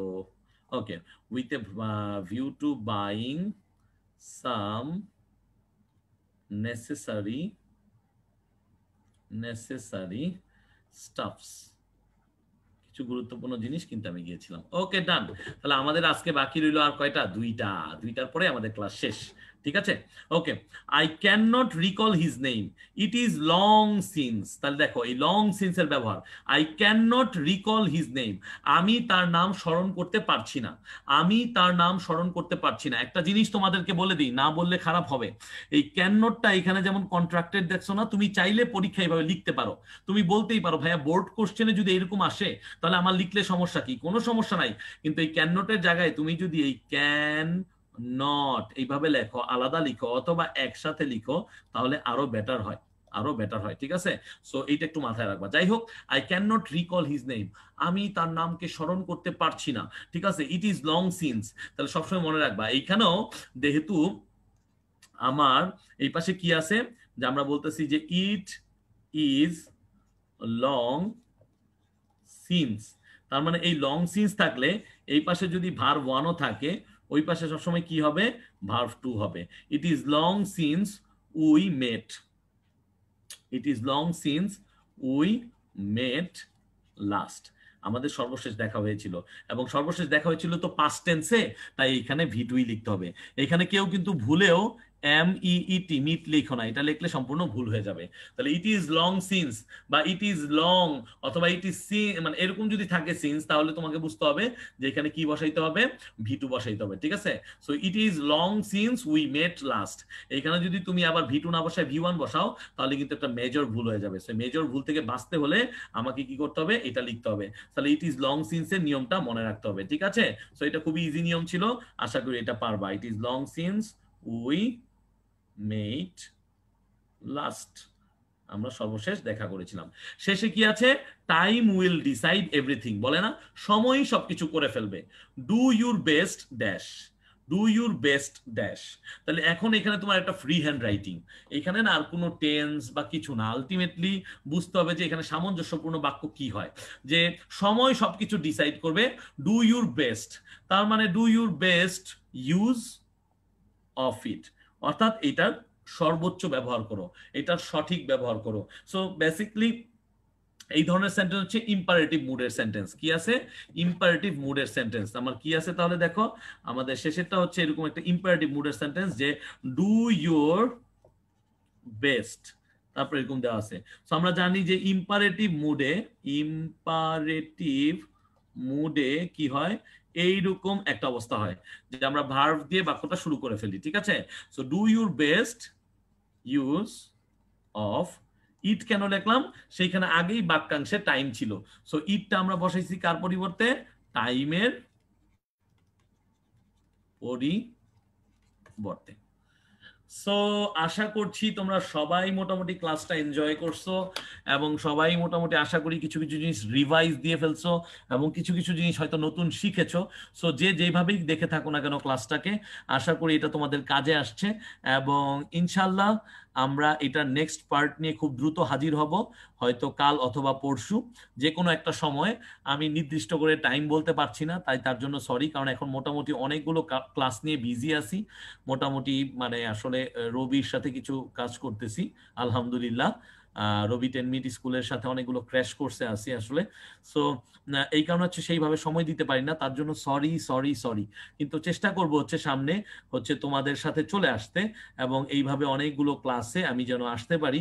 okay with a view to buying some necessary necessary stuffs কিছু গুরুত্বপূর্ণ জিনিস কিন্তু আমি গিয়েছিলাম ওকে ডান তাহলে আমাদের আজকে বাকি রইল আর কয়টা দুইটা দুইটার পরে আমাদের ক্লাস শেষ ঠিক আছে okay I can not recall his name it is long since তাহলে দেখো এই লং সিন্স এর ব্যবহার I can not recall his name আমি তার নাম স্মরণ করতে পারছি না আমি তার নাম স্মরণ করতে পারছি না একটা জিনিস তোমাদেরকে বলে দিই না বললে খারাপ হবে এই ক্যান নটটা এখানে যেমন কন্ট্রাক্টেড দেখছো না তুমি চাইলে পরীক্ষা এইভাবে লিখতে পারো তুমি বলতেই পারো ভাইয়া বোর্ড কোশ্চেনে যদি এরকম আসে তাহলে আমার লিখলে সমস্যা কি কোনো সমস্যা নাই কিন্তু এই ক্যান নটের জায়গায় তুমি যদি এই ক্যান নট এইভাবে লেখো আলাদা লিখো অথবা একসাথে লিখো তাহলে আরো বেটার হয় আরো বেটার হয় ঠিক আছে সো এইটা একটু মাথায় রাখবা যাই হোক I can not recall his name আমি তার নামকে স্মরণ করতে পারছি না ঠিক আছে ইট ইজ লং সিন্স তাহলে সবসময় মনে রাখবা এইখানেও যেহেতু আমার এই পাশে কি আছে যে আমরা বলতেছি যে ইট ইজ লং সিন্স তার মানে এই লং সিন্স থাকলে এই পাশে যদি ভার ওয়ানও থাকে ওই পাশে সবসময় কি হবে ভার্ভ টু হবে it is long since we met it is long since we met last আমাদের সর্বশেষ দেখা হয়েছিল এবং সর্বশেষ দেখা হয়েছিল তো পাস্ট টেন্সে তাই এখানে ভিটুই লিখতে হবে এখানে কেউ কিন্তু ভুলেও এম ই ইটি মিট লিখো না এটা লিখলে সম্পূর্ণ ভুল হয়ে যাবে তাহলে ইট ইজ লং সিন্স বা ইট ইজ লং অথবা ইট ইজ মানে এরকম যদি থাকে সিন্স তাহলে তোমাকে বুঝতে হবে যে এখানে কি বসাইতে হবে ভিটু বসাইতে হবে ঠিক আছে so it is long since we met last এখানে যদি তুমি আবার ভিটু না বসায় ভি ওয়ান বসাও তাহলে কিন্তু একটা মেজর ভুল হয়ে যাবে সো মেজর ভুল থেকে বাঁচতে হলে আমাকে কি করতে হবে এটা লিখতে হবে তাহলে ইট ইজ লং সিন্স এর নিয়মটা মনে রাখতে হবে ঠিক আছে সো এটা খুবই ইজি নিয়ম ছিল আশা করি এটা পারবা it is long since we met last আমরা সর্বশেষ দেখা করেছিলাম শেষে কি আছে টাইম উইল ডিসাইড এভরিথিং বলে না সময়ই সবকিছু করে ফেলবে do your best dash do your best dash তাহলে এখন এখানে তোমার একটা ফ্রি হ্যান্ড রাইটিং এখানে না আর কোনো টেন্স বা কিছু না আলটিমেটলি বুঝতে হবে যে এখানে সামঞ্জস্যপূর্ণ বাক্য কি হয় যে সময় সবকিছু ডিসাইড করবে ডু ইউর বেস্ট তার মানে do your best use of it অর্থাৎ এটার সর্বোচ্চ ব্যবহার করো এটার সঠিক ব্যবহার করো সো বেসিকলি এই ধরনের সেন্টেন্স হচ্ছে ইম্পারেটিভ মুডের সেন্টেন্স কি আছে ইম্পারেটিভ মুডের সেন্টেন্স আমার কি আছে তাহলে দেখো আমাদের শেষেরটা হচ্ছে এরকম একটা ইম্পারেটিভ মুডের সেন্টেন্স যে ডু ইউর বেস্ট তারপর এরকম দেওয়া আছে তো আমরা জানি যে ইম্পারেটিভ মুডে ইম্পারেটিভ মুডে কি হয় এইরকম একটা অবস্থা হয় যে আমরা ভার্ভ দিয়ে বাক্যটা শুরু করে ফেলি ঠিক আছে so do your best use of it কেন লিখলাম সেইখানে আগেই বাক্যাংশে টাইম ছিল সো ইটটা আমরা বসাইছি কার পরিবর্তে টাইমের পরিবর্তে সো আশা করছি তোমরা সবাই মোটামুটি ক্লাসটা এনজয় করছো এবং সবাই মোটামুটি আশা করি কিছু কিছু জিনিস রিভাইজ দিয়ে ফেলছো এবং কিছু কিছু জিনিস হয়তো নতুন শিখেছো সো যে যেভাবেই দেখে থাকো না কেন ক্লাসটাকে আশা করি এটা তোমাদের কাজে আসছে এবং ইনশাল্লাহ আমরা এটা নেক্সট পার্ট নিয়ে খুব দ্রুত হাজির হব হয়তো কাল অথবা পরশু যে কোনো একটা সময় আমি নির্দিষ্ট করে টাইম বলতে পারছি না তাই তার জন্য সরি কারণ এখন মোটামুটি অনেকগুলো ক্লাস নিয়ে বিজি আছি মোটামুটি মানে আসলে রবির সাথে কিছু কাজ করতেছি আলহামদুলিল্লাহ রবি টেন মিড স্কুলের সাথে অনেকগুলো ক্র্যাশ করছে আসি আসলে সো এই কারণে হচ্ছে সেইভাবে সময় দিতে পারি না তার জন্য সরি সরি সরি কিন্তু চেষ্টা করব হচ্ছে সামনে হচ্ছে তোমাদের সাথে চলে আসতে এবং এইভাবে অনেকগুলো ক্লাসে আমি যেন আসতে পারি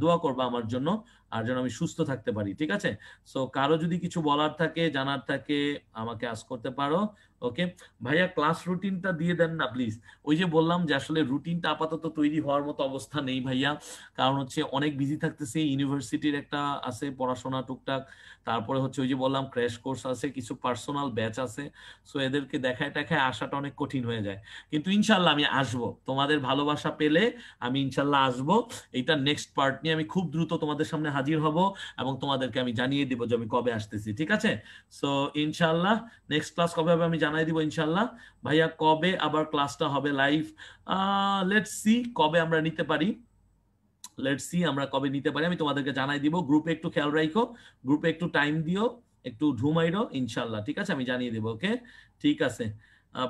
দোয়া করবো আমার জন্য আর যেন আমি সুস্থ থাকতে পারি ঠিক আছে সো কারো যদি কিছু বলার থাকে জানার থাকে আমাকে আস করতে পারো ওকে ভাইয়া ক্লাস রুটিনটা দিয়ে দেন না প্লিজ ওই যে বললাম যে আসলে রুটিনটা আপাতত তৈরি হওয়ার মতো অবস্থা নেই ভাইয়া কারণ হচ্ছে অনেক বিজি থাকতেছে ইউনিভার্সিটির একটা আছে পড়াশোনা টুকটাক তারপরে হচ্ছে ওই যে বললাম ক্র্যাশ কোর্স আছে কিছু পার্সোনাল ব্যাচ আছে সো এদেরকে দেখায় টাখায় আসাটা অনেক কঠিন হয়ে যায় কিন্তু ইনশাল্লাহ আমি আসব তোমাদের ভালোবাসা পেলে আমি ইনশাল্লাহ আসব এইটা নেক্সট পার্ট নিয়ে আমি খুব দ্রুত তোমাদের সামনে হাজির হব এবং তোমাদেরকে আমি জানিয়ে দিব যে আমি কবে আসতেছি ঠিক আছে সো ইনশাল্লাহ নেক্সট ক্লাস কবে হবে আমি জানাই দিব ইনশাল্লাহ ভাইয়া কবে আবার ক্লাসটা হবে লাইভ লেট সি কবে আমরা নিতে পারি লেট সি আমরা কবে নিতে পারি আমি তোমাদেরকে জানাই দিব গ্রুপে একটু খেয়াল রাখো গ্রুপে একটু টাইম দিও একটু ঢুমাইরো ইনশাল্লাহ ঠিক আছে আমি জানিয়ে দিব ওকে ঠিক আছে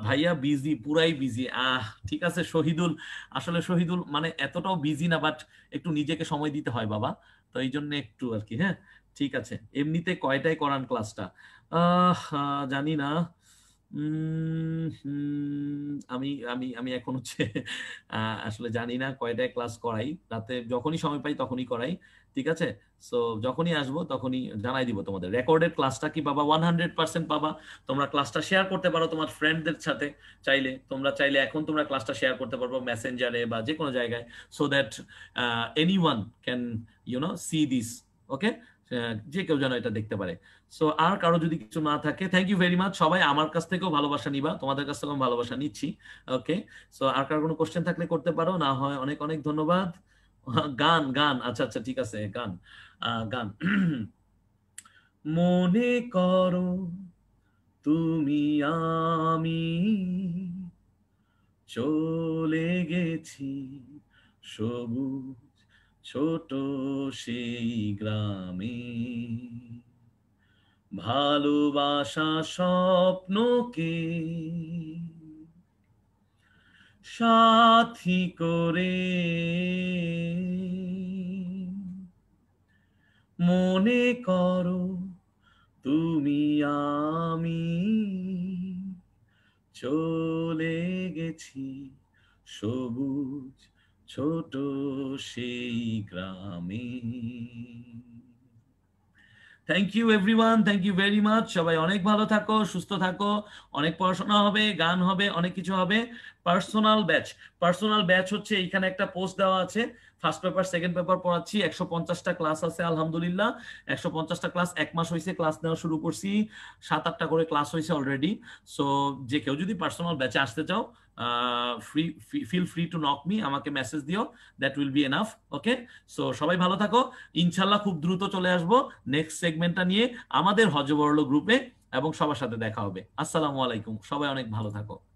ভাইয়া বিজি পুরাই বিজি আহ ঠিক আছে শহীদুল আসলে শহীদুল মানে এতটাও বিজি না বাট একটু নিজেকে সময় দিতে হয় বাবা তো এই জন্য একটু আর কি হ্যাঁ ঠিক আছে এমনিতে কয়টায় করান ক্লাসটা আহ জানি না আমি আমি আমি এখন হচ্ছে আসলে জানি না কয়টা ক্লাস করাই রাতে যখনই সময় পাই তখনই করাই ঠিক আছে সো যখনই আসবো তখনই জানাই দিব তোমাদের রেকর্ডেড ক্লাসটা কি পাবা ওয়ান হান্ড্রেড পার্সেন্ট পাবা তোমরা ক্লাসটা শেয়ার করতে পারো তোমার ফ্রেন্ডদের সাথে চাইলে তোমরা চাইলে এখন তোমরা ক্লাসটা শেয়ার করতে পারবো মেসেঞ্জারে বা যে কোনো জায়গায় so that anyone can you know see this okay যে কেউ যেন এটা দেখতে পারে সো আর কারো যদি কিছু না থাকে থ্যাংক ইউ ভেরি মাচ সবাই আমার কাছ থেকেও ভালোবাসা নিবা তোমাদের কাছ থেকেও ভালোবাসা নিচ্ছি ওকে সো আর কারো কোনো কোশ্চেন থাকলে করতে পারো না হয় অনেক অনেক ধন্যবাদ গান গান আচ্ছা আচ্ছা ঠিক আছে গান গান মনে করো তুমি আমি চলে গেছি সবুজ ছোট সেই গ্রামে ভালোবাসা স্বপ্নকে সাথী করে মনে করো তুমি আমি চলে গেছি সবুজ ছোট সেই গ্রামে thank you everyone thank you very much সবাই অনেক ভালো থাকো সুস্থ থাকো অনেক পড়াশোনা হবে গান হবে অনেক কিছু হবে পার্সোনাল ব্যাচ পার্সোনাল ব্যাচ হচ্ছে এখানে একটা পোস্ট দেওয়া আছে ফার্স্ট পেপার সেকেন্ড পেপার পড়াচ্ছি একশো পঞ্চাশটা ক্লাস আছে আলহামদুলিল্লাহ একশো পঞ্চাশটা ক্লাস এক মাস হয়েছে ক্লাস নেওয়া শুরু করছি সাত আটটা করে ক্লাস হয়েছে অলরেডি সো যে কেউ যদি পার্সোনাল ব্যাচে আসতে চাও free feel free to knock me আমাকে মেসেজ দিও that will be enough okay so সবাই ভালো থাকো ইনশাল্লাহ খুব দ্রুত চলে আসবো নেক্সট সেগমেন্টটা নিয়ে আমাদের হজবরল গ্রুপে এবং সবার সাথে দেখা হবে আসসালামু আলাইকুম সবাই অনেক ভালো থাকো